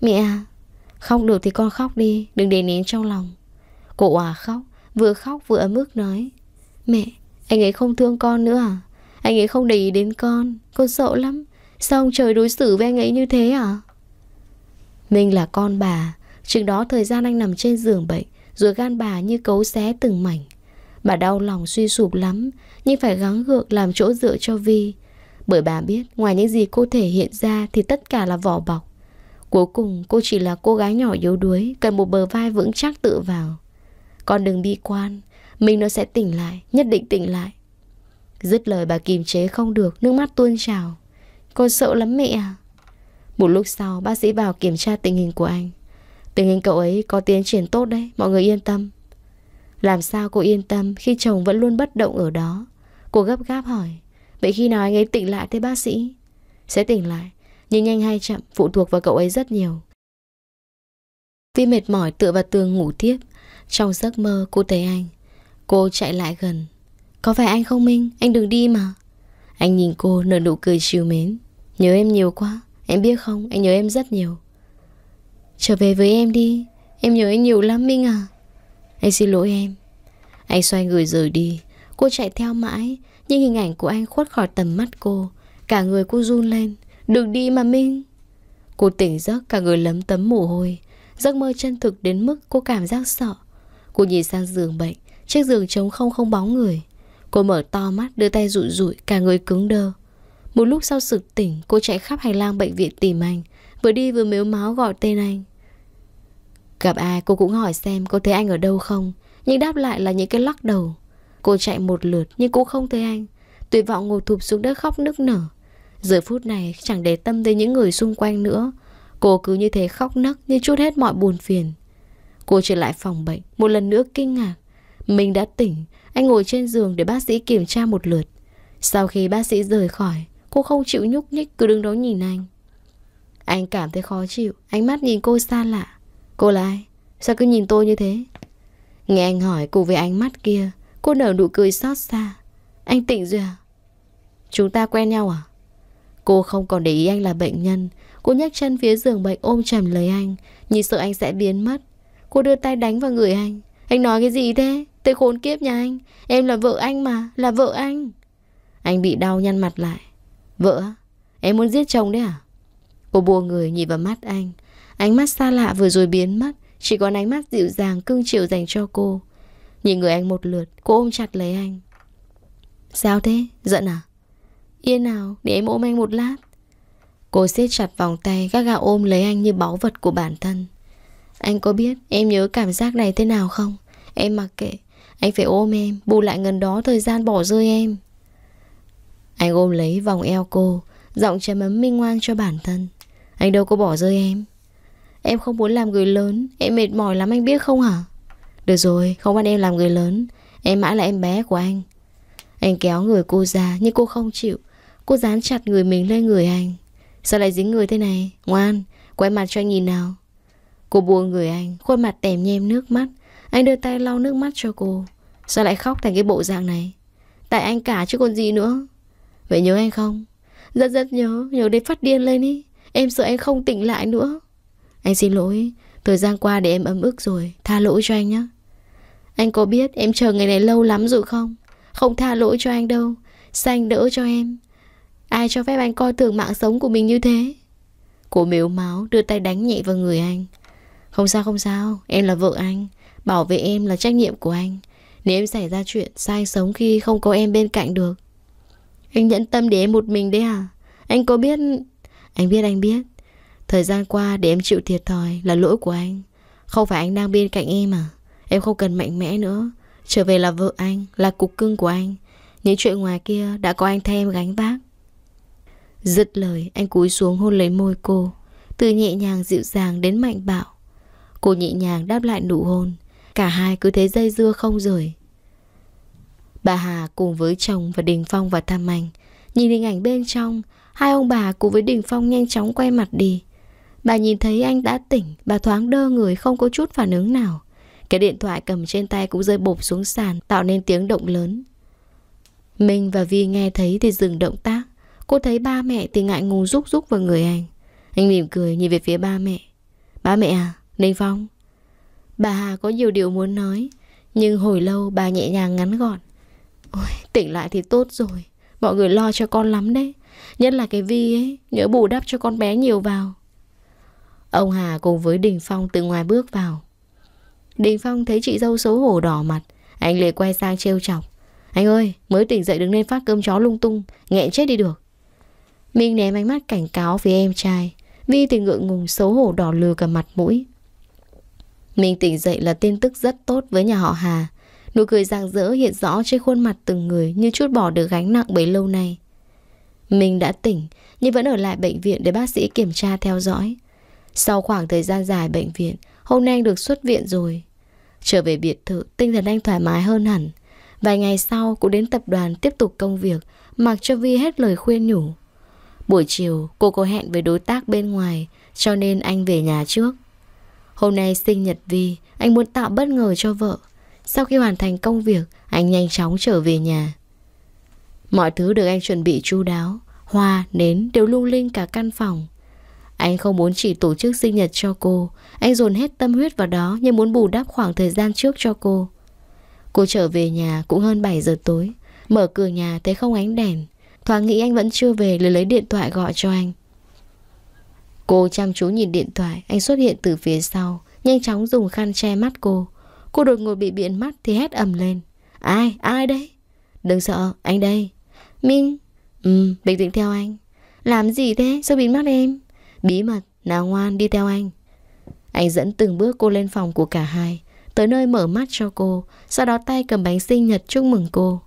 Mẹ à, không được thì con khóc đi Đừng để nén trong lòng Cô à khóc, vừa khóc vừa ấm ức nói Mẹ, anh ấy không thương con nữa à Anh ấy không để ý đến con Con sợ lắm Sao ông trời đối xử với anh ấy như thế à mình là con bà Chừng đó thời gian anh nằm trên giường bệnh Rồi gan bà như cấu xé từng mảnh Bà đau lòng suy sụp lắm Nhưng phải gắng gượng làm chỗ dựa cho Vi Bởi bà biết ngoài những gì cô thể hiện ra Thì tất cả là vỏ bọc Cuối cùng cô chỉ là cô gái nhỏ yếu đuối Cần một bờ vai vững chắc tự vào Con đừng bi quan Mình nó sẽ tỉnh lại Nhất định tỉnh lại Dứt lời bà kìm chế không được Nước mắt tuôn trào Con sợ lắm mẹ à Một lúc sau bác sĩ vào kiểm tra tình hình của anh Tình hình cậu ấy có tiến triển tốt đấy Mọi người yên tâm làm sao cô yên tâm khi chồng vẫn luôn bất động ở đó Cô gấp gáp hỏi Vậy khi nào anh ấy tỉnh lại thế bác sĩ Sẽ tỉnh lại Nhưng nhanh hay chậm phụ thuộc vào cậu ấy rất nhiều Vi mệt mỏi tựa vào tường ngủ tiếp Trong giấc mơ cô thấy anh Cô chạy lại gần Có phải anh không Minh Anh đừng đi mà Anh nhìn cô nở nụ cười chiều mến Nhớ em nhiều quá Em biết không anh nhớ em rất nhiều Trở về với em đi Em nhớ anh nhiều lắm Minh à anh xin lỗi em Anh xoay người rời đi Cô chạy theo mãi Nhưng hình ảnh của anh khuất khỏi tầm mắt cô Cả người cô run lên Đừng đi mà Minh Cô tỉnh giấc cả người lấm tấm mồ hôi Giấc mơ chân thực đến mức cô cảm giác sợ Cô nhìn sang giường bệnh Chiếc giường trống không không bóng người Cô mở to mắt đưa tay rụi rụi Cả người cứng đơ Một lúc sau sực tỉnh cô chạy khắp hành lang bệnh viện tìm anh Vừa đi vừa mếu máu gọi tên anh Gặp ai cô cũng hỏi xem cô thấy anh ở đâu không Nhưng đáp lại là những cái lắc đầu Cô chạy một lượt nhưng cũng không thấy anh Tuyệt vọng ngồi thụp xuống đất khóc nức nở Giờ phút này chẳng để tâm tới những người xung quanh nữa Cô cứ như thế khóc nấc như chút hết mọi buồn phiền Cô trở lại phòng bệnh Một lần nữa kinh ngạc Mình đã tỉnh Anh ngồi trên giường để bác sĩ kiểm tra một lượt Sau khi bác sĩ rời khỏi Cô không chịu nhúc nhích cứ đứng đó nhìn anh Anh cảm thấy khó chịu Ánh mắt nhìn cô xa lạ Cô là ai? Sao cứ nhìn tôi như thế? Nghe anh hỏi cùng với ánh mắt kia, cô nở nụ cười xót xa. Anh tỉnh rồi à? Chúng ta quen nhau à? Cô không còn để ý anh là bệnh nhân. Cô nhấc chân phía giường bệnh ôm chầm lấy anh, nhìn sợ anh sẽ biến mất. Cô đưa tay đánh vào người anh. Anh nói cái gì thế? Tôi khốn kiếp nhà anh. Em là vợ anh mà, là vợ anh. Anh bị đau nhăn mặt lại. Vợ Em muốn giết chồng đấy à? Cô buồn người nhìn vào mắt anh Ánh mắt xa lạ vừa rồi biến mất Chỉ còn ánh mắt dịu dàng cưng chiều dành cho cô Nhìn người anh một lượt Cô ôm chặt lấy anh Sao thế? Giận à? Yên nào, để em ôm anh một lát Cô siết chặt vòng tay Gác gà ôm lấy anh như báu vật của bản thân Anh có biết em nhớ cảm giác này thế nào không? Em mặc kệ Anh phải ôm em Bù lại ngần đó thời gian bỏ rơi em Anh ôm lấy vòng eo cô Giọng chấm ấm minh ngoan cho bản thân Anh đâu có bỏ rơi em Em không muốn làm người lớn Em mệt mỏi lắm anh biết không hả Được rồi không bắt em làm người lớn Em mãi là em bé của anh Anh kéo người cô ra nhưng cô không chịu Cô dán chặt người mình lên người anh Sao lại dính người thế này Ngoan quay mặt cho anh nhìn nào Cô buông người anh Khuôn mặt tèm nhem nước mắt Anh đưa tay lau nước mắt cho cô Sao lại khóc thành cái bộ dạng này Tại anh cả chứ còn gì nữa Vậy nhớ anh không Rất rất nhớ Nhớ đến phát điên lên ý Em sợ anh không tỉnh lại nữa anh xin lỗi, thời gian qua để em ấm ức rồi, tha lỗi cho anh nhé. Anh có biết em chờ ngày này lâu lắm rồi không? Không tha lỗi cho anh đâu, xanh đỡ cho em. Ai cho phép anh coi thường mạng sống của mình như thế? Cô mếu máu đưa tay đánh nhẹ vào người anh. Không sao không sao, em là vợ anh, bảo vệ em là trách nhiệm của anh. Nếu em xảy ra chuyện, sao anh sống khi không có em bên cạnh được? Anh nhẫn tâm để em một mình đấy à? Anh có biết... Anh biết anh biết Thời gian qua để em chịu thiệt thòi là lỗi của anh Không phải anh đang bên cạnh em à Em không cần mạnh mẽ nữa Trở về là vợ anh, là cục cưng của anh Những chuyện ngoài kia đã có anh thay em gánh vác Dứt lời anh cúi xuống hôn lấy môi cô Từ nhẹ nhàng dịu dàng đến mạnh bạo Cô nhẹ nhàng đáp lại nụ hôn Cả hai cứ thế dây dưa không rời Bà Hà cùng với chồng và Đình Phong và tham Anh Nhìn hình ảnh bên trong Hai ông bà cùng với Đình Phong nhanh chóng quay mặt đi Bà nhìn thấy anh đã tỉnh, bà thoáng đơ người không có chút phản ứng nào. Cái điện thoại cầm trên tay cũng rơi bột xuống sàn tạo nên tiếng động lớn. Minh và Vi nghe thấy thì dừng động tác. Cô thấy ba mẹ thì ngại ngùng rúc rúc vào người anh. Anh mỉm cười nhìn về phía ba mẹ. Ba mẹ à, Ninh Phong. Bà Hà có nhiều điều muốn nói, nhưng hồi lâu bà nhẹ nhàng ngắn gọn. Ôi, tỉnh lại thì tốt rồi, mọi người lo cho con lắm đấy. Nhất là cái Vi ấy, nhớ bù đắp cho con bé nhiều vào. Ông Hà cùng với Đình Phong từ ngoài bước vào. Đình Phong thấy chị dâu xấu hổ đỏ mặt, anh liền quay sang trêu chọc. Anh ơi, mới tỉnh dậy đứng lên phát cơm chó lung tung, nghẹn chết đi được. Minh ném ánh mắt cảnh cáo với em trai, Vi thì ngượng ngùng xấu hổ đỏ lừa cả mặt mũi. Minh tỉnh dậy là tin tức rất tốt với nhà họ Hà. Nụ cười rạng rỡ hiện rõ trên khuôn mặt từng người như chút bỏ được gánh nặng bấy lâu nay. Mình đã tỉnh nhưng vẫn ở lại bệnh viện để bác sĩ kiểm tra theo dõi. Sau khoảng thời gian dài bệnh viện, hôm nay anh được xuất viện rồi. Trở về biệt thự, tinh thần anh thoải mái hơn hẳn. Vài ngày sau, cô đến tập đoàn tiếp tục công việc, mặc cho Vi hết lời khuyên nhủ. Buổi chiều, cô có hẹn với đối tác bên ngoài, cho nên anh về nhà trước. Hôm nay sinh nhật Vi, anh muốn tạo bất ngờ cho vợ. Sau khi hoàn thành công việc, anh nhanh chóng trở về nhà. Mọi thứ được anh chuẩn bị chu đáo, hoa, nến đều lung linh cả căn phòng. Anh không muốn chỉ tổ chức sinh nhật cho cô, anh dồn hết tâm huyết vào đó nhưng muốn bù đắp khoảng thời gian trước cho cô. Cô trở về nhà cũng hơn 7 giờ tối, mở cửa nhà thấy không ánh đèn. Thoáng nghĩ anh vẫn chưa về lấy lấy điện thoại gọi cho anh. Cô chăm chú nhìn điện thoại, anh xuất hiện từ phía sau, nhanh chóng dùng khăn che mắt cô. Cô đột ngột bị biện mắt thì hét ầm lên. Ai? Ai đấy? Đừng sợ, anh đây. Minh. Ừ, bình tĩnh theo anh. Làm gì thế? Sao biến mắt em? Bí mật, nào ngoan đi theo anh Anh dẫn từng bước cô lên phòng của cả hai Tới nơi mở mắt cho cô Sau đó tay cầm bánh sinh nhật chúc mừng cô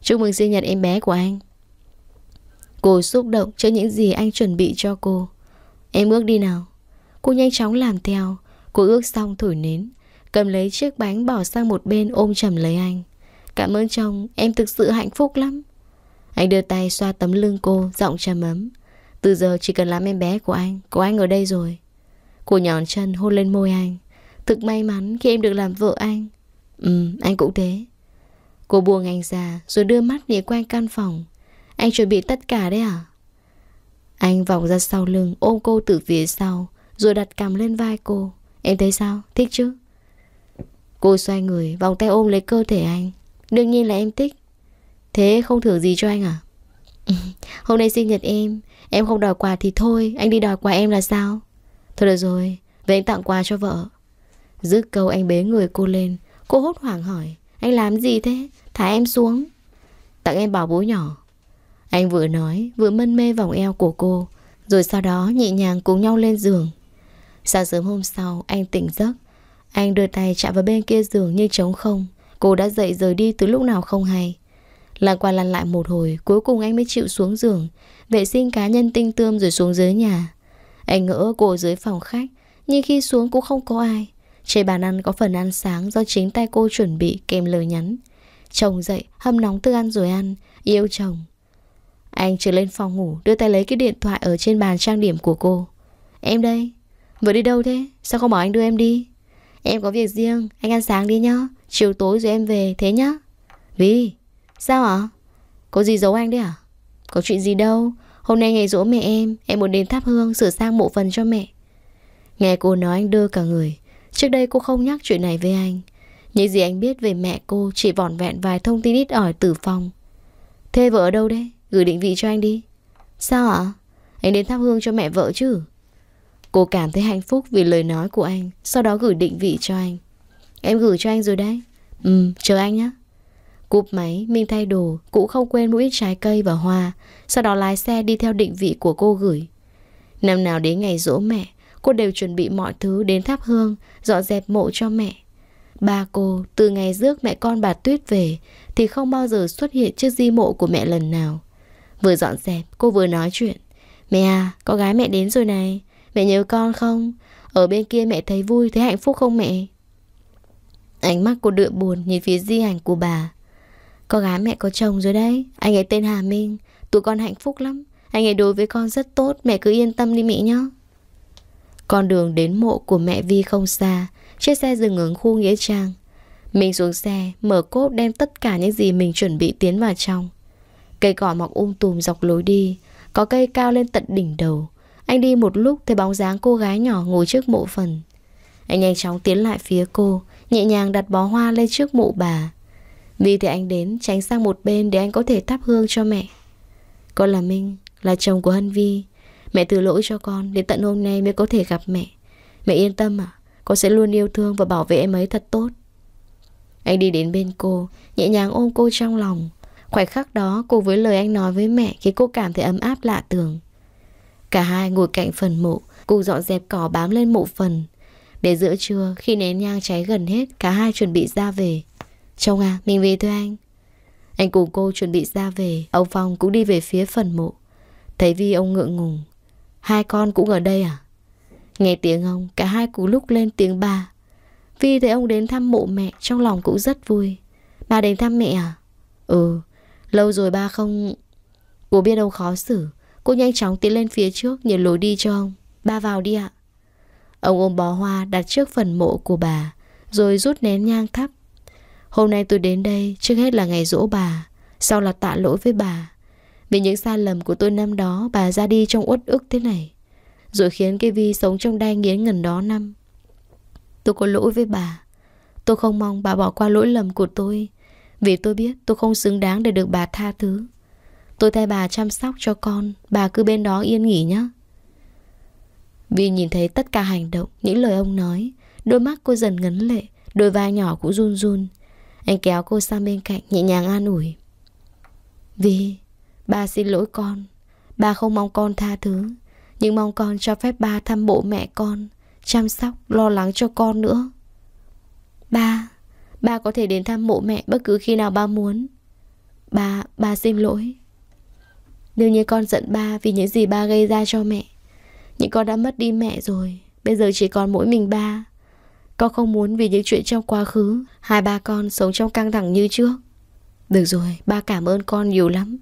Chúc mừng sinh nhật em bé của anh Cô xúc động trước những gì anh chuẩn bị cho cô Em ước đi nào Cô nhanh chóng làm theo Cô ước xong thổi nến Cầm lấy chiếc bánh bỏ sang một bên ôm chầm lấy anh Cảm ơn chồng Em thực sự hạnh phúc lắm Anh đưa tay xoa tấm lưng cô Giọng trầm ấm từ giờ chỉ cần làm em bé của anh Của anh ở đây rồi Cô nhón chân hôn lên môi anh Thực may mắn khi em được làm vợ anh Ừ anh cũng thế Cô buông anh ra rồi đưa mắt nhìn quanh căn phòng Anh chuẩn bị tất cả đấy à Anh vòng ra sau lưng ôm cô từ phía sau Rồi đặt cằm lên vai cô Em thấy sao? Thích chứ? Cô xoay người vòng tay ôm lấy cơ thể anh Đương nhiên là em thích Thế không thưởng gì cho anh à? (laughs) Hôm nay sinh nhật em Em không đòi quà thì thôi Anh đi đòi quà em là sao Thôi được rồi Vậy anh tặng quà cho vợ Dứt câu anh bế người cô lên Cô hốt hoảng hỏi Anh làm gì thế Thả em xuống Tặng em bảo bố nhỏ Anh vừa nói Vừa mân mê vòng eo của cô Rồi sau đó nhẹ nhàng cùng nhau lên giường Sáng sớm hôm sau Anh tỉnh giấc Anh đưa tay chạm vào bên kia giường như trống không Cô đã dậy rời đi từ lúc nào không hay Lăn qua lăn lại một hồi Cuối cùng anh mới chịu xuống giường Vệ sinh cá nhân tinh tươm rồi xuống dưới nhà Anh ngỡ cô dưới phòng khách Nhưng khi xuống cũng không có ai Trên bàn ăn có phần ăn sáng Do chính tay cô chuẩn bị kèm lời nhắn Chồng dậy hâm nóng thức ăn rồi ăn Yêu chồng Anh trở lên phòng ngủ Đưa tay lấy cái điện thoại ở trên bàn trang điểm của cô Em đây Vừa đi đâu thế Sao không bảo anh đưa em đi Em có việc riêng Anh ăn sáng đi nhá Chiều tối rồi em về thế nhá Vi Sao ạ? Có gì giấu anh đấy à? Có chuyện gì đâu Hôm nay ngày rỗ mẹ em Em muốn đến thắp hương sửa sang mộ phần cho mẹ Nghe cô nói anh đưa cả người Trước đây cô không nhắc chuyện này với anh Những gì anh biết về mẹ cô Chỉ vỏn vẹn vài thông tin ít ỏi từ phòng Thê vợ ở đâu đấy Gửi định vị cho anh đi Sao ạ? Anh đến thắp hương cho mẹ vợ chứ Cô cảm thấy hạnh phúc vì lời nói của anh Sau đó gửi định vị cho anh Em gửi cho anh rồi đấy Ừ, chờ anh nhé Cúp máy, Minh thay đồ, cũng không quên mũi trái cây và hoa, sau đó lái xe đi theo định vị của cô gửi. Năm nào đến ngày dỗ mẹ, cô đều chuẩn bị mọi thứ đến tháp hương, dọn dẹp mộ cho mẹ. Ba cô, từ ngày rước mẹ con bà Tuyết về, thì không bao giờ xuất hiện trước di mộ của mẹ lần nào. Vừa dọn dẹp, cô vừa nói chuyện. Mẹ à, có gái mẹ đến rồi này, mẹ nhớ con không? Ở bên kia mẹ thấy vui, thấy hạnh phúc không mẹ? Ánh mắt cô đượm buồn nhìn phía di ảnh của bà có gái mẹ có chồng rồi đấy Anh ấy tên Hà Minh Tụi con hạnh phúc lắm Anh ấy đối với con rất tốt Mẹ cứ yên tâm đi Mỹ nhá Con đường đến mộ của mẹ Vi không xa Chiếc xe dừng ở khu Nghĩa Trang Mình xuống xe Mở cốp đem tất cả những gì mình chuẩn bị tiến vào trong Cây cỏ mọc um tùm dọc lối đi Có cây cao lên tận đỉnh đầu Anh đi một lúc thấy bóng dáng cô gái nhỏ ngồi trước mộ phần Anh nhanh chóng tiến lại phía cô Nhẹ nhàng đặt bó hoa lên trước mộ bà vì thế anh đến tránh sang một bên để anh có thể thắp hương cho mẹ. Con là Minh, là chồng của Hân Vi. Mẹ từ lỗi cho con đến tận hôm nay mới có thể gặp mẹ. Mẹ yên tâm ạ, con sẽ luôn yêu thương và bảo vệ em ấy thật tốt. Anh đi đến bên cô, nhẹ nhàng ôm cô trong lòng. Khoảnh khắc đó cô với lời anh nói với mẹ khiến cô cảm thấy ấm áp lạ tường. Cả hai ngồi cạnh phần mộ, cô dọn dẹp cỏ bám lên mộ phần. Để giữa trưa, khi nén nhang cháy gần hết, cả hai chuẩn bị ra về. Chồng à, mình về thôi anh. Anh cùng cô chuẩn bị ra về, ông Phong cũng đi về phía phần mộ. Thấy Vi ông ngượng ngùng. Hai con cũng ở đây à? Nghe tiếng ông, cả hai cùng lúc lên tiếng bà. Vi thấy ông đến thăm mộ mẹ, trong lòng cũng rất vui. Bà đến thăm mẹ à? Ừ, lâu rồi ba không... Cô biết ông khó xử, cô nhanh chóng tiến lên phía trước nhờ lối đi cho ông. Ba vào đi ạ. Ông ôm bó hoa đặt trước phần mộ của bà, rồi rút nén nhang thắp Hôm nay tôi đến đây trước hết là ngày dỗ bà, sau là tạ lỗi với bà. Vì những sai lầm của tôi năm đó bà ra đi trong uất ức thế này. Rồi khiến cái Vi sống trong đai nghiến ngần đó năm. Tôi có lỗi với bà. Tôi không mong bà bỏ qua lỗi lầm của tôi. Vì tôi biết tôi không xứng đáng để được bà tha thứ. Tôi thay bà chăm sóc cho con, bà cứ bên đó yên nghỉ nhé. Vi nhìn thấy tất cả hành động, những lời ông nói, đôi mắt cô dần ngấn lệ, đôi vai nhỏ cũng run run. Anh kéo cô sang bên cạnh nhẹ nhàng an ủi Vì Ba xin lỗi con Ba không mong con tha thứ Nhưng mong con cho phép ba thăm bộ mẹ con Chăm sóc, lo lắng cho con nữa Ba Ba có thể đến thăm mộ mẹ bất cứ khi nào ba muốn Ba, ba xin lỗi Nếu như con giận ba vì những gì ba gây ra cho mẹ Nhưng con đã mất đi mẹ rồi Bây giờ chỉ còn mỗi mình ba con không muốn vì những chuyện trong quá khứ Hai ba con sống trong căng thẳng như trước Được rồi, ba cảm ơn con nhiều lắm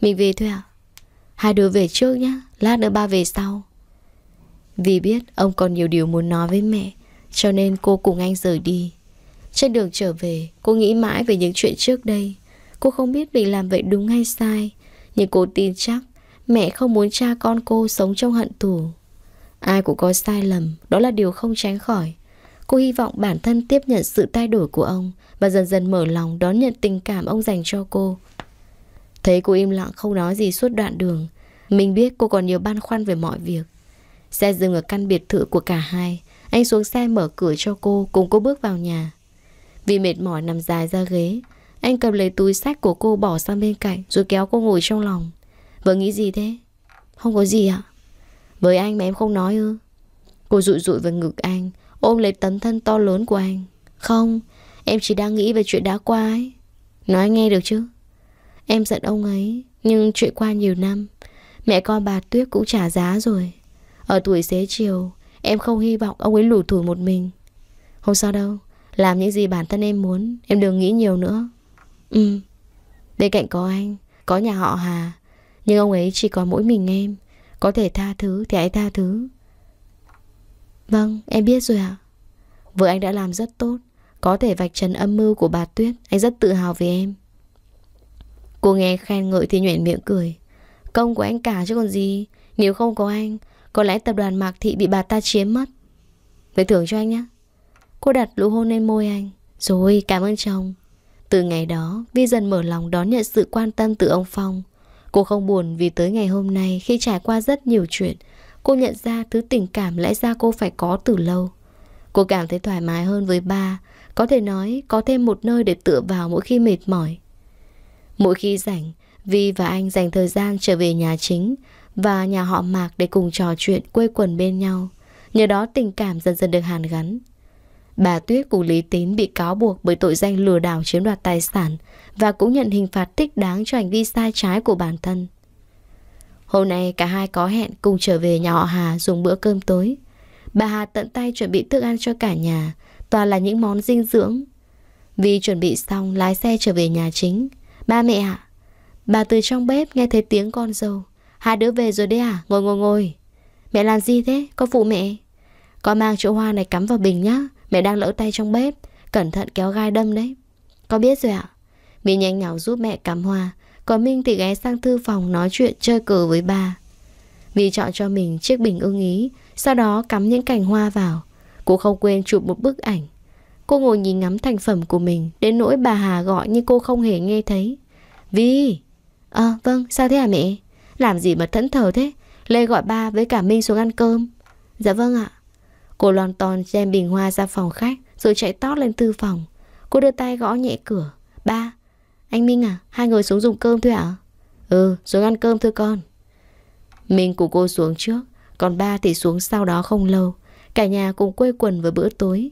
Mình về thôi ạ Hai đứa về trước nhá Lát nữa ba về sau Vì biết ông còn nhiều điều muốn nói với mẹ Cho nên cô cùng anh rời đi Trên đường trở về Cô nghĩ mãi về những chuyện trước đây Cô không biết mình làm vậy đúng hay sai Nhưng cô tin chắc Mẹ không muốn cha con cô sống trong hận thù Ai cũng có sai lầm Đó là điều không tránh khỏi Cô hy vọng bản thân tiếp nhận sự thay đổi của ông và dần dần mở lòng đón nhận tình cảm ông dành cho cô. Thấy cô im lặng không nói gì suốt đoạn đường, mình biết cô còn nhiều băn khoăn về mọi việc. Xe dừng ở căn biệt thự của cả hai, anh xuống xe mở cửa cho cô cùng cô bước vào nhà. Vì mệt mỏi nằm dài ra ghế, anh cầm lấy túi sách của cô bỏ sang bên cạnh rồi kéo cô ngồi trong lòng. Vợ nghĩ gì thế? Không có gì ạ. Với anh mà em không nói ư? Cô rụi rụi vào ngực anh, Ôm lấy tấm thân to lớn của anh Không, em chỉ đang nghĩ về chuyện đã qua ấy Nói nghe được chứ Em giận ông ấy Nhưng chuyện qua nhiều năm Mẹ con bà Tuyết cũng trả giá rồi Ở tuổi xế chiều Em không hy vọng ông ấy lủ thủi một mình Không sao đâu Làm những gì bản thân em muốn Em đừng nghĩ nhiều nữa Ừ Bên cạnh có anh Có nhà họ Hà Nhưng ông ấy chỉ có mỗi mình em Có thể tha thứ thì hãy tha thứ Vâng, em biết rồi ạ. Vợ anh đã làm rất tốt. Có thể vạch trần âm mưu của bà Tuyết. Anh rất tự hào về em. Cô nghe khen ngợi thì nhuện miệng cười. Công của anh cả chứ còn gì. Nếu không có anh, có lẽ tập đoàn Mạc Thị bị bà ta chiếm mất. Vậy thưởng cho anh nhé. Cô đặt lũ hôn lên môi anh. Rồi, cảm ơn chồng. Từ ngày đó, Vi dần mở lòng đón nhận sự quan tâm từ ông Phong. Cô không buồn vì tới ngày hôm nay khi trải qua rất nhiều chuyện, Cô nhận ra thứ tình cảm lẽ ra cô phải có từ lâu Cô cảm thấy thoải mái hơn với ba Có thể nói có thêm một nơi để tựa vào mỗi khi mệt mỏi Mỗi khi rảnh Vi và anh dành thời gian trở về nhà chính Và nhà họ Mạc để cùng trò chuyện quê quần bên nhau Nhờ đó tình cảm dần dần được hàn gắn Bà Tuyết cùng Lý Tín bị cáo buộc bởi tội danh lừa đảo chiếm đoạt tài sản và cũng nhận hình phạt thích đáng cho hành vi sai trái của bản thân. Hôm nay cả hai có hẹn cùng trở về nhà họ Hà dùng bữa cơm tối. Bà Hà tận tay chuẩn bị thức ăn cho cả nhà, toàn là những món dinh dưỡng. Vì chuẩn bị xong lái xe trở về nhà chính. Ba mẹ ạ. À? Bà từ trong bếp nghe thấy tiếng con dâu. Hai đứa về rồi đấy à? Ngồi ngồi ngồi. Mẹ làm gì thế? Con phụ mẹ. Con mang chỗ hoa này cắm vào bình nhá. Mẹ đang lỡ tay trong bếp. Cẩn thận kéo gai đâm đấy. Con biết rồi ạ. À? Mình nhanh nhảu giúp mẹ cắm hoa. Còn Minh thì ghé sang thư phòng nói chuyện chơi cờ với bà Vì chọn cho mình chiếc bình ưng ý Sau đó cắm những cành hoa vào Cô không quên chụp một bức ảnh Cô ngồi nhìn ngắm thành phẩm của mình Đến nỗi bà Hà gọi nhưng cô không hề nghe thấy Vi Ờ à, vâng sao thế hả mẹ Làm gì mà thẫn thờ thế Lê gọi ba với cả Minh xuống ăn cơm Dạ vâng ạ Cô lon ton đem bình hoa ra phòng khách Rồi chạy tót lên thư phòng Cô đưa tay gõ nhẹ cửa Ba anh Minh à, hai người xuống dùng cơm thôi ạ? Ừ, xuống ăn cơm thôi con. Minh của cô xuống trước, còn ba thì xuống sau đó không lâu. Cả nhà cùng quây quần với bữa tối.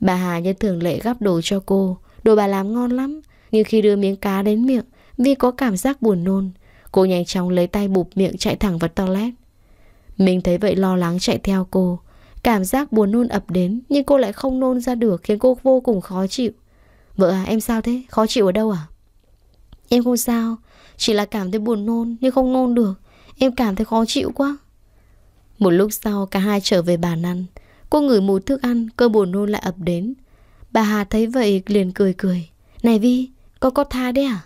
Bà Hà nhân thường lệ gắp đồ cho cô, đồ bà làm ngon lắm. Nhưng khi đưa miếng cá đến miệng, Vi có cảm giác buồn nôn. Cô nhanh chóng lấy tay bụp miệng chạy thẳng vào toilet. Minh thấy vậy lo lắng chạy theo cô. Cảm giác buồn nôn ập đến nhưng cô lại không nôn ra được khiến cô vô cùng khó chịu. Vợ à em sao thế khó chịu ở đâu à Em không sao Chỉ là cảm thấy buồn nôn nhưng không nôn được Em cảm thấy khó chịu quá Một lúc sau cả hai trở về bàn ăn Cô ngửi mùi thức ăn Cơ buồn nôn lại ập đến Bà Hà thấy vậy liền cười cười Này Vi con có thai đấy à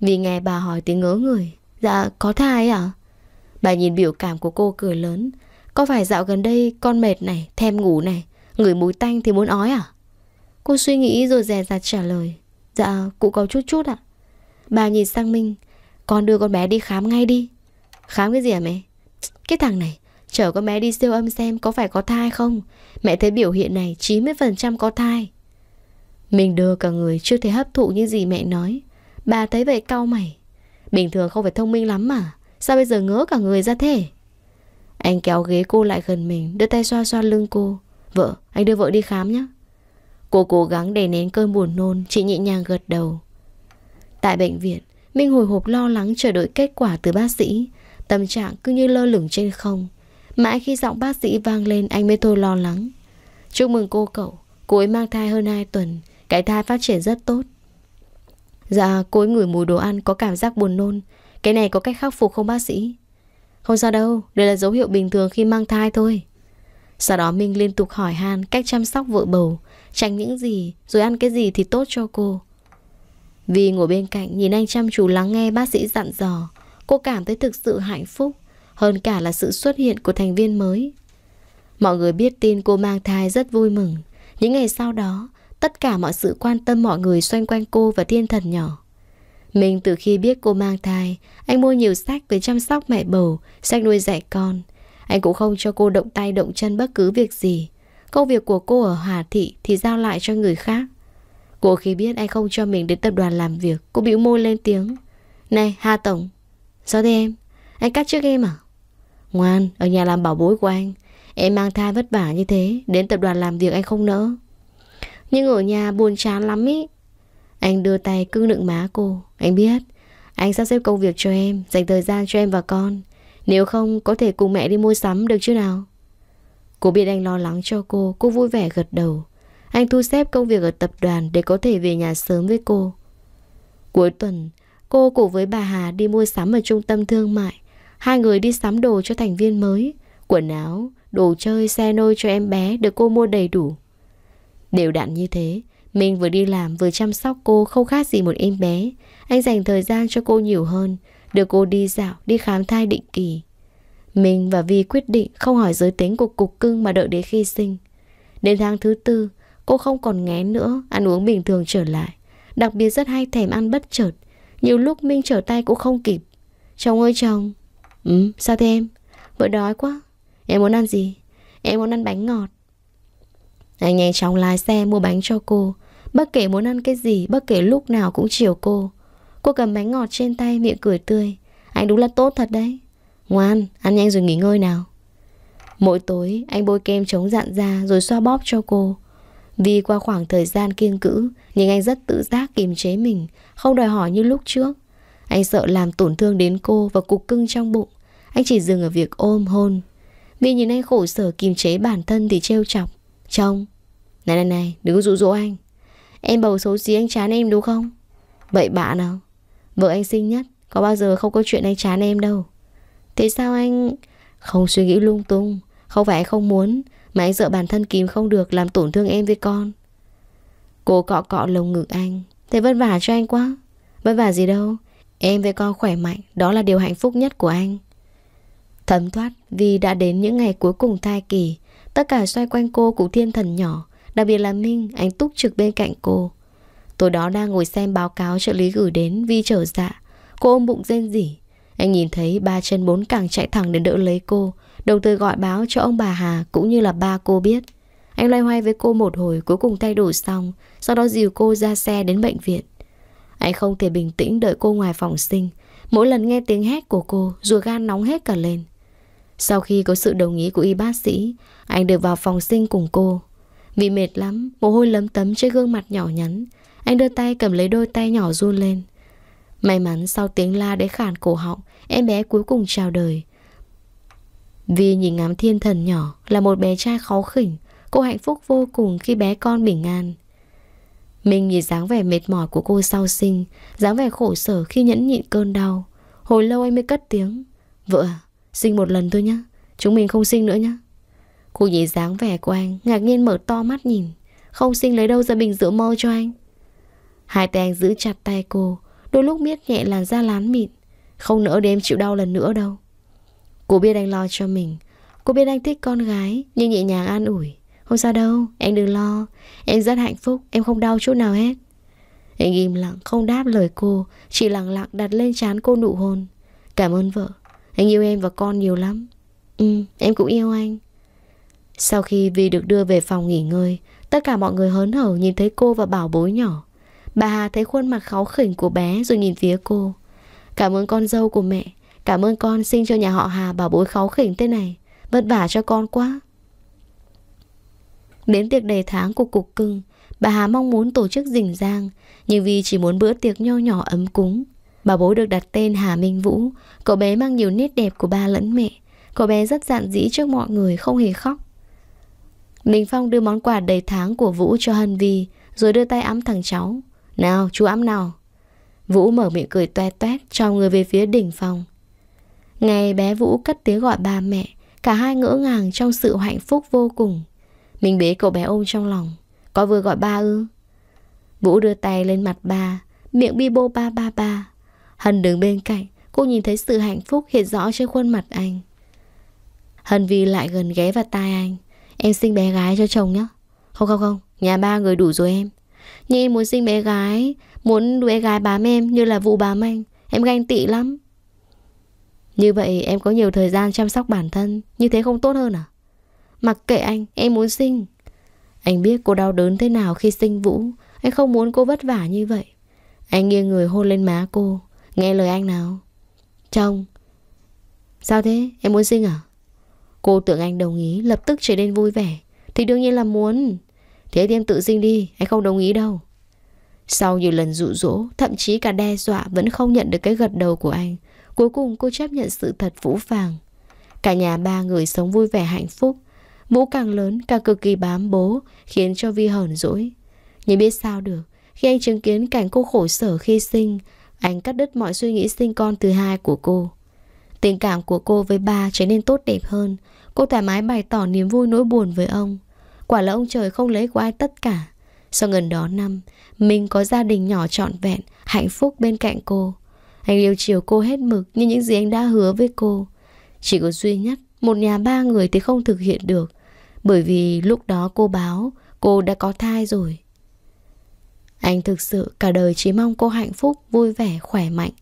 vì nghe bà hỏi tiếng ngớ người Dạ có thai à Bà nhìn biểu cảm của cô cười lớn Có phải dạo gần đây con mệt này Thèm ngủ này Ngửi mùi tanh thì muốn ói à Cô suy nghĩ rồi dè dặt trả lời Dạ cụ có chút chút ạ Bà nhìn sang Minh Con đưa con bé đi khám ngay đi Khám cái gì hả mẹ Cái thằng này Chở con bé đi siêu âm xem có phải có thai không Mẹ thấy biểu hiện này 90% có thai Mình đưa cả người chưa thể hấp thụ như gì mẹ nói Bà thấy vậy cau mày Bình thường không phải thông minh lắm mà Sao bây giờ ngớ cả người ra thế Anh kéo ghế cô lại gần mình Đưa tay xoa xoa lưng cô Vợ, anh đưa vợ đi khám nhé Cô cố gắng để nén cơn buồn nôn Chị nhẹ nhàng gật đầu Tại bệnh viện Minh hồi hộp lo lắng chờ đợi kết quả từ bác sĩ Tâm trạng cứ như lơ lửng trên không Mãi khi giọng bác sĩ vang lên Anh mới thôi lo lắng Chúc mừng cô cậu Cô ấy mang thai hơn 2 tuần Cái thai phát triển rất tốt Dạ cô ấy ngửi mùi đồ ăn có cảm giác buồn nôn Cái này có cách khắc phục không bác sĩ Không sao đâu Đây là dấu hiệu bình thường khi mang thai thôi Sau đó Minh liên tục hỏi Han cách chăm sóc vợ bầu tránh những gì, rồi ăn cái gì thì tốt cho cô. Vì ngồi bên cạnh nhìn anh chăm chú lắng nghe bác sĩ dặn dò, cô cảm thấy thực sự hạnh phúc, hơn cả là sự xuất hiện của thành viên mới. Mọi người biết tin cô mang thai rất vui mừng. Những ngày sau đó, tất cả mọi sự quan tâm mọi người xoay quanh cô và thiên thần nhỏ. Mình từ khi biết cô mang thai, anh mua nhiều sách về chăm sóc mẹ bầu, sách nuôi dạy con. Anh cũng không cho cô động tay động chân bất cứ việc gì. Công việc của cô ở Hà Thị thì giao lại cho người khác. Cô khi biết anh không cho mình đến tập đoàn làm việc, cô bĩu môi lên tiếng. Này, Hà Tổng. Sao thế em? Anh cắt trước em à? Ngoan, ở nhà làm bảo bối của anh. Em mang thai vất vả như thế, đến tập đoàn làm việc anh không nỡ. Nhưng ở nhà buồn chán lắm ý. Anh đưa tay cưng nựng má cô. Anh biết, anh sắp xếp công việc cho em, dành thời gian cho em và con. Nếu không, có thể cùng mẹ đi mua sắm được chứ nào? Cô biết anh lo lắng cho cô, cô vui vẻ gật đầu. Anh thu xếp công việc ở tập đoàn để có thể về nhà sớm với cô. Cuối tuần, cô cùng với bà Hà đi mua sắm ở trung tâm thương mại. Hai người đi sắm đồ cho thành viên mới, quần áo, đồ chơi, xe nôi cho em bé được cô mua đầy đủ. Đều đặn như thế, mình vừa đi làm vừa chăm sóc cô không khác gì một em bé. Anh dành thời gian cho cô nhiều hơn, đưa cô đi dạo, đi khám thai định kỳ. Mình và Vi quyết định không hỏi giới tính của cục cưng mà đợi đến khi sinh. Đến tháng thứ tư, cô không còn ngén nữa, ăn uống bình thường trở lại. Đặc biệt rất hay thèm ăn bất chợt. Nhiều lúc Minh trở tay cũng không kịp. Chồng ơi chồng. Ừ, sao thế em? Vợ đói quá. Em muốn ăn gì? Em muốn ăn bánh ngọt. Anh nhanh chóng lái xe mua bánh cho cô. Bất kể muốn ăn cái gì, bất kể lúc nào cũng chiều cô. Cô cầm bánh ngọt trên tay miệng cười tươi. Anh đúng là tốt thật đấy. Ngoan, ăn nhanh rồi nghỉ ngơi nào Mỗi tối anh bôi kem chống dạn da rồi xoa bóp cho cô Vì qua khoảng thời gian kiêng cữ Nhưng anh rất tự giác kiềm chế mình Không đòi hỏi như lúc trước Anh sợ làm tổn thương đến cô và cục cưng trong bụng Anh chỉ dừng ở việc ôm hôn Vì nhìn anh khổ sở kiềm chế bản thân thì trêu chọc Trông Này này này đừng dụ dỗ anh Em bầu xấu xí anh chán em đúng không Vậy bạn nào Vợ anh xinh nhất Có bao giờ không có chuyện anh chán em đâu Thế sao anh... Không suy nghĩ lung tung Không phải anh không muốn Mà anh sợ bản thân kìm không được làm tổn thương em với con Cô cọ cọ lồng ngực anh Thế vất vả cho anh quá Vất vả gì đâu Em với con khỏe mạnh Đó là điều hạnh phúc nhất của anh Thấm thoát vì đã đến những ngày cuối cùng thai kỳ Tất cả xoay quanh cô cũng thiên thần nhỏ Đặc biệt là Minh Anh túc trực bên cạnh cô Tối đó đang ngồi xem báo cáo trợ lý gửi đến Vi trở dạ Cô ôm bụng rên rỉ anh nhìn thấy ba chân bốn càng chạy thẳng đến đỡ lấy cô, đồng thời gọi báo cho ông bà Hà cũng như là ba cô biết. Anh loay hoay với cô một hồi cuối cùng thay đổi xong, sau đó dìu cô ra xe đến bệnh viện. Anh không thể bình tĩnh đợi cô ngoài phòng sinh, mỗi lần nghe tiếng hét của cô, ruột gan nóng hết cả lên. Sau khi có sự đồng ý của y bác sĩ, anh được vào phòng sinh cùng cô. Vì mệt lắm, mồ hôi lấm tấm trên gương mặt nhỏ nhắn, anh đưa tay cầm lấy đôi tay nhỏ run lên. May mắn sau tiếng la đế khản cổ họng Em bé cuối cùng chào đời Vì nhìn ngắm thiên thần nhỏ Là một bé trai khó khỉnh Cô hạnh phúc vô cùng khi bé con bình an Mình nhìn dáng vẻ mệt mỏi của cô sau sinh dáng vẻ khổ sở khi nhẫn nhịn cơn đau Hồi lâu anh mới cất tiếng Vợ à, sinh một lần thôi nhá Chúng mình không sinh nữa nhá Cô nhìn dáng vẻ của anh Ngạc nhiên mở to mắt nhìn Không sinh lấy đâu ra bình rượu mơ cho anh Hai tay anh giữ chặt tay cô Đôi lúc miết nhẹ làn da lán mịn Không nỡ đêm chịu đau lần nữa đâu Cô biết anh lo cho mình Cô biết anh thích con gái Nhưng nhẹ nhàng an ủi Không sao đâu, anh đừng lo Em rất hạnh phúc, em không đau chút nào hết Anh im lặng, không đáp lời cô Chỉ lặng lặng đặt lên trán cô nụ hôn Cảm ơn vợ Anh yêu em và con nhiều lắm Ừ, em cũng yêu anh Sau khi Vi được đưa về phòng nghỉ ngơi Tất cả mọi người hớn hở nhìn thấy cô và bảo bối nhỏ Bà Hà thấy khuôn mặt kháu khỉnh của bé rồi nhìn phía cô. Cảm ơn con dâu của mẹ. Cảm ơn con sinh cho nhà họ Hà bảo bối kháu khỉnh thế này. Vất vả cho con quá. Đến tiệc đầy tháng của cục cưng, bà Hà mong muốn tổ chức rình rang, nhưng vì chỉ muốn bữa tiệc nho nhỏ ấm cúng. Bà bố được đặt tên Hà Minh Vũ, cậu bé mang nhiều nét đẹp của ba lẫn mẹ. Cậu bé rất dạn dĩ trước mọi người, không hề khóc. Ninh Phong đưa món quà đầy tháng của Vũ cho Hân Vi, rồi đưa tay ấm thằng cháu. Nào chú ấm nào Vũ mở miệng cười toe toét Cho người về phía đỉnh phòng Ngày bé Vũ cất tiếng gọi ba mẹ Cả hai ngỡ ngàng trong sự hạnh phúc vô cùng Mình bế cậu bé ôm trong lòng Có vừa gọi ba ư Vũ đưa tay lên mặt ba Miệng bi bô ba ba ba Hân đứng bên cạnh Cô nhìn thấy sự hạnh phúc hiện rõ trên khuôn mặt anh Hân Vi lại gần ghé vào tai anh Em sinh bé gái cho chồng nhé Không không không Nhà ba người đủ rồi em nhưng em muốn sinh bé gái Muốn đứa gái bám em như là vụ bám anh Em ganh tị lắm Như vậy em có nhiều thời gian chăm sóc bản thân Như thế không tốt hơn à Mặc kệ anh, em muốn sinh Anh biết cô đau đớn thế nào khi sinh Vũ Anh không muốn cô vất vả như vậy Anh nghiêng người hôn lên má cô Nghe lời anh nào Chồng Sao thế, em muốn sinh à Cô tưởng anh đồng ý lập tức trở nên vui vẻ Thì đương nhiên là muốn Thế thì em tự sinh đi Anh không đồng ý đâu Sau nhiều lần dụ dỗ Thậm chí cả đe dọa Vẫn không nhận được cái gật đầu của anh Cuối cùng cô chấp nhận sự thật vũ phàng Cả nhà ba người sống vui vẻ hạnh phúc Vũ càng lớn càng cực kỳ bám bố Khiến cho Vi hờn dỗi Nhưng biết sao được Khi anh chứng kiến cảnh cô khổ sở khi sinh Anh cắt đứt mọi suy nghĩ sinh con thứ hai của cô Tình cảm của cô với ba trở nên tốt đẹp hơn Cô thoải mái bày tỏ niềm vui nỗi buồn với ông Quả là ông trời không lấy của ai tất cả Sau gần đó năm Mình có gia đình nhỏ trọn vẹn Hạnh phúc bên cạnh cô Anh yêu chiều cô hết mực Như những gì anh đã hứa với cô Chỉ có duy nhất Một nhà ba người thì không thực hiện được Bởi vì lúc đó cô báo Cô đã có thai rồi Anh thực sự cả đời chỉ mong cô hạnh phúc Vui vẻ, khỏe mạnh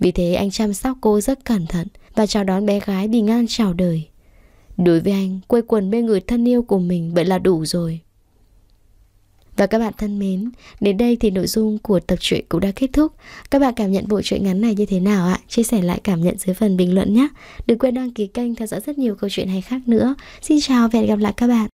Vì thế anh chăm sóc cô rất cẩn thận Và chào đón bé gái đi ngang chào đời Đối với anh, quây quần bên người thân yêu của mình vậy là đủ rồi. Và các bạn thân mến, đến đây thì nội dung của tập truyện cũng đã kết thúc. Các bạn cảm nhận bộ truyện ngắn này như thế nào ạ? Chia sẻ lại cảm nhận dưới phần bình luận nhé. Đừng quên đăng ký kênh theo dõi rất nhiều câu chuyện hay khác nữa. Xin chào và hẹn gặp lại các bạn.